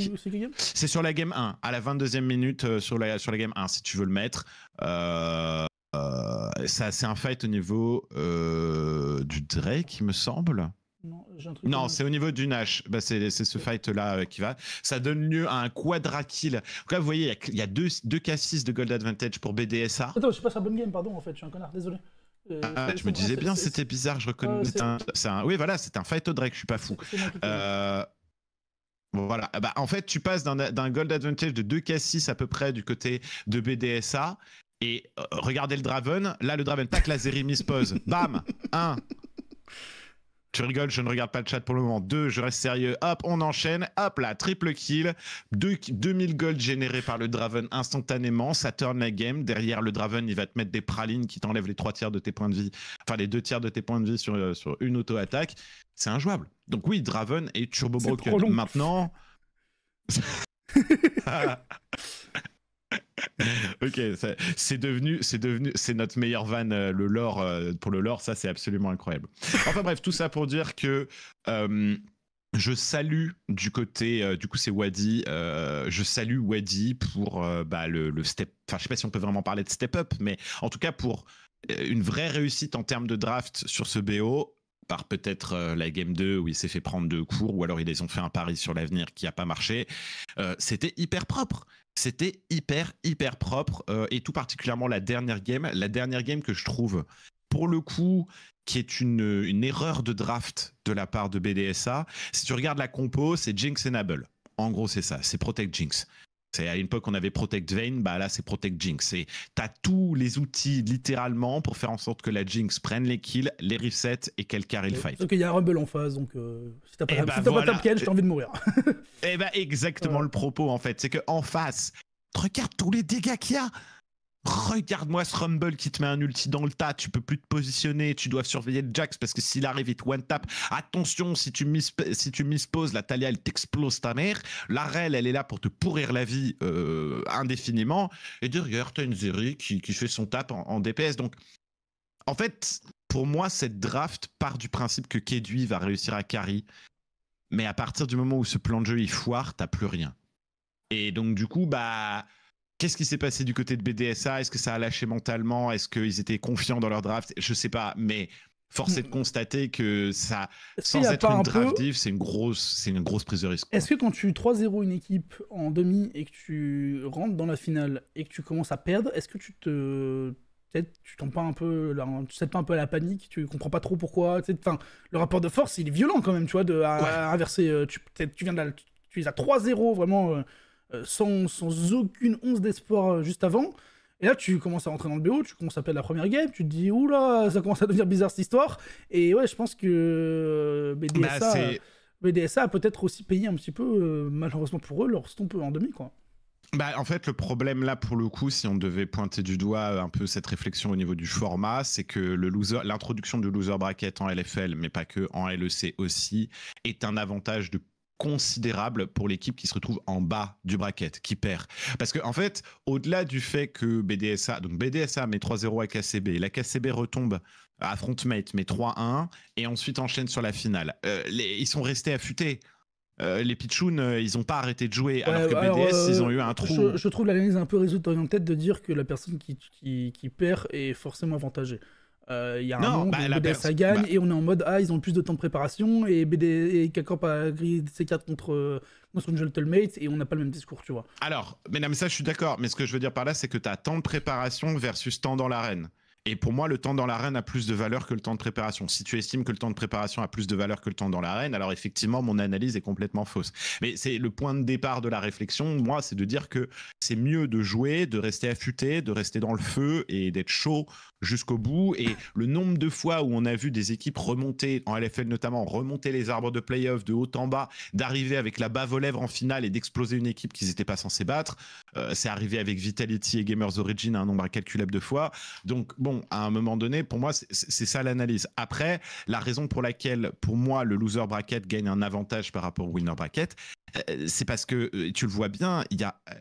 C'est sur la game 1, à la 22e minute euh, sur, la, sur la game 1, si tu veux le mettre. Euh, euh, ça, c'est un fight au niveau du Drake, il me semble. Non, c'est au niveau du Nash. Bah, c'est ce fight-là qui va. Ça donne lieu à un quadra kill. En vous voyez, il y, a, deux, deux K6 de Gold Advantage pour BDSA. Attends, je passe à bonne game, pardon, en fait, je suis un connard, désolé je euh, ah, me disais bien, c'était bizarre, je euh, reconnais. c'est un, oui, voilà, c'est un fight au Drake, je suis pas fou. Euh, voilà, ah bah, en fait, tu passes d'un gold advantage de 2k6 à peu près du côté de BDSA. Et regardez le Draven, là le Draven, tac, la Zerimis pose, bam, 1, je rigoles je ne regarde pas le chat pour le moment. Deux, je reste sérieux. Hop, on enchaîne. Hop là, triple kill. 2000 gold générés par le Draven instantanément. Ça turn la game. Derrière le Draven, il va te mettre des pralines qui t'enlèvent les trois tiers de tes points de vie. Enfin, les deux tiers de tes points de vie sur, euh, sur une auto-attaque. C'est injouable. Donc oui, Draven et turbo broken. Maintenant. Ah. ok, c'est devenu, c'est devenu, c'est notre meilleure van euh, le lore, euh, pour le lore, ça c'est absolument incroyable. Enfin bref, tout ça pour dire que euh, je salue du côté, du coup c'est Wadi, je salue Wadi pour bah, le, step, enfin je sais pas si on peut vraiment parler de step up, mais en tout cas pour une vraie réussite en termes de draft sur ce BO, par peut-être la game 2 où il s'est fait prendre de cours ou alors ils ont fait un pari sur l'avenir qui a pas marché. C'était hyper propre. C'était hyper, hyper propre, euh, et tout particulièrement la dernière game. La dernière game que je trouve, pour le coup, qui est une, erreur de draft de la part de BDSA. Si tu regardes la compo, c'est Jinx Enable En gros, c'est ça, c'est Protect Jinx. C'est à époque, on avait Protect Vein, bah là c'est Protect Jinx. Et t'as tous les outils littéralement pour faire en sorte que la Jinx prenne les kills, les resets et qu'elle carry le fight. Donc il y a Rumble en face, donc euh, si t'as pas, eh bah, j'ai envie de mourir. et eh bah exactement le propos en fait, c'est que en face, regarde tous les dégâts qu'il y a. Regarde-moi ce Rumble qui te met un ulti dans le tas, tu peux plus te positionner, tu dois surveiller le Jax parce que s'il arrive, il te one tap. Attention, si tu, si tu misposes, la Talia, elle t'explose ta mère. La Rel, elle est là pour te pourrir la vie euh, indéfiniment. Et derrière, t'as une Zeri qui, fait son tap en, DPS. Donc, en fait, pour moi, cette draft part du principe que Kedui va réussir à carry. Mais à partir du moment où ce plan de jeu il foire, t'as plus rien. Et donc, du coup, bah Qu'est-ce qui s'est passé du côté de BDSA Est-ce que ça a lâché mentalement Est-ce qu'ils étaient confiants dans leur draft Je sais pas, mais force est de hmm. constater que ça, sans être une un draft c'est une grosse, c'est une grosse prise de risque. Est-ce que quand tu 3-0 une équipe en demi et que tu rentres dans la finale et que tu commences à perdre, est-ce que tu te Peut-être tu tombes pas un peu, tu pas un peu à la panique, tu comprends pas trop pourquoi. Enfin, le rapport de force, il est violent quand même, tu vois, de à, inverser. Euh, tu, viens de tu, es à 3-0 vraiment. Euh, euh, sans, aucune once d'espoir euh, juste avant. Et là, tu commences à rentrer dans le BO, tu commences à perdre la première game, tu te dis, oula, ça commence à devenir bizarre cette histoire. Et ouais, je pense que euh, BDSA, BDSA bah, a peut-être aussi payé un petit peu, malheureusement pour eux, leur stomp en demi, quoi. Bah, en fait, le problème là, pour le coup, si on devait pointer du doigt un peu cette réflexion au niveau du format, c'est que l'introduction de loser bracket en LFL, mais pas que, en LEC aussi, est un avantage de considérable pour l'équipe qui se retrouve en bas du bracket, qui perd. Parce que en fait, au-delà du fait que BDSA, donc BDSA met 3-0 à KCB, la KCB retombe à Frontmate met 3-1 et ensuite enchaîne sur la finale. Euh, ils sont restés affûtés. Euh, les Pichoun, euh, ils n'ont pas arrêté de jouer, alors que BDS, ils ont eu un trou. Je, trouve l'analyse un peu en tête de dire que la personne qui, qui, qui perd est forcément avantagée. Il euh, y a un monde, BDS bah, gagne bah et on est en mode ah ils ont plus de temps de préparation et BD et a grillé C4 contre euh, contre Gentlemate et on n'a pas le même discours tu vois. Alors mais mais ça je suis d'accord mais ce que je veux dire par là c'est que tu as tant de préparation versus temps dans l'arène. Et pour moi, le temps dans l'arène a plus de valeur que le temps de préparation. Si tu estimes que le temps de préparation a plus de valeur que le temps dans l'arène, alors effectivement, mon analyse est complètement fausse. Mais c'est le point de départ de la réflexion, moi, c'est de dire que c'est mieux de jouer, de rester affûté, de rester dans le feu et d'être chaud jusqu'au bout. Et le nombre de fois où on a vu des équipes remonter, en LFL notamment, remonter les arbres de playoff de haut en bas, d'arriver avec la bave aux lèvres en finale et d'exploser une équipe qu'ils n'étaient pas censés battre, euh, c'est arrivé avec Vitality et Gamers Origin un nombre incalculable de fois. Donc, bon, à un moment donné. Pour moi, c'est ça l'analyse. Après, la raison pour laquelle, pour moi, le loser bracket gagne un avantage par rapport au winner bracket, euh, c'est parce que, euh, tu le vois bien, il y a, euh,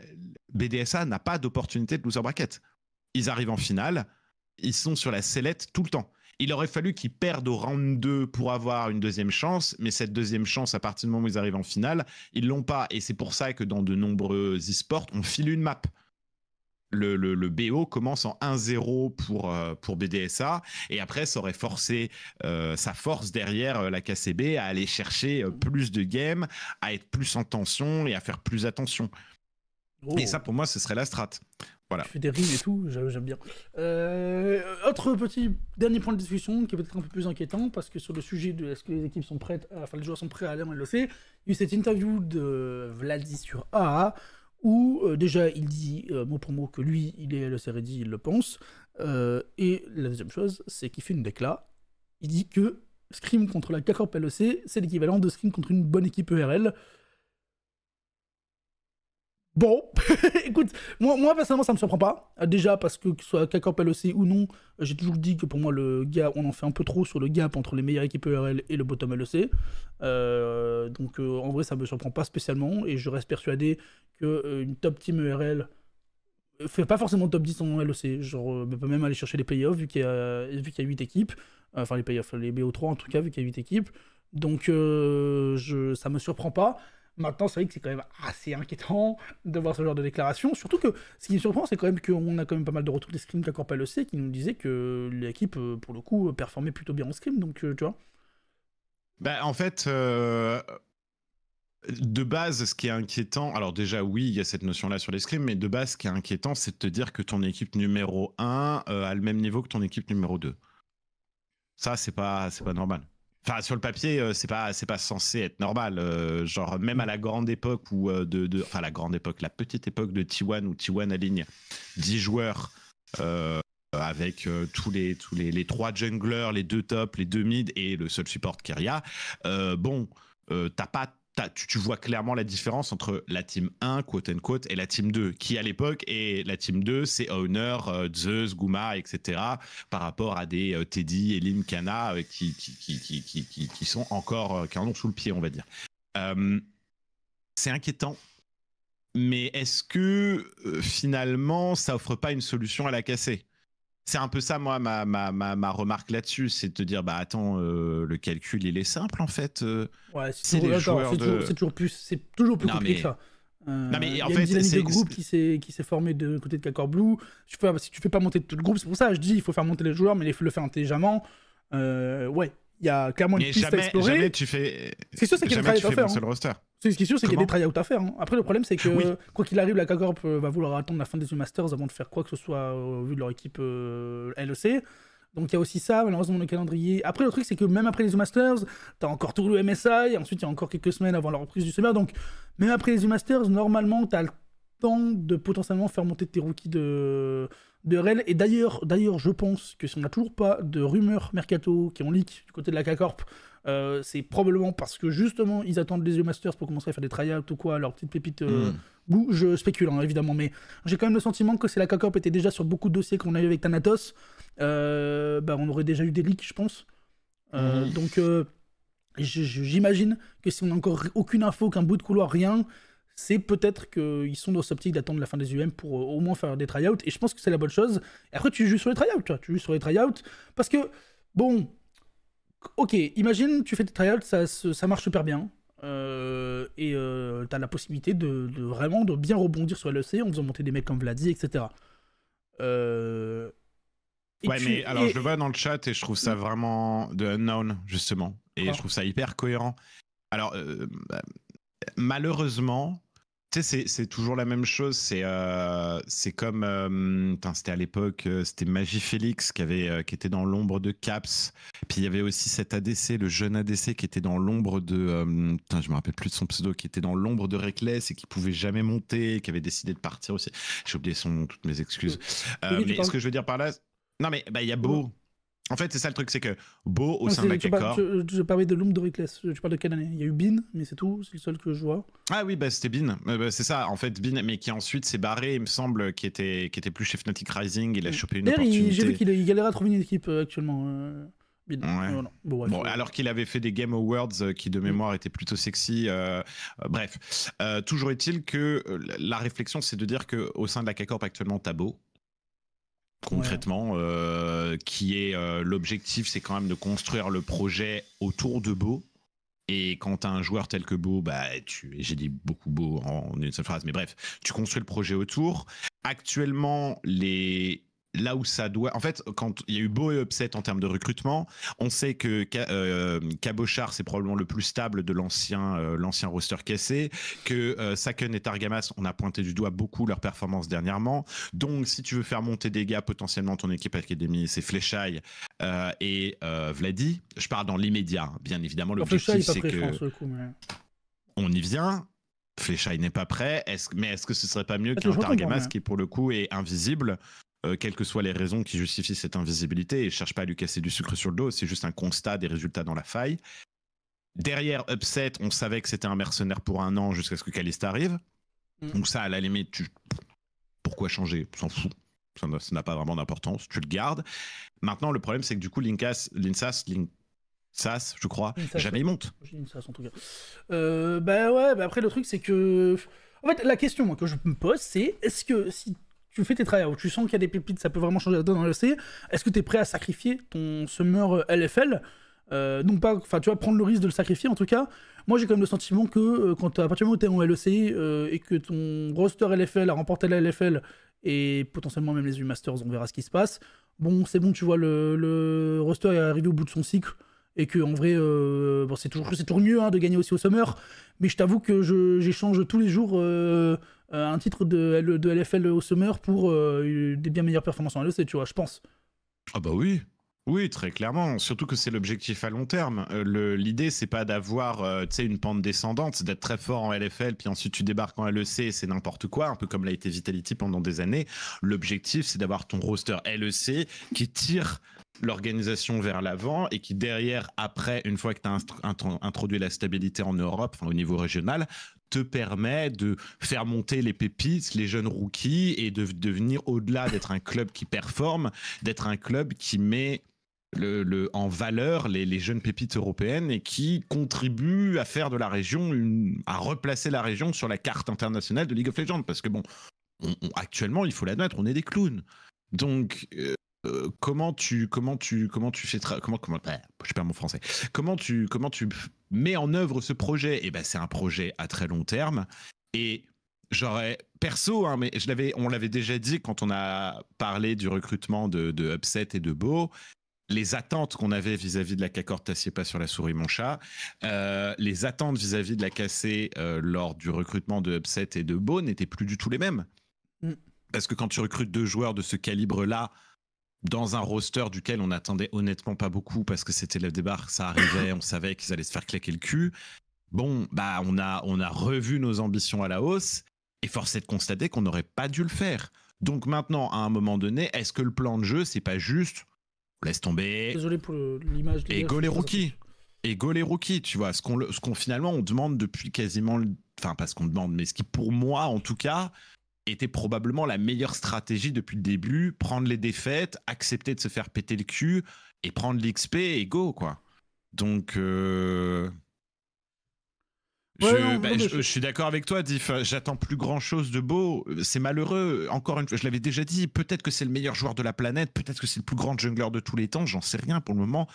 BDSA n'a pas d'opportunité de loser bracket. Ils arrivent en finale, ils sont sur la sellette tout le temps. Il aurait fallu qu'ils perdent au round 2 pour avoir une deuxième chance, mais cette deuxième chance, à partir du moment où ils arrivent en finale, ils l'ont pas. Et c'est pour ça que dans de nombreux esports on file une map le, BO commence en 1-0 pour, euh, pour BDSA et après ça aurait forcé euh, sa force derrière euh, la KCB à aller chercher plus de games, à être plus en tension et à faire plus attention. Et oh. ça pour moi ce serait la strat. Voilà. Je fais des rimes et tout, j'aime bien. autre petit dernier point de discussion qui est peut-être un peu plus inquiétant parce que sur le sujet de est-ce que les équipes sont prêtes, enfin les joueurs sont prêts à aller le l'OC, il y a eu cette interview de Vladi sur AA où euh, déjà il dit euh, mot pour mot que lui, il est le Seredi, il le pense. Euh, et la deuxième chose, c'est qu'il fait une décla. Il dit que Scream contre la K-Corp LEC, c'est l'équivalent de Scream contre une bonne équipe ERL. Bon, écoute, moi, personnellement ça me surprend pas. Déjà parce que, que soit corp LEC ou non, j'ai toujours dit que pour moi le gars, on en fait un peu trop sur le gap entre les meilleures équipes ERL et le bottom LEC. Euh, donc euh, en vrai ça me surprend pas spécialement et je reste persuadé qu'une euh, une top team ERL fait pas forcément top 10 en LEC, genre peut même aller chercher les playoffs vu qu'il y, a, vu qu'il y a 8 équipes, enfin les playoffs, les BO3 en tout cas vu qu'il y a 8 équipes. Donc je, ça me surprend pas. Maintenant, c'est vrai que c'est quand même assez inquiétant de voir ce genre de déclaration. Surtout que ce qui me surprend, c'est quand même qu'on a quand même pas mal de retours des scrims qu'accord pas le sait, qui nous disaient que l'équipe, euh, pour le coup, performait plutôt bien en scrim. Donc, euh, tu vois. Bah, en fait. Euh, de base, ce qui est inquiétant, alors déjà oui, il y a cette notion-là sur les mais de base, ce qui est inquiétant, c'est de te dire que ton équipe numéro 1 a le même niveau que ton équipe numéro 2. Ça, c'est pas, c'est pas normal. Enfin, sur le papier, euh, c'est pas, c'est pas censé être normal. Euh, genre, même à la grande époque ou euh, de, de, enfin la grande époque, la petite époque de T1 où T1 aligne 10 joueurs avec tous les tous les, les, trois junglers, les deux tops, les deux mids et le seul support Kyria. bon, t'as pas tu, vois clairement la différence entre la team 1, quote unquote, et la team 2, qui à l'époque, et la team 2, c'est Owner, euh, Zeus, Guma, etc., par rapport à des euh, Teddy, Elim, Kana, euh, qui, qui, sont encore, qui sous le pied, on va dire. c'est inquiétant, mais est-ce que finalement, ça offre pas une solution à la casser c'est un peu ça, moi, ma, ma, ma, remarque là-dessus, c'est de te dire, bah attends, euh, le calcul, il est simple en fait. Euh, ouais, c'est toujours, plus, c'est toujours plus compliqué que ça. Euh, mais il y a fait, de groupe qui s'est formé de côté de Cacor Blue. Tu si tu fais pas monter tout le groupe, c'est pour ça, je dis, il faut faire monter les joueurs, mais il le faire intelligemment. ouais, il y a clairement une piste à explorer. Jamais tu fais. C'est sûr, c'est qu'il y a des à faire. Ce qui est sûr, c'est qu'il y a des tryouts à faire. Après, le problème, c'est que quoi qu'il arrive, la K-Corp euh, va vouloir attendre la fin des Masters avant de faire quoi que ce soit euh, au vu de leur équipe euh, LEC. Donc il y a aussi ça, malheureusement, le calendrier. Après, le truc, c'est que même après les U-Masters, t'as encore tout le MSI, ensuite il y a encore quelques semaines avant la reprise du summer. Donc, même après les U-Masters, normalement, t'as le temps de potentiellement faire monter tes rookies de, de rel Et d'ailleurs, d'ailleurs, je pense que si on n'a toujours pas de rumeurs mercato qui ont leak du côté de la K-Corp, euh, c'est probablement parce que justement ils attendent les yeux Masters pour commencer à faire des tryouts ou quoi, leur petite pépite. bouge, euh, hmm. je spécule hein, évidemment, mais j'ai quand même le sentiment que si la k était déjà sur beaucoup de dossiers qu'on a eu avec Thanatos, euh, bah, on aurait déjà eu des leaks, je pense. Hmm. Donc j'imagine que si on n'a encore aucune info, qu'un bout de couloir, rien, c'est peut-être qu'ils sont dans cette optique d'attendre la fin des UM pour euh, au moins faire des tryouts. Et je pense que c'est la bonne chose. Et après, tu joues sur les tryouts, toi. Tu joues sur les tryouts. Parce que, bon, ok, imagine, tu fais des tryouts, ça, ça marche super bien. Euh, et euh, t'as tu as la possibilité de, vraiment de bien rebondir sur LEC en faisant monter des mecs comme Vladi, etc. ouais, mais alors je le vois dans le chat et je trouve ça mm. vraiment de unknown, justement. Et je trouve ça hyper cohérent. Alors, bah, malheureusement, tu sais, c'est toujours la même chose. C'est euh, comme. Euh, c'était à l'époque, euh, c'était Magie Félix qui, avait, qui était dans l'ombre de Caps. Puis il y avait aussi cet ADC, le jeune ADC qui était dans l'ombre de. je je me rappelle plus de son pseudo, qui était dans l'ombre de Reckless et qui pouvait jamais monter, qui avait décidé de partir aussi. J'ai oublié son toutes mes excuses. mais ce que je veux dire par là. Non, mais bah, il y a Beau. En fait, c'est ça le truc, c'est que Beau au sein de la k parlais de Loom Doricles, tu parles de quelle année Il y a eu Bean, mais c'est tout, c'est le seul que je vois. Ah oui, bah, c'était Bean, euh, bah, c'est ça, en fait, Bean, mais qui ensuite s'est barré, il me semble, qui était, qui plus chez Fnatic Rising, il a euh, chopé une opportunité. J'ai vu qu'il galère à trouver une équipe euh, actuellement. alors qu'il avait fait des Game Awards qui de mm. mémoire étaient plutôt sexy. bref, toujours est-il que la réflexion, c'est de dire que au sein de la k actuellement, t'as beau, concrètement, euh, qui est euh, l'objectif, c'est quand même de construire le projet autour de Beau. Et quand as un joueur tel que Beau, bah, tu, j'ai dit beaucoup Beau en une seule phrase, mais bref, tu construis le projet autour. Actuellement, les là où ça doit. En fait, quand il y a eu beau et upset en termes de recrutement, on sait que Cabochard, euh, c'est probablement le plus stable de l'ancien euh, roster cassé, que euh, Saken et Targamas, on a pointé du doigt beaucoup leur performance dernièrement. Donc, si tu veux faire monter des gars potentiellement ton équipe académie, c'est Fléchaille et Vladi. Je parle dans l'immédiat, hein. bien évidemment. Le c'est que. On y vient. Fléchaille n'est pas prêt, mais est-ce que ce serait pas mieux ah, qu'un Targamas qui, pour le coup, est invisible euh, quelles que soient les raisons qui justifient cette invisibilité, et je cherche pas à lui casser du sucre sur le dos, c'est juste un constat des résultats dans la faille. Derrière Upset, on savait que c'était un mercenaire pour un an jusqu'à ce que Calista arrive. Mm. Donc ça, à la limite, tu... pourquoi changer S'en fout. Ça n'a pas vraiment d'importance. Tu le gardes. Maintenant, le problème, c'est que du coup, Linkas, l'INSAS, l'INSAS, je crois, jamais il monte. en tout cas. Euh, bah ouais, bah après, le truc, c'est que... En fait, la question que je me pose, c'est est-ce que si tu fais tes tryouts, tu sens qu'il y a des pépites, ça peut vraiment changer la donne en Est-ce que tu es prêt à sacrifier ton summer LFL euh, euh, donc pas, enfin tu vas prendre le risque de le sacrifier en tout cas. Moi j'ai quand même le sentiment que euh, quand à partir du moment où t'es en LEC euh, et que ton roster LFL a remporté la LFL et potentiellement même les U-Masters, on verra ce qui se passe. Bon c'est bon tu vois le, roster est arrivé au bout de son cycle et que en vrai bon, c'est toujours, toujours mieux hein, de gagner aussi au summer mais je t'avoue que j'échange tous les jours euh, un titre de, de LFL au Summer pour euh, des bien meilleures performances en LEC, tu vois, je pense. Ah bah oui, oui, très clairement. Surtout que c'est l'objectif à long terme. Euh, l'idée, c'est pas d'avoir sais, une pente descendante, d'être très fort en LFL, puis ensuite tu débarques en LEC, c'est n'importe quoi, un peu comme l'a été Vitality pendant des années. L'objectif, c'est d'avoir ton roster LEC qui tire l'organisation vers l'avant et qui derrière, après, une fois que tu as introduit la stabilité en Europe, enfin, au niveau régional, te permet de faire monter les pépites, les jeunes rookies et de devenir au-delà d'être un club qui performe, d'être un club qui met le, en valeur les, jeunes pépites européennes et qui contribue à faire de la région, une, à replacer la région sur la carte internationale de League of Legends. Parce que bon, actuellement, il faut l'admettre, on est des clowns. Donc, euh, euh, comment tu, comment tu, comment tu fais, comment, comment, je perds mon français. Comment tu, comment tu met en œuvre ce projet, et eh ben c'est un projet à très long terme. Et j'aurais perso, hein, mais je l'avais, on l'avait déjà dit quand on a parlé du recrutement de, Upset et de Beau. Les attentes qu'on avait vis-à-vis de la cacorde T'assieds pas sur la souris mon chat, euh, les attentes vis-à-vis de la casser euh, lors du recrutement de Upset et de Beau n'étaient plus du tout les mêmes. Mm. Parce que quand tu recrutes deux joueurs de ce calibre-là, dans un roster duquel on attendait honnêtement pas beaucoup parce que c'était le débarque, ça arrivait, on savait qu'ils allaient se faire claquer le cul. Bon, bah on a, on a revu nos ambitions à la hausse et force est de constater qu'on n'aurait pas dû le faire. Donc maintenant, à un moment donné, est-ce que le plan de jeu, c'est pas juste laisse tomber Désolé pour l'image. Et go les rookies et go les rookies, tu vois, ce qu'on, ce qu'on finalement on demande depuis quasiment, enfin pas ce qu'on demande, mais ce qui pour moi en tout cas était probablement la meilleure stratégie depuis le début, prendre les défaites, accepter de se faire péter le cul et prendre l'XP et go quoi. Donc euh, bah, je, suis d'accord avec toi, Diff. J'attends plus grand chose de beau. C'est malheureux. Encore une fois, je l'avais déjà dit. Peut-être que c'est le meilleur joueur de la planète. Peut-être que c'est le plus grand jungler de tous les temps. J'en sais rien pour le moment.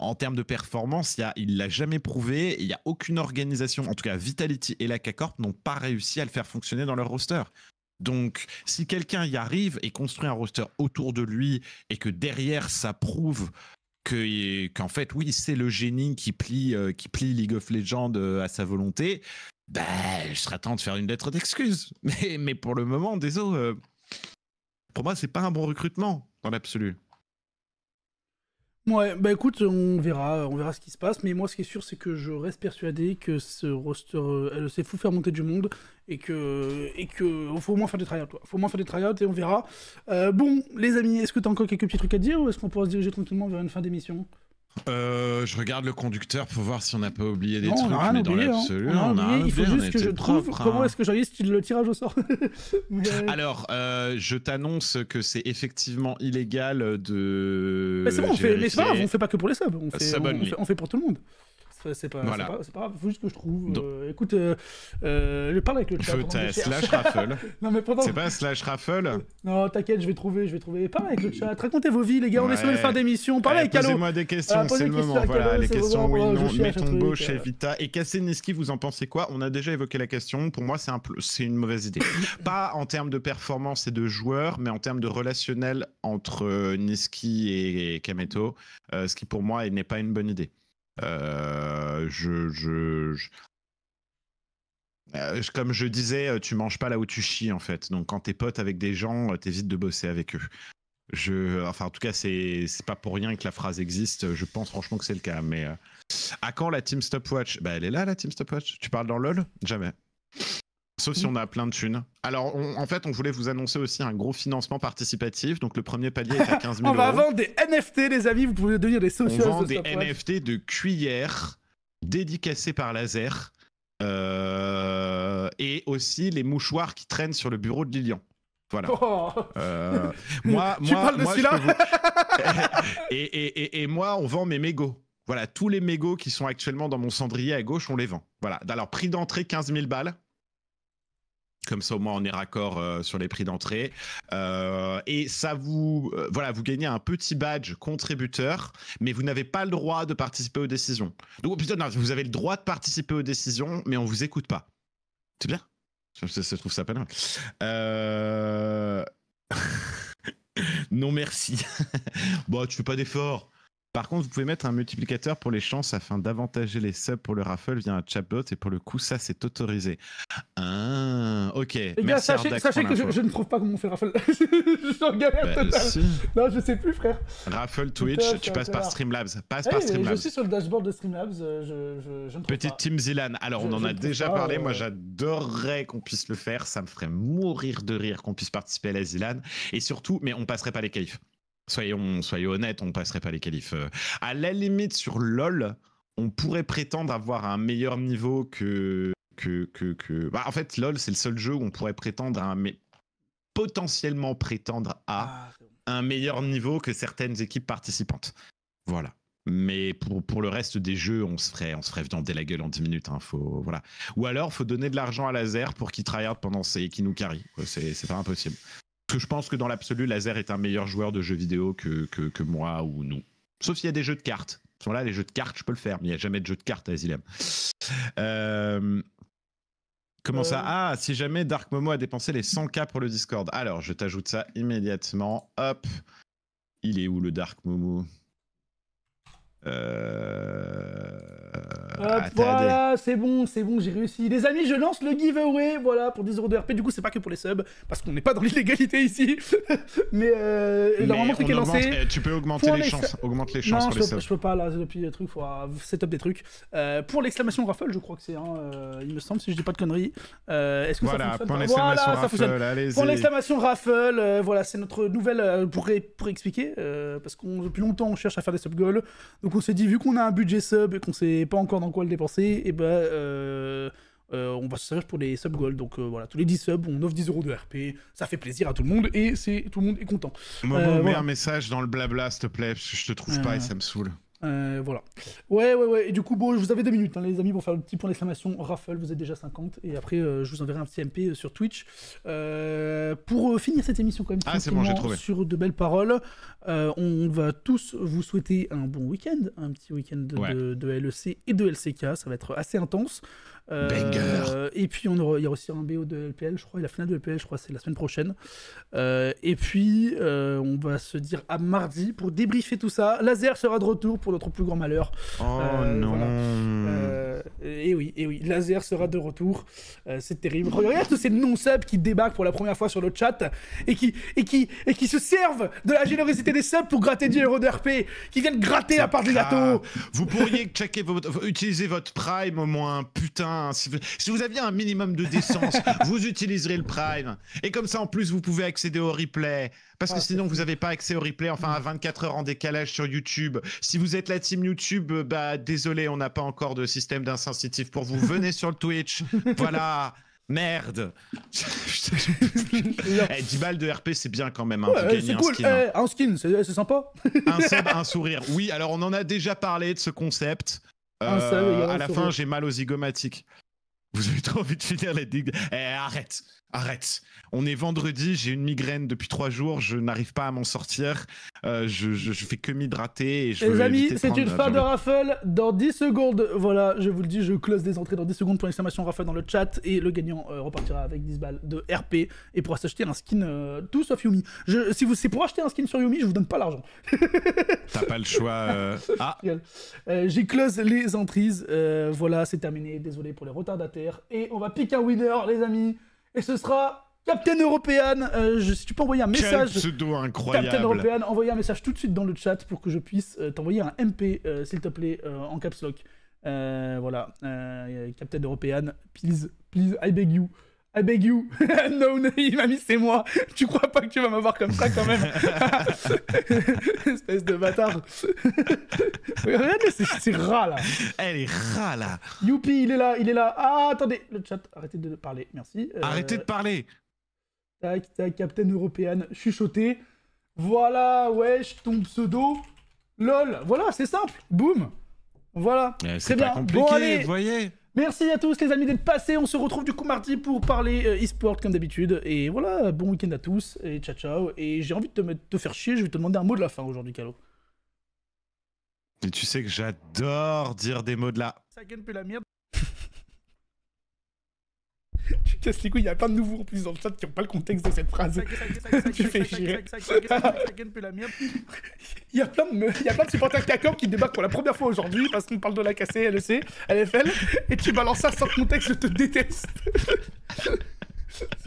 En termes de performance, il a, il l'a jamais prouvé. Il n'y a aucune organisation, en tout cas Vitality et la k n'ont pas réussi à le faire fonctionner dans leur roster. Donc, si quelqu'un y arrive et construit un roster autour de lui et que derrière ça prouve qu'en fait, oui, c'est le génie qui plie, euh, qui plie League of Legends euh, à sa volonté, bah, je serais tenté de faire une lettre d'excuse. Mais, pour le moment, désolé, euh, pour moi, c'est pas un bon recrutement dans l'absolu. Ouais, bah écoute, on verra, on verra ce qui se passe. Mais moi, ce qui est sûr, c'est que je reste persuadé que ce roster euh, elle s'est fou faire monter du monde et que et que oh, faut au moins faire des tryouts. toi, Faut au moins faire des tryouts et on verra. Euh, bon, les amis, est-ce que t'as encore quelques petits trucs à dire ou est-ce qu'on pourra se diriger tranquillement vers une fin d'émission euh, je regarde le conducteur pour voir si on n'a pas oublié des trucs, on mais oublié, dans hein. l'absolu, on, a Il faut juste que je trouve hein. comment est-ce que j'enliste le tirage au sort. Euh, Alors, euh, je t'annonce que c'est effectivement illégal de. Mais bah, c'est bon, on fait, pas on fait pas que pour les subs, on fait pour tout le monde. C'est pas, grave pas, grave, faut juste que je trouve. Euh, écoute, euh, euh, parle avec le chat. slash raffle. non, mais pendant... C'est pas slash raffle Non, t'inquiète, je vais trouver, je vais trouver. Parle avec le chat, racontez vos vies, les gars, on est sur une fin d'émission. parle eh, avec Calo. Posez-moi des questions, c'est le moment. Voilà, les questions, oui, non, mettons beau chez Vita. Et Niski, vous en pensez quoi On a déjà évoqué la question. Pour moi, c'est c'est une mauvaise idée. pas en termes de performance et de joueurs, mais en termes de relationnel entre Niski et Kameto, ce qui pour moi n'est pas une bonne idée. Euh, je, euh, je, comme je disais, euh, tu manges pas là où tu chies en fait. Donc quand t'es pote avec des gens, t'évites de bosser avec eux. Je, enfin en tout cas c'est pas pour rien que la phrase existe. Je pense franchement que c'est le cas. Mais à quand la Team Stopwatch Bah elle est là la Team Stopwatch. Tu parles dans LOL Jamais. Sauf si on a plein de thunes. Alors, en fait, on voulait vous annoncer aussi un gros financement participatif. Donc, le premier palier est à 15 000 on va vendre des NFT, les amis. Vous pouvez devenir des socios. On vend des NFT de cuillères dédicacées par laser. Euh, et aussi les mouchoirs qui traînent sur le bureau de Lilian. Voilà. Oh. Euh, moi, tu parles de celui-là et, et moi, on vend mes mégots. Voilà, tous les mégots qui sont actuellement dans mon cendrier à gauche, on les vend. Voilà. Alors, prix d'entrée 15 000 balles. Comme ça, au moins, on est raccord euh, sur les prix d'entrée. Euh, et ça vous, euh, voilà, vous gagnez un petit badge contributeur, mais vous n'avez pas le droit de participer aux décisions. Donc, plutôt, non, vous avez le droit de participer aux décisions, mais on vous écoute pas. C'est bien. Je, se trouve ça pas mal. non, merci. bon, tu fais pas d'effort. Par contre, vous pouvez mettre un multiplicateur pour les chances afin d'avantager les subs pour le raffle via un chatbot et pour le coup, ça c'est autorisé. Ah, ok. Eh Merci sachez, sachez que je, ne trouve pas comment on fait le raffle. en galère bah, total. Non, je sais plus, frère. Raffle Twitch, tu passes par Streamlabs. Passe eh, par Streamlabs. Je suis sur le dashboard de Streamlabs. Euh, Petite Team Zilan. Alors, on en a déjà parlé. Euh, Moi, j'adorerais qu'on puisse le faire. Ça me ferait mourir de rire qu'on puisse participer à la Zilan. Et surtout, mais on passerait pas les qualifs. Soyons, soyons honnêtes, on passerait pas les qualifs. Euh, à la limite, sur LoL, on pourrait prétendre avoir un meilleur niveau que. que, que, bah, en fait, LoL, c'est le seul jeu où on pourrait prétendre à Mais potentiellement prétendre à ah, un meilleur niveau que certaines équipes participantes. Voilà. Mais pour, le reste des jeux, on se ferait, on se ferait la gueule en 10 minutes. Hein. voilà. Ou alors, faut donner de l'argent à Laser pour qu'il tryhard pendant ses, qu'il nous carry. Euh, c'est, c'est pas impossible que je pense que dans l'absolu, Laser est un meilleur joueur de jeux vidéo que, que, moi ou nous. Sauf s'il y a des jeux de cartes. Sont là, les jeux de cartes, je peux le faire, mais il n'y a jamais de jeux de cartes à Asylum. Euh, comment ça euh. Ah, si jamais Dark Momo a dépensé les 100K pour le Discord. Alors, je t'ajoute ça immédiatement. Hop. Il est où le Dark Momo euh, voilà, c'est bon, c'est bon, j'ai réussi. Les amis, je lance le giveaway, voilà, pour 10 euros de RP. Du coup, c'est pas que pour les subs, parce qu'on n'est pas dans l'illégalité ici. mais, euh, normalement, eh, Tu peux augmenter les chances, augmente les chances non, je les peux, je peux pas, là, depuis le euh, truc, faut euh, setup des trucs. pour l'exclamation raffle, je crois que c'est, hein, il me semble, si je dis pas de conneries. Est-ce que voilà, ça fonctionne raffle, pour l'exclamation raffle, voilà, c'est notre nouvelle, pour, pour expliquer, parce qu'on depuis longtemps, on cherche à faire des sub goals. Donc on s'est dit, vu qu'on a un budget sub et qu'on sait pas encore dans quoi le dépenser, et eh ben euh, euh, on va se servir pour les sub gold. Donc euh, voilà, tous les 10 subs, on offre 10 euros de RP, ça fait plaisir à tout le monde et c'est tout le monde est content. mets un message dans le blabla, s'il te plaît, parce que je te trouve pas et ça me saoule. Euh, voilà. Ouais, ouais, ouais. Et du coup, bon, je vous avez deux minutes, hein, les amis, pour faire le petit point d'exclamation raffle. Vous êtes déjà 50. Et après, euh, je vous enverrai un petit MP euh, sur Twitch. pour finir cette émission, quand même, ah, sur de belles paroles, on va tous vous souhaiter un bon week-end, un petit week-end de, LEC et de LCK. Ça va être assez intense. Euh, et puis on il y a aussi un BO de LPL, je crois, et la finale de LPL, je crois, c'est la semaine prochaine. Euh, et puis euh, on va se dire à mardi pour débriefer tout ça. Laser sera de retour pour notre plus grand malheur. Oh non et euh, eh oui, et eh oui, Laser sera de retour. Euh, c'est terrible. Regarde tous ces non-subs qui débarquent pour la première fois sur le chat et qui, et qui, et qui se servent de la générosité des subs pour gratter 10 euros de qui viennent gratter la part des gâteau. Vous pourriez checker votre, utiliser votre Prime au moins, putain. Si si vous aviez un minimum de décence, vous utiliserez le Prime. Et comme ça, en plus, vous pouvez accéder au replay. Parce que sinon, vous n'avez pas accès au replay, enfin, à 24 heures en décalage sur YouTube. Si vous êtes la team YouTube, euh, bah, désolé, on n'a pas encore de système d'insensitif pour vous. Venez sur le Twitch. Voilà. Merde 10 eh, balles de RP, c'est bien quand même. Hein, c'est cool. Hein. Eh, un skin, hey, eh, skin c'est sympa. un un sourire. Oui, alors on en a déjà parlé de ce concept. Un euh, à la fin, j'ai mal aux zygomatiques. Vous avez trop envie de finir les digues. Eh, arrête Arrête. On est vendredi, j'ai une migraine depuis trois jours, je n'arrive pas à m'en sortir. Euh, je, je, fais que m'hydrater. Et je Les amis, c'est une fin de raffle dans 10 secondes. Voilà, je vous le dis, je close des entrées dans 10 secondes. Point d'exclamation raffle dans le chat. Et le gagnant euh, repartira avec 10 balles de RP et pourra s'acheter un skin euh, tout sauf Yumi. si vous, c'est pour acheter un skin sur Yumi, je vous donne pas l'argent. T'as pas le choix. Ah. j'ai close les entrées. voilà, c'est terminé. Désolé pour les retardataires. Et on va piquer un winner, les amis et ce sera Captain Européenne, euh, si tu peux envoyer un message. Captain Européenne, envoyez un message tout de suite dans le chat pour que je puisse euh, t'envoyer un MP, euh, s'il te plaît, en caps lock. voilà, Captain Européenne, please, please, I beg you. I beg you. no, il m'a mis c'est moi. Tu crois pas que tu vas m'avoir comme ça quand même Espèce de bâtard. Regarde, c'est rat là. Elle est rat là. Youpi, il est là, il est là. Ah, attendez, le chat, arrêtez de parler, merci. Euh, arrêtez de parler. Tac, tac, Captain Européenne, chuchoté. Voilà, wesh, ton pseudo. LOL, voilà, c'est simple. Boum. Voilà. C'est bien. bon, allez. vous voyez Merci à tous les amis d'être passés. On se retrouve du coup mardi pour parler euh, e-sport comme d'habitude. Et voilà, bon week-end à tous et ciao ciao. Et j'ai envie de te, faire chier, je vais te demander un mot de la fin aujourd'hui, Calo. Et tu sais que j'adore dire des mots de la... tu casses les couilles, il y a plein de nouveaux en plus dans le chat qui n'ont pas le contexte de cette phrase. tu fais chier. Il y a plein de supporters CACOM qui débarquent pour la première fois aujourd'hui parce qu'on parle de la KC, LEC, LFL, et tu balances ça sans contexte, je te déteste.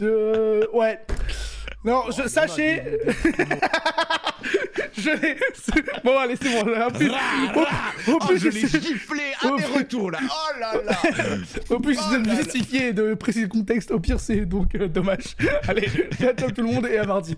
ouais. Non, oh, je, sachez. je l'ai. Bon, allez, c'est bon. en plus, oh, je l'ai giflé à mes retours là. Oh là là. au plus, je oh de justifier et de préciser le contexte. Au pire, c'est donc euh, dommage. Allez, ciao tout le monde et à mardi.